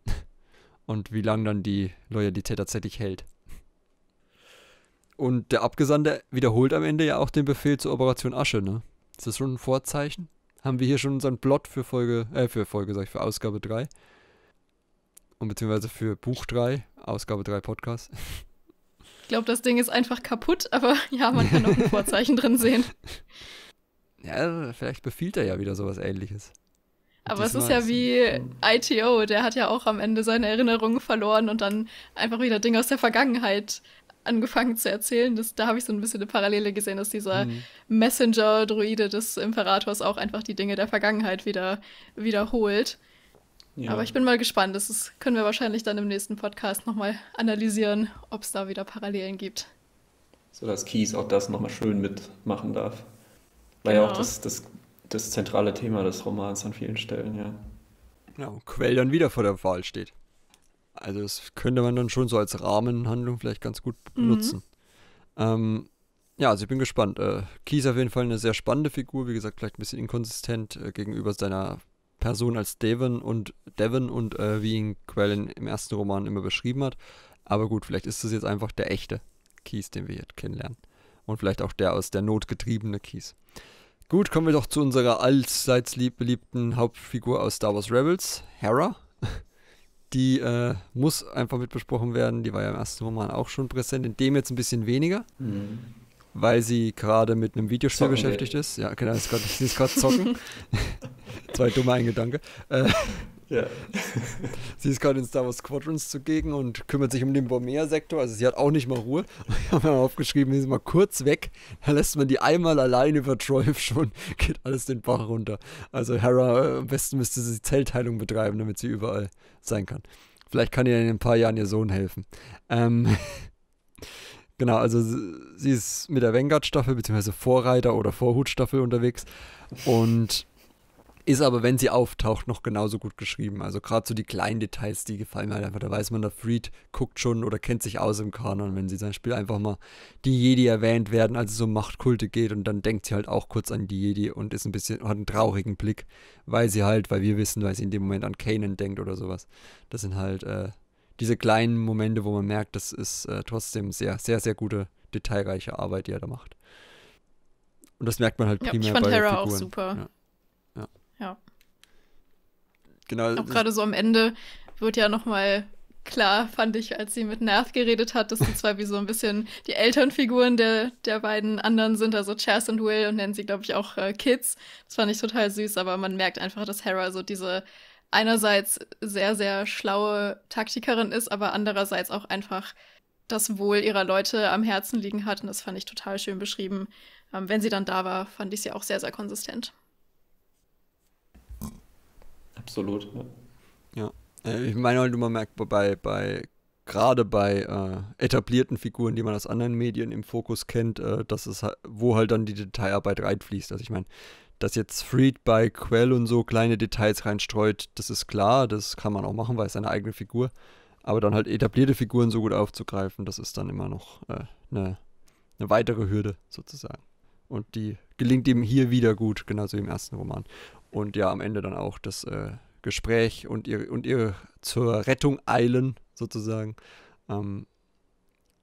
Und wie lange dann die Loyalität tatsächlich hält. Und der Abgesandte wiederholt am Ende ja auch den Befehl zur Operation Asche, ne? Ist das schon ein Vorzeichen? Haben wir hier schon unseren Plot für Folge, äh, für Folge, sag ich, für Ausgabe 3? Und beziehungsweise für Buch 3, Ausgabe 3 Podcast. Ich glaube, das Ding ist einfach kaputt, aber ja, man kann auch ein Vorzeichen drin sehen. Ja, vielleicht befiehlt er ja wieder sowas ähnliches. Aber Diesmal es ist ja wie ITO, der hat ja auch am Ende seine Erinnerungen verloren und dann einfach wieder Dinge aus der Vergangenheit angefangen zu erzählen. Das, da habe ich so ein bisschen eine Parallele gesehen, dass dieser mhm. Messenger-Druide des Imperators auch einfach die Dinge der Vergangenheit wieder wiederholt. Ja. Aber ich bin mal gespannt. Das ist, können wir wahrscheinlich dann im nächsten Podcast nochmal analysieren, ob es da wieder Parallelen gibt. So dass Kies auch das nochmal schön mitmachen darf. War genau. ja auch genau. das, das, das zentrale Thema des Romans an vielen Stellen, ja. Ja, und Quell dann wieder vor der Wahl steht. Also das könnte man dann schon so als Rahmenhandlung vielleicht ganz gut benutzen. Mhm. Ähm, ja, also ich bin gespannt. Äh, Kies auf jeden Fall eine sehr spannende Figur, wie gesagt, vielleicht ein bisschen inkonsistent äh, gegenüber seiner Person als Devin und Devin und äh, wie ihn Quellen im ersten Roman immer beschrieben hat. Aber gut, vielleicht ist es jetzt einfach der echte Kies, den wir jetzt kennenlernen. Und vielleicht auch der aus der Not getriebene Kies. Gut, kommen wir doch zu unserer allseits beliebten Hauptfigur aus Star Wars Rebels, Hera. Die äh, muss einfach mit besprochen werden. Die war ja im ersten Roman auch schon präsent, in dem jetzt ein bisschen weniger. Mhm weil sie gerade mit einem Videospiel zocken beschäftigt will. ist. Ja, genau, sie ist gerade, sie ist gerade zocken. Zwei dumme Eingedanke. Äh, ja. sie ist gerade in Star Wars Squadrons zugegen und kümmert sich um den Bormea-Sektor. Also sie hat auch nicht mal Ruhe. Ich habe mir aufgeschrieben, sie ist mal kurz weg. Da lässt man die einmal alleine über Troyf schon, geht alles den Bach runter. Also Hera, äh, am besten müsste sie Zellteilung betreiben, damit sie überall sein kann. Vielleicht kann ihr in ein paar Jahren ihr Sohn helfen. Ähm, Genau, also sie ist mit der Vanguard-Staffel, beziehungsweise Vorreiter- oder Vorhutstaffel unterwegs und ist aber, wenn sie auftaucht, noch genauso gut geschrieben. Also gerade so die kleinen Details, die gefallen mir halt einfach. Da weiß man, der Freed guckt schon oder kennt sich aus im Kanon, wenn sie sein Spiel einfach mal die Jedi erwähnt werden, als es um Machtkulte geht und dann denkt sie halt auch kurz an die Jedi und ist ein bisschen, hat einen traurigen Blick, weil sie halt, weil wir wissen, weil sie in dem Moment an Kanan denkt oder sowas. Das sind halt äh, diese kleinen Momente, wo man merkt, das ist äh, trotzdem sehr, sehr, sehr gute, detailreiche Arbeit, die er da macht. Und das merkt man halt ja, primär bei Ich fand bei Hera auch super. Ja. ja. ja. Genau. Auch gerade so am Ende wird ja nochmal klar, fand ich, als sie mit Nerv geredet hat, dass sie zwar wie so ein bisschen die Elternfiguren der, der beiden anderen sind, also Chas und Will und nennen sie, glaube ich, auch äh, Kids. Das fand ich total süß, aber man merkt einfach, dass Hera so diese einerseits sehr, sehr schlaue Taktikerin ist, aber andererseits auch einfach das Wohl ihrer Leute am Herzen liegen hat. Und das fand ich total schön beschrieben. Ähm, wenn sie dann da war, fand ich sie auch sehr, sehr konsistent. Absolut, ja. ja. Äh, ich meine du halt merkst bei, bei gerade bei äh, etablierten Figuren, die man aus anderen Medien im Fokus kennt, äh, dass es wo halt dann die Detailarbeit reinfließt. Also ich meine, dass jetzt Freed bei Quell und so kleine Details reinstreut, das ist klar, das kann man auch machen, weil es eine eigene Figur. Aber dann halt etablierte Figuren so gut aufzugreifen, das ist dann immer noch eine, äh, eine weitere Hürde sozusagen. Und die gelingt ihm hier wieder gut, genauso wie im ersten Roman. Und ja, am Ende dann auch das äh, Gespräch und ihr, und ihr zur Rettung eilen, sozusagen. Ähm,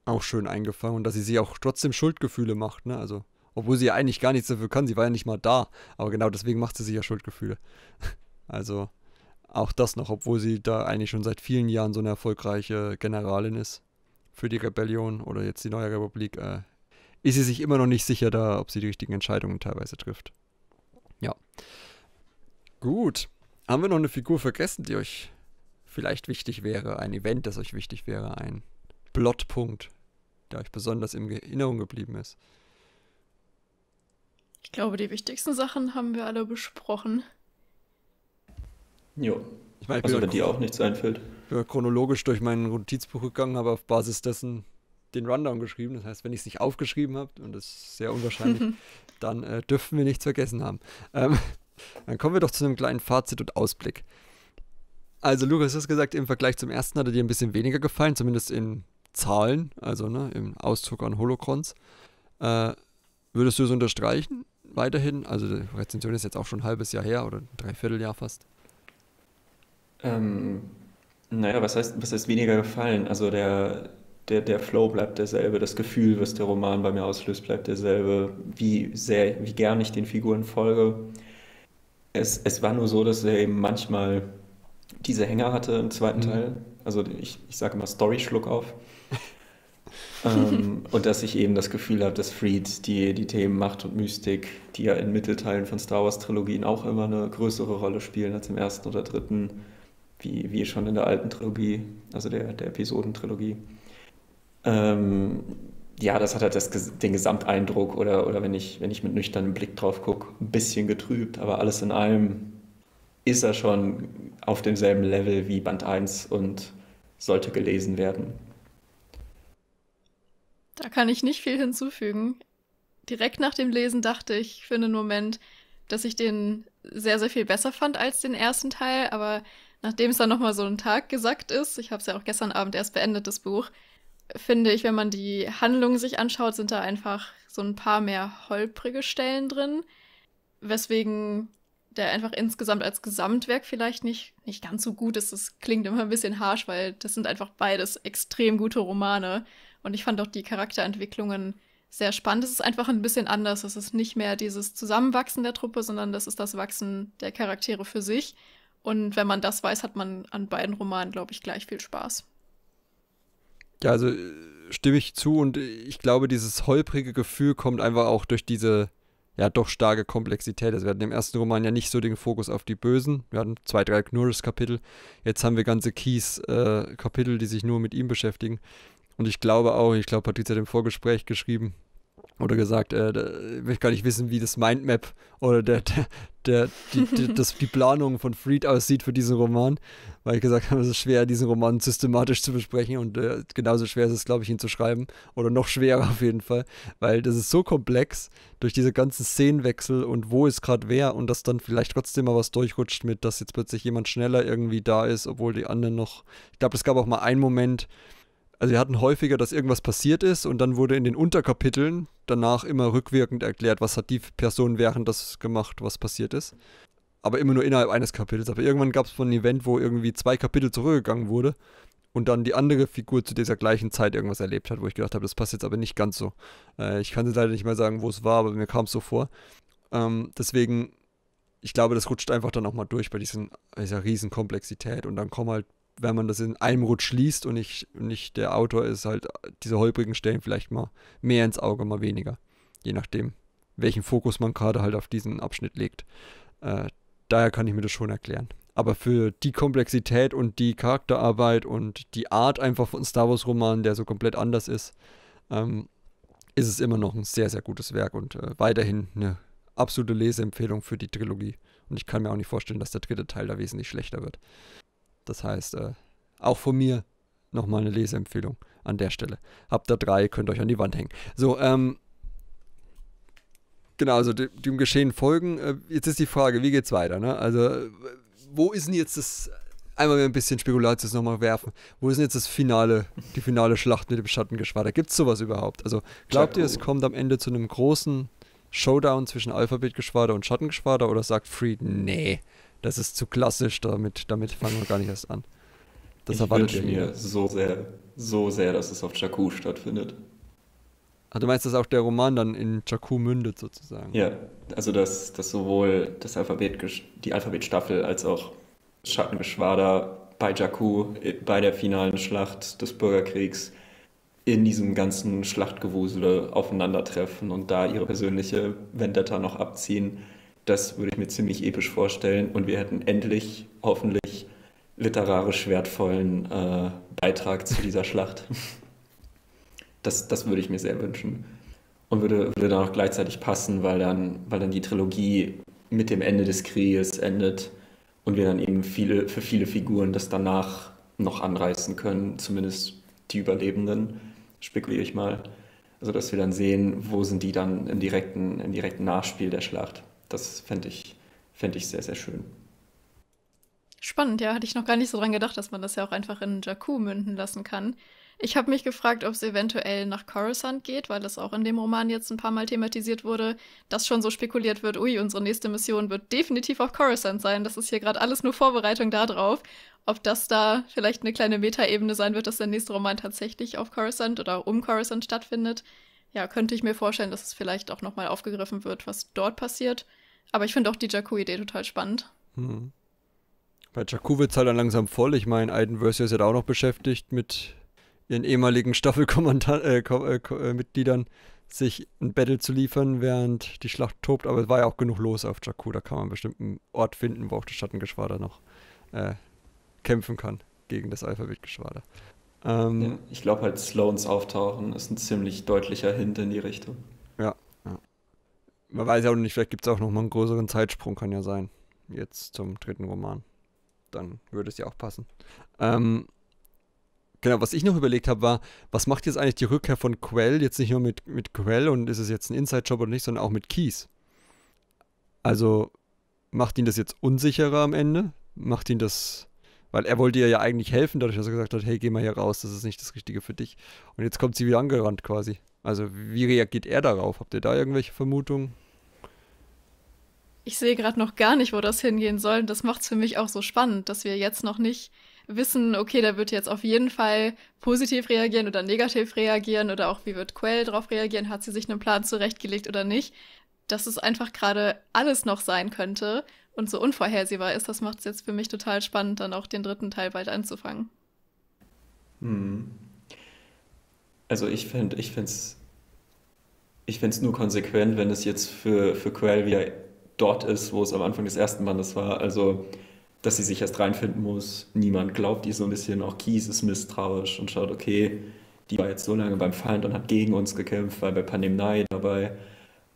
auch schön eingefangen. Und dass sie sich auch trotzdem Schuldgefühle macht, ne? Also obwohl sie ja eigentlich gar nichts dafür kann, sie war ja nicht mal da. Aber genau deswegen macht sie sich ja Schuldgefühle. Also auch das noch, obwohl sie da eigentlich schon seit vielen Jahren so eine erfolgreiche Generalin ist für die Rebellion oder jetzt die neue Republik, äh, ist sie sich immer noch nicht sicher da, ob sie die richtigen Entscheidungen teilweise trifft. Ja. Gut. Haben wir noch eine Figur vergessen, die euch vielleicht wichtig wäre? Ein Event, das euch wichtig wäre? Ein Plotpunkt, der euch besonders in Erinnerung geblieben ist? Ich glaube, die wichtigsten Sachen haben wir alle besprochen. Jo. Ich meine, also, wenn dir auch nichts einfällt. Ich bin chronologisch durch mein Notizbuch gegangen, habe auf Basis dessen den Rundown geschrieben. Das heißt, wenn ich es nicht aufgeschrieben habe, und das ist sehr unwahrscheinlich, dann äh, dürften wir nichts vergessen haben. Ähm, dann kommen wir doch zu einem kleinen Fazit und Ausblick. Also, Lukas, du hast gesagt, im Vergleich zum ersten hat er dir ein bisschen weniger gefallen, zumindest in Zahlen, also ne, im Auszug an Holocrons. Äh, Würdest du es unterstreichen? Weiterhin? Also die Rezension ist jetzt auch schon ein halbes Jahr her oder ein Dreivierteljahr fast. Ähm, naja, was heißt, was heißt weniger gefallen? Also der, der, der Flow bleibt derselbe, das Gefühl, was der Roman bei mir auslöst, bleibt derselbe, wie sehr, wie gern ich den Figuren folge. Es, es war nur so, dass er eben manchmal diese Hänger hatte im zweiten mhm. Teil. Also ich, ich sage immer Story-Schluck auf ähm, und dass ich eben das Gefühl habe, dass Freed die, die Themen Macht und Mystik, die ja in Mittelteilen von Star Wars-Trilogien auch immer eine größere Rolle spielen als im ersten oder dritten, wie, wie schon in der alten Trilogie, also der, der Episodentrilogie. Ähm, ja, das hat halt das, den Gesamteindruck oder, oder wenn, ich, wenn ich mit nüchternem Blick drauf gucke, ein bisschen getrübt, aber alles in allem ist er schon auf demselben Level wie Band 1 und sollte gelesen werden, da kann ich nicht viel hinzufügen. Direkt nach dem Lesen dachte ich für einen Moment, dass ich den sehr, sehr viel besser fand als den ersten Teil, aber nachdem es dann nochmal so ein Tag gesagt ist, ich habe es ja auch gestern Abend erst beendet, das Buch, finde ich, wenn man die Handlung sich anschaut, sind da einfach so ein paar mehr holprige Stellen drin, weswegen der einfach insgesamt als Gesamtwerk vielleicht nicht, nicht ganz so gut ist. Das klingt immer ein bisschen harsch, weil das sind einfach beides extrem gute Romane. Und ich fand auch die Charakterentwicklungen sehr spannend. Es ist einfach ein bisschen anders. Es ist nicht mehr dieses Zusammenwachsen der Truppe, sondern das ist das Wachsen der Charaktere für sich. Und wenn man das weiß, hat man an beiden Romanen, glaube ich, gleich viel Spaß. Ja, also äh, stimme ich zu und ich glaube, dieses holprige Gefühl kommt einfach auch durch diese ja doch starke Komplexität. Also wir hatten im ersten Roman ja nicht so den Fokus auf die Bösen. Wir hatten zwei, drei Knurres-Kapitel. Jetzt haben wir ganze Keys-Kapitel, äh, die sich nur mit ihm beschäftigen. Und ich glaube auch, ich glaube, Patricia hat im Vorgespräch geschrieben oder gesagt, äh, da, ich möchte gar nicht wissen, wie das Mindmap oder der, der, der die, die, das, die Planung von Freed aussieht für diesen Roman, weil ich gesagt habe, es ist schwer, diesen Roman systematisch zu besprechen und äh, genauso schwer ist es, glaube ich, ihn zu schreiben oder noch schwerer auf jeden Fall, weil das ist so komplex durch diese ganzen Szenenwechsel und wo ist gerade wer und dass dann vielleicht trotzdem mal was durchrutscht mit, dass jetzt plötzlich jemand schneller irgendwie da ist, obwohl die anderen noch, ich glaube, es gab auch mal einen Moment, also wir hatten häufiger, dass irgendwas passiert ist und dann wurde in den Unterkapiteln danach immer rückwirkend erklärt, was hat die Person während das gemacht, was passiert ist. Aber immer nur innerhalb eines Kapitels. Aber irgendwann gab es von einem Event, wo irgendwie zwei Kapitel zurückgegangen wurde und dann die andere Figur zu dieser gleichen Zeit irgendwas erlebt hat, wo ich gedacht habe, das passt jetzt aber nicht ganz so. Äh, ich kann jetzt leider nicht mehr sagen, wo es war, aber mir kam es so vor. Ähm, deswegen, ich glaube, das rutscht einfach dann auch mal durch bei diesen, dieser Riesenkomplexität und dann kommen halt wenn man das in einem Rutsch liest und nicht, nicht der Autor ist, halt diese holprigen Stellen vielleicht mal mehr ins Auge, mal weniger. Je nachdem, welchen Fokus man gerade halt auf diesen Abschnitt legt. Äh, daher kann ich mir das schon erklären. Aber für die Komplexität und die Charakterarbeit und die Art einfach von Star Wars romanen der so komplett anders ist, ähm, ist es immer noch ein sehr, sehr gutes Werk und äh, weiterhin eine absolute Leseempfehlung für die Trilogie. Und ich kann mir auch nicht vorstellen, dass der dritte Teil da wesentlich schlechter wird. Das heißt, äh, auch von mir nochmal eine Leseempfehlung an der Stelle. Habt da drei, könnt euch an die Wand hängen. So, ähm, genau, also dem, dem Geschehen folgen. Äh, jetzt ist die Frage, wie geht's weiter? Ne? Also, äh, wo ist denn jetzt das, einmal ein bisschen Spekulatius nochmal werfen, wo ist denn jetzt das finale, die finale Schlacht mit dem Schattengeschwader? Gibt's sowas überhaupt? Also, glaubt ihr, es kommt am Ende zu einem großen Showdown zwischen Alphabetgeschwader und Schattengeschwader oder sagt Freed, nee, das ist zu klassisch, damit, damit fangen wir gar nicht erst an. Das ich erwartet wünsche mir so sehr, so sehr, dass es auf Jakku stattfindet. Ach, du meinst, dass auch der Roman dann in Jakku mündet sozusagen? Ja, also dass, dass sowohl das Alphabet, die Alphabetstaffel als auch Schattengeschwader bei Jakku, äh, bei der finalen Schlacht des Bürgerkriegs, in diesem ganzen Schlachtgewusele aufeinandertreffen und da ihre persönliche Vendetta noch abziehen das würde ich mir ziemlich episch vorstellen und wir hätten endlich, hoffentlich, literarisch wertvollen äh, Beitrag zu dieser Schlacht. Das, das würde ich mir sehr wünschen. Und würde, würde dann auch gleichzeitig passen, weil dann, weil dann die Trilogie mit dem Ende des Krieges endet und wir dann eben viele, für viele Figuren das danach noch anreißen können, zumindest die Überlebenden, spekuliere ich mal. Also dass wir dann sehen, wo sind die dann im direkten, im direkten Nachspiel der Schlacht. Das fände ich, fänd ich sehr, sehr schön. Spannend, ja, hatte ich noch gar nicht so dran gedacht, dass man das ja auch einfach in Jakku münden lassen kann. Ich habe mich gefragt, ob es eventuell nach Coruscant geht, weil das auch in dem Roman jetzt ein paar Mal thematisiert wurde, dass schon so spekuliert wird, ui, unsere nächste Mission wird definitiv auf Coruscant sein. Das ist hier gerade alles nur Vorbereitung darauf. Ob das da vielleicht eine kleine Metaebene sein wird, dass der nächste Roman tatsächlich auf Coruscant oder um Coruscant stattfindet, ja, könnte ich mir vorstellen, dass es vielleicht auch nochmal aufgegriffen wird, was dort passiert. Aber ich finde auch die Jakku-Idee total spannend. Mhm. Bei Jakku wird es halt dann langsam voll. Ich meine, Aiden Versus ist ja auch noch beschäftigt mit ihren ehemaligen Staffelmitgliedern, äh, äh, äh sich ein Battle zu liefern, während die Schlacht tobt. Aber es war ja auch genug los auf Jakku. Da kann man bestimmt einen Ort finden, wo auch das Schattengeschwader noch äh, kämpfen kann gegen das Alphabetgeschwader. Ähm, ja, ich glaube halt, Sloans Auftauchen ist ein ziemlich deutlicher Hint in die Richtung man weiß ja auch nicht, vielleicht gibt es auch noch mal einen größeren Zeitsprung, kann ja sein. Jetzt zum dritten Roman. Dann würde es ja auch passen. Ähm, genau, was ich noch überlegt habe, war, was macht jetzt eigentlich die Rückkehr von Quell, jetzt nicht nur mit, mit Quell und ist es jetzt ein Inside-Job oder nicht, sondern auch mit Keys? Also macht ihn das jetzt unsicherer am Ende? Macht ihn das, weil er wollte ihr ja eigentlich helfen, dadurch, dass er gesagt hat, hey, geh mal hier raus, das ist nicht das Richtige für dich. Und jetzt kommt sie wieder angerannt quasi. Also wie reagiert er darauf? Habt ihr da irgendwelche Vermutungen? Ich sehe gerade noch gar nicht, wo das hingehen soll. Das macht es für mich auch so spannend, dass wir jetzt noch nicht wissen, okay, der wird jetzt auf jeden Fall positiv reagieren oder negativ reagieren oder auch wie wird Quell darauf reagieren, hat sie sich einen Plan zurechtgelegt oder nicht. Dass es einfach gerade alles noch sein könnte und so unvorhersehbar ist, das macht es jetzt für mich total spannend, dann auch den dritten Teil bald anzufangen. Hm. Also ich finde, ich finde es ich find's nur konsequent, wenn es jetzt für, für Coelvia dort ist, wo es am Anfang des ersten Bandes war. Also, dass sie sich erst reinfinden muss. Niemand glaubt ihr so ein bisschen. Auch Kies ist misstrauisch und schaut, okay, die war jetzt so lange beim Feind und hat gegen uns gekämpft, weil bei Panemnai dabei.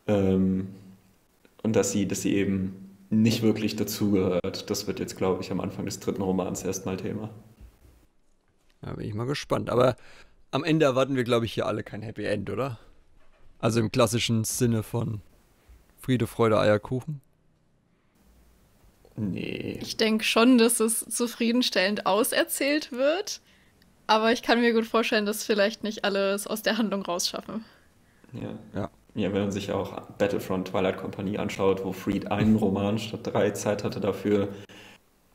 Ähm, und dass sie, dass sie eben nicht wirklich dazugehört. Das wird jetzt, glaube ich, am Anfang des dritten Romans erstmal Thema. Da bin ich mal gespannt. Aber am Ende erwarten wir, glaube ich, hier alle kein Happy End, oder? Also im klassischen Sinne von Friede, Freude, Eierkuchen. Nee. Ich denke schon, dass es zufriedenstellend auserzählt wird. Aber ich kann mir gut vorstellen, dass vielleicht nicht alle es aus der Handlung rausschaffen. Ja. ja. Ja, wenn man sich auch Battlefront Twilight Company anschaut, wo Freed einen Roman statt drei Zeit hatte dafür.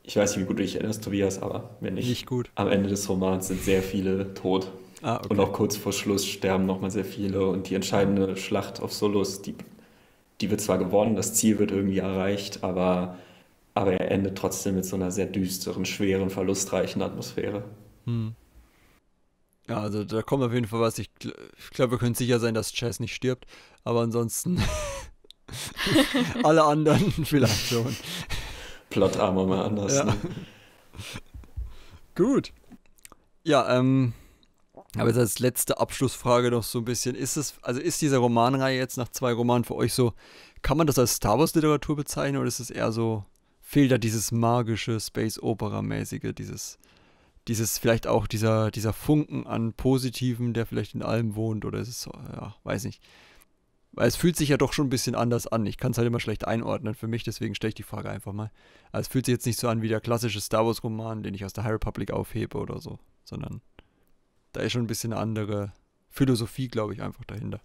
Ich weiß nicht, wie gut du dich erinnerst, Tobias, aber wenn nicht. Nicht gut. Am Ende des Romans sind sehr viele tot. Ah, okay. Und auch kurz vor Schluss sterben nochmal sehr viele. Und die entscheidende Schlacht auf Solus, die, die wird zwar gewonnen, das Ziel wird irgendwie erreicht, aber, aber er endet trotzdem mit so einer sehr düsteren, schweren, verlustreichen Atmosphäre. Hm. Ja, also da kommt auf jeden Fall was. Ich, ich glaube, wir können sicher sein, dass Chess nicht stirbt. Aber ansonsten alle anderen vielleicht schon. Plot armor mal anders. Ja. Ne? Gut. Ja, ähm, aber jetzt als letzte Abschlussfrage noch so ein bisschen, ist es, also ist diese Romanreihe jetzt nach zwei Romanen für euch so, kann man das als Star Wars Literatur bezeichnen oder ist es eher so, fehlt da dieses magische, Space Opera-mäßige, dieses, dieses, vielleicht auch dieser, dieser Funken an Positiven, der vielleicht in allem wohnt oder ist es, ja, weiß nicht. Weil es fühlt sich ja doch schon ein bisschen anders an. Ich kann es halt immer schlecht einordnen für mich, deswegen stelle ich die Frage einfach mal. Also es fühlt sich jetzt nicht so an wie der klassische Star Wars-Roman, den ich aus der High Republic aufhebe oder so, sondern da ist schon ein bisschen eine andere Philosophie, glaube ich, einfach dahinter.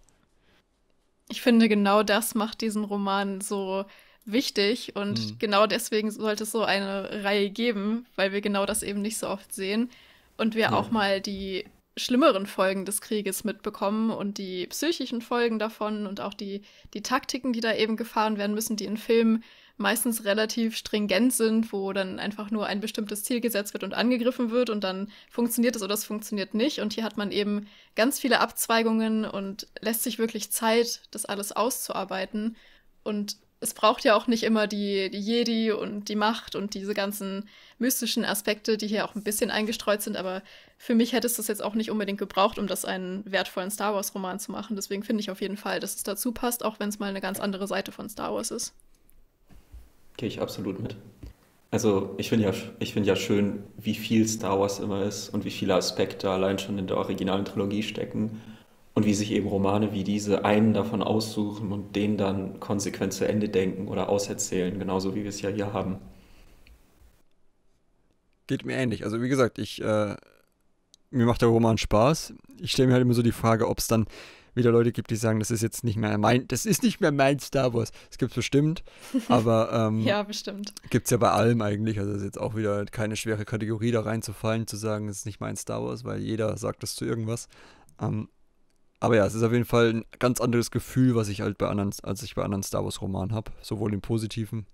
Ich finde, genau das macht diesen Roman so wichtig und mhm. genau deswegen sollte es so eine Reihe geben, weil wir genau das eben nicht so oft sehen und wir ja. auch mal die schlimmeren Folgen des Krieges mitbekommen und die psychischen Folgen davon und auch die, die Taktiken, die da eben gefahren werden müssen, die in Filmen meistens relativ stringent sind, wo dann einfach nur ein bestimmtes Ziel gesetzt wird und angegriffen wird und dann funktioniert es oder es funktioniert nicht. Und hier hat man eben ganz viele Abzweigungen und lässt sich wirklich Zeit, das alles auszuarbeiten. Und es braucht ja auch nicht immer die, die Jedi und die Macht und diese ganzen mystischen Aspekte, die hier auch ein bisschen eingestreut sind, aber für mich hätte es das jetzt auch nicht unbedingt gebraucht, um das einen wertvollen Star Wars-Roman zu machen. Deswegen finde ich auf jeden Fall, dass es dazu passt, auch wenn es mal eine ganz andere Seite von Star Wars ist. Gehe ich absolut mit. Also ich finde ja, find ja schön, wie viel Star Wars immer ist und wie viele Aspekte allein schon in der originalen Trilogie stecken und wie sich eben Romane wie diese einen davon aussuchen und den dann konsequent zu Ende denken oder auserzählen, genauso wie wir es ja hier haben. Geht mir ähnlich. Also wie gesagt, ich, äh, mir macht der Roman Spaß. Ich stelle mir halt immer so die Frage, ob es dann wieder Leute gibt, die sagen, das ist jetzt nicht mehr mein, das ist nicht mehr mein Star Wars. Das gibt es bestimmt, aber ähm, ja, bestimmt. Gibt es ja bei allem eigentlich. Also ist jetzt auch wieder keine schwere Kategorie da reinzufallen, zu sagen, das ist nicht mein Star Wars, weil jeder sagt das zu irgendwas. Ähm, aber ja, es ist auf jeden Fall ein ganz anderes Gefühl, was ich halt bei anderen, als ich bei anderen Star Wars Romanen habe, sowohl im Positiven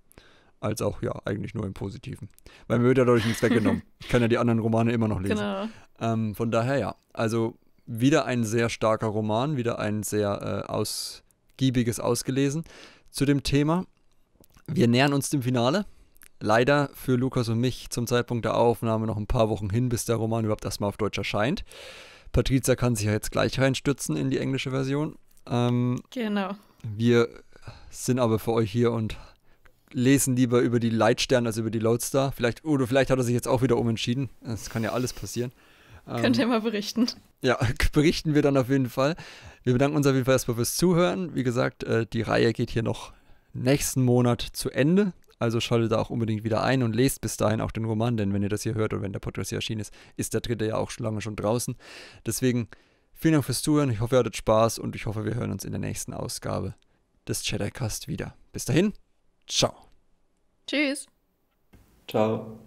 als auch ja eigentlich nur im Positiven. Weil mir wird ja dadurch nichts weggenommen. Ich kann ja die anderen Romane immer noch lesen. Genau. Ähm, von daher ja. Also wieder ein sehr starker Roman, wieder ein sehr äh, ausgiebiges Ausgelesen zu dem Thema. Wir nähern uns dem Finale. Leider für Lukas und mich zum Zeitpunkt der Aufnahme noch ein paar Wochen hin, bis der Roman überhaupt erstmal auf Deutsch erscheint. Patricia kann sich ja jetzt gleich reinstürzen in die englische Version. Ähm, genau. Wir sind aber für euch hier und lesen lieber über die Leitstern als über die Lodestar. Vielleicht, oder vielleicht hat er sich jetzt auch wieder umentschieden. Das kann ja alles passieren. Könnt ihr ähm, mal berichten. Ja, berichten wir dann auf jeden Fall. Wir bedanken uns auf jeden Fall erstmal fürs Zuhören. Wie gesagt, äh, die Reihe geht hier noch nächsten Monat zu Ende. Also schaltet da auch unbedingt wieder ein und lest bis dahin auch den Roman, denn wenn ihr das hier hört oder wenn der Podcast hier erschienen ist, ist der dritte ja auch schon lange schon draußen. Deswegen vielen Dank fürs Zuhören. Ich hoffe, ihr hattet Spaß und ich hoffe, wir hören uns in der nächsten Ausgabe des Chattercast wieder. Bis dahin, ciao. Tschüss. Ciao.